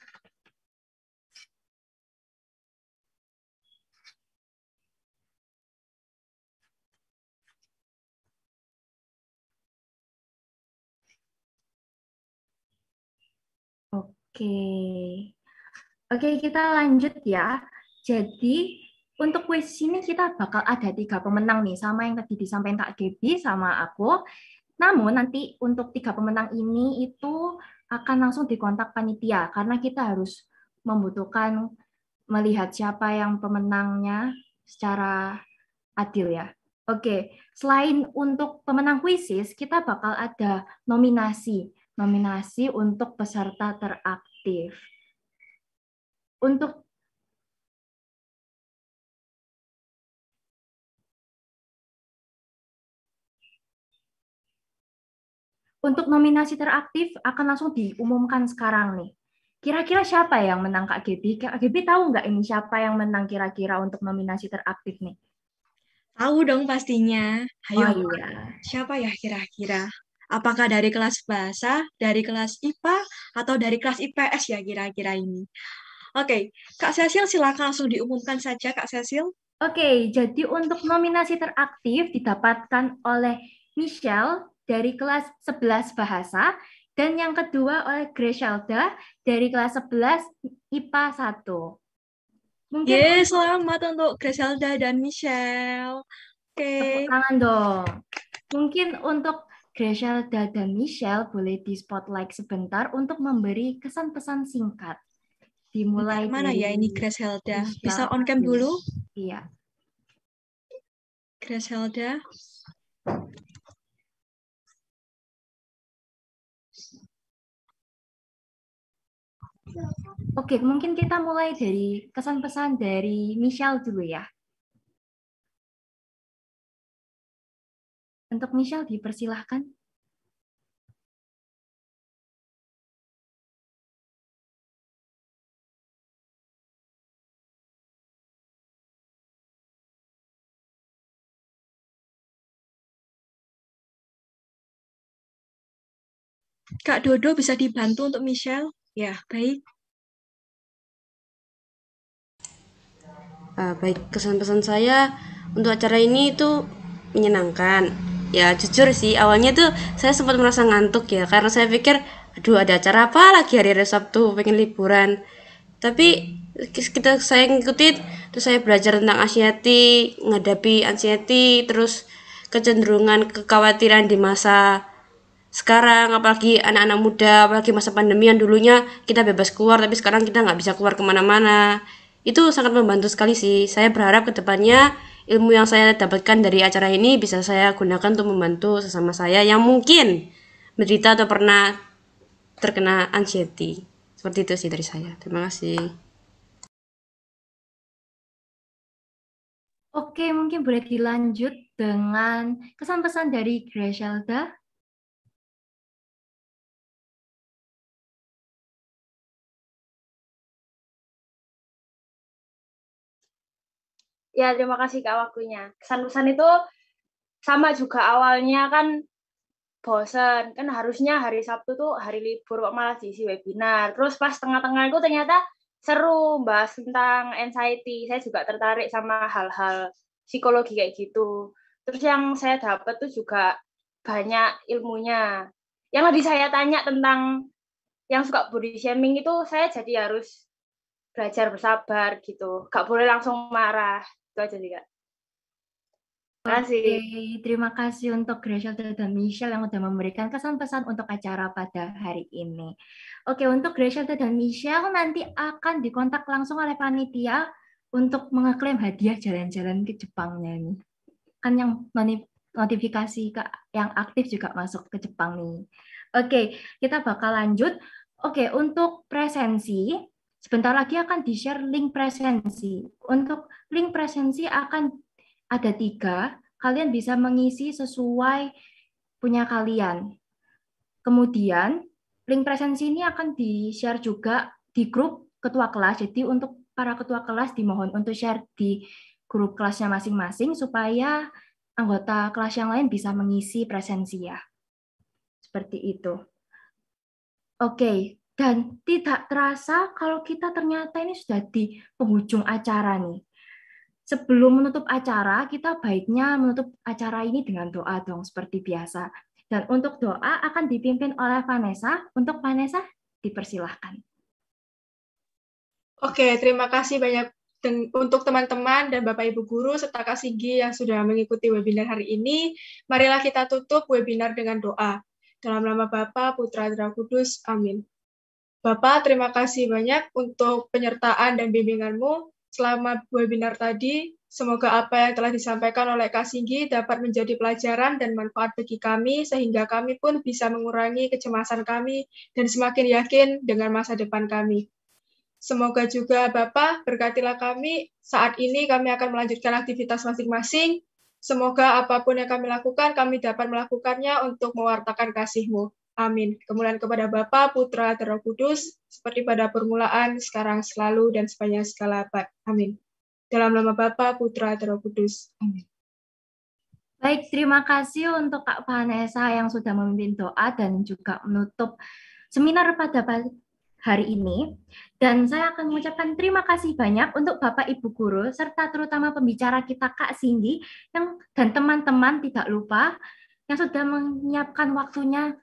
okay. Oke, okay, kita lanjut ya. Jadi, untuk quiz ini kita bakal ada tiga pemenang nih, sama yang tadi disampaikan Kak Gaby sama aku. Namun nanti untuk tiga pemenang ini itu akan langsung dikontak panitia, karena kita harus membutuhkan melihat siapa yang pemenangnya secara adil ya. Oke, selain untuk pemenang kuisis, kita bakal ada nominasi. Nominasi untuk peserta terak aktif. Untuk Untuk nominasi teraktif akan langsung diumumkan sekarang nih. Kira-kira siapa yang menang Kak Gebi? Kak Gebi tahu nggak ini siapa yang menang kira-kira untuk nominasi teraktif nih? Tahu dong pastinya. Ayo, oh, iya. siapa ya kira-kira? Apakah dari kelas bahasa, dari kelas IPA, atau dari kelas IPS ya kira-kira ini. Oke, Kak Cecil silakan langsung diumumkan saja Kak Cecil. Oke, jadi untuk nominasi teraktif didapatkan oleh Michelle dari kelas 11 bahasa dan yang kedua oleh Greshelda dari kelas 11 IPA 1. Mungkin Yeay, selamat untuk Griselda dan Michelle. Oke. Okay. Tangan dong. Mungkin untuk Griselda dan Michelle boleh di spotlight sebentar untuk memberi kesan pesan singkat. Dimulai mana dari ya ini Griselda? Bisa on cam dulu? Iya. Griselda. Oke, mungkin kita mulai dari kesan pesan dari Michelle dulu ya. Untuk Michelle dipersilahkan. Kak Dodo bisa dibantu untuk Michelle? Ya, baik. Uh, baik, kesan-pesan saya untuk acara ini itu menyenangkan ya jujur sih awalnya tuh saya sempat merasa ngantuk ya karena saya pikir aduh ada acara apa lagi hari, hari Sabtu pengen liburan tapi kita saya ngikutin terus saya belajar tentang anxiety menghadapi anxiety terus kecenderungan kekhawatiran di masa sekarang apalagi anak-anak muda apalagi masa pandemi yang dulunya kita bebas keluar tapi sekarang kita nggak bisa keluar kemana-mana itu sangat membantu sekali sih saya berharap kedepannya ilmu yang saya dapatkan dari acara ini bisa saya gunakan untuk membantu sesama saya yang mungkin menderita atau pernah terkena anxiety. Seperti itu sih dari saya. Terima kasih. Oke, mungkin boleh dilanjut dengan kesan kesan dari Shelter. Ya, terima kasih Kak waktunya. kesan kesan itu sama juga awalnya kan bosen. Kan harusnya hari Sabtu tuh hari libur kok malah diisi webinar. Terus pas tengah-tengah itu ternyata seru bahas tentang anxiety. Saya juga tertarik sama hal-hal psikologi kayak gitu. Terus yang saya dapat tuh juga banyak ilmunya. Yang lebih saya tanya tentang yang suka body shaming itu saya jadi harus belajar bersabar gitu. Gak boleh langsung marah. Itu aja sih, Kak. Kasih. Oke, terima kasih untuk Gracial dan Michelle yang sudah memberikan kesan-pesan untuk acara pada hari ini. Oke, untuk Gracial dan Michelle nanti akan dikontak langsung oleh panitia untuk mengeklaim hadiah jalan-jalan ke Jepangnya nih. Kan yang notifikasi yang aktif juga masuk ke Jepang nih. Oke, kita bakal lanjut. Oke, untuk presensi Sebentar lagi akan di-share link presensi. Untuk link presensi akan ada tiga, kalian bisa mengisi sesuai punya kalian. Kemudian, link presensi ini akan di-share juga di grup ketua kelas, jadi untuk para ketua kelas dimohon untuk share di grup kelasnya masing-masing supaya anggota kelas yang lain bisa mengisi presensi ya. Seperti itu. Oke, dan tidak terasa kalau kita ternyata ini sudah di penghujung acara nih. Sebelum menutup acara, kita baiknya menutup acara ini dengan doa dong seperti biasa. Dan untuk doa akan dipimpin oleh Vanessa. Untuk Vanessa, dipersilahkan. Oke, terima kasih banyak untuk teman-teman dan Bapak Ibu guru serta Kak Sigi yang sudah mengikuti webinar hari ini, marilah kita tutup webinar dengan doa. Dalam nama Bapa, Putra, dan Kudus. Amin. Bapak, terima kasih banyak untuk penyertaan dan bimbinganmu selama webinar tadi. Semoga apa yang telah disampaikan oleh Kak Singgi dapat menjadi pelajaran dan manfaat bagi kami, sehingga kami pun bisa mengurangi kecemasan kami dan semakin yakin dengan masa depan kami. Semoga juga Bapak berkatilah kami, saat ini kami akan melanjutkan aktivitas masing-masing. Semoga apapun yang kami lakukan, kami dapat melakukannya untuk mewartakan kasihmu. Amin. Kemuliaan kepada Bapa, Putra, dan Roh Kudus, seperti pada permulaan, sekarang, selalu, dan sepanjang segala abad. Amin. Dalam nama Bapa, Putra, dan Roh Kudus. Amin. Baik, terima kasih untuk Kak Vanessa yang sudah memimpin doa dan juga menutup seminar pada hari ini. Dan saya akan mengucapkan terima kasih banyak untuk Bapak Ibu Guru serta terutama pembicara kita Kak Cindy yang dan teman-teman tidak lupa yang sudah menyiapkan waktunya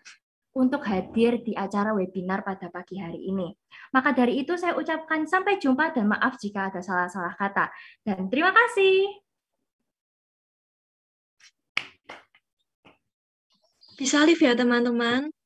untuk hadir di acara webinar pada pagi hari ini. Maka dari itu saya ucapkan sampai jumpa dan maaf jika ada salah-salah kata. Dan terima kasih. Bisa live ya teman-teman.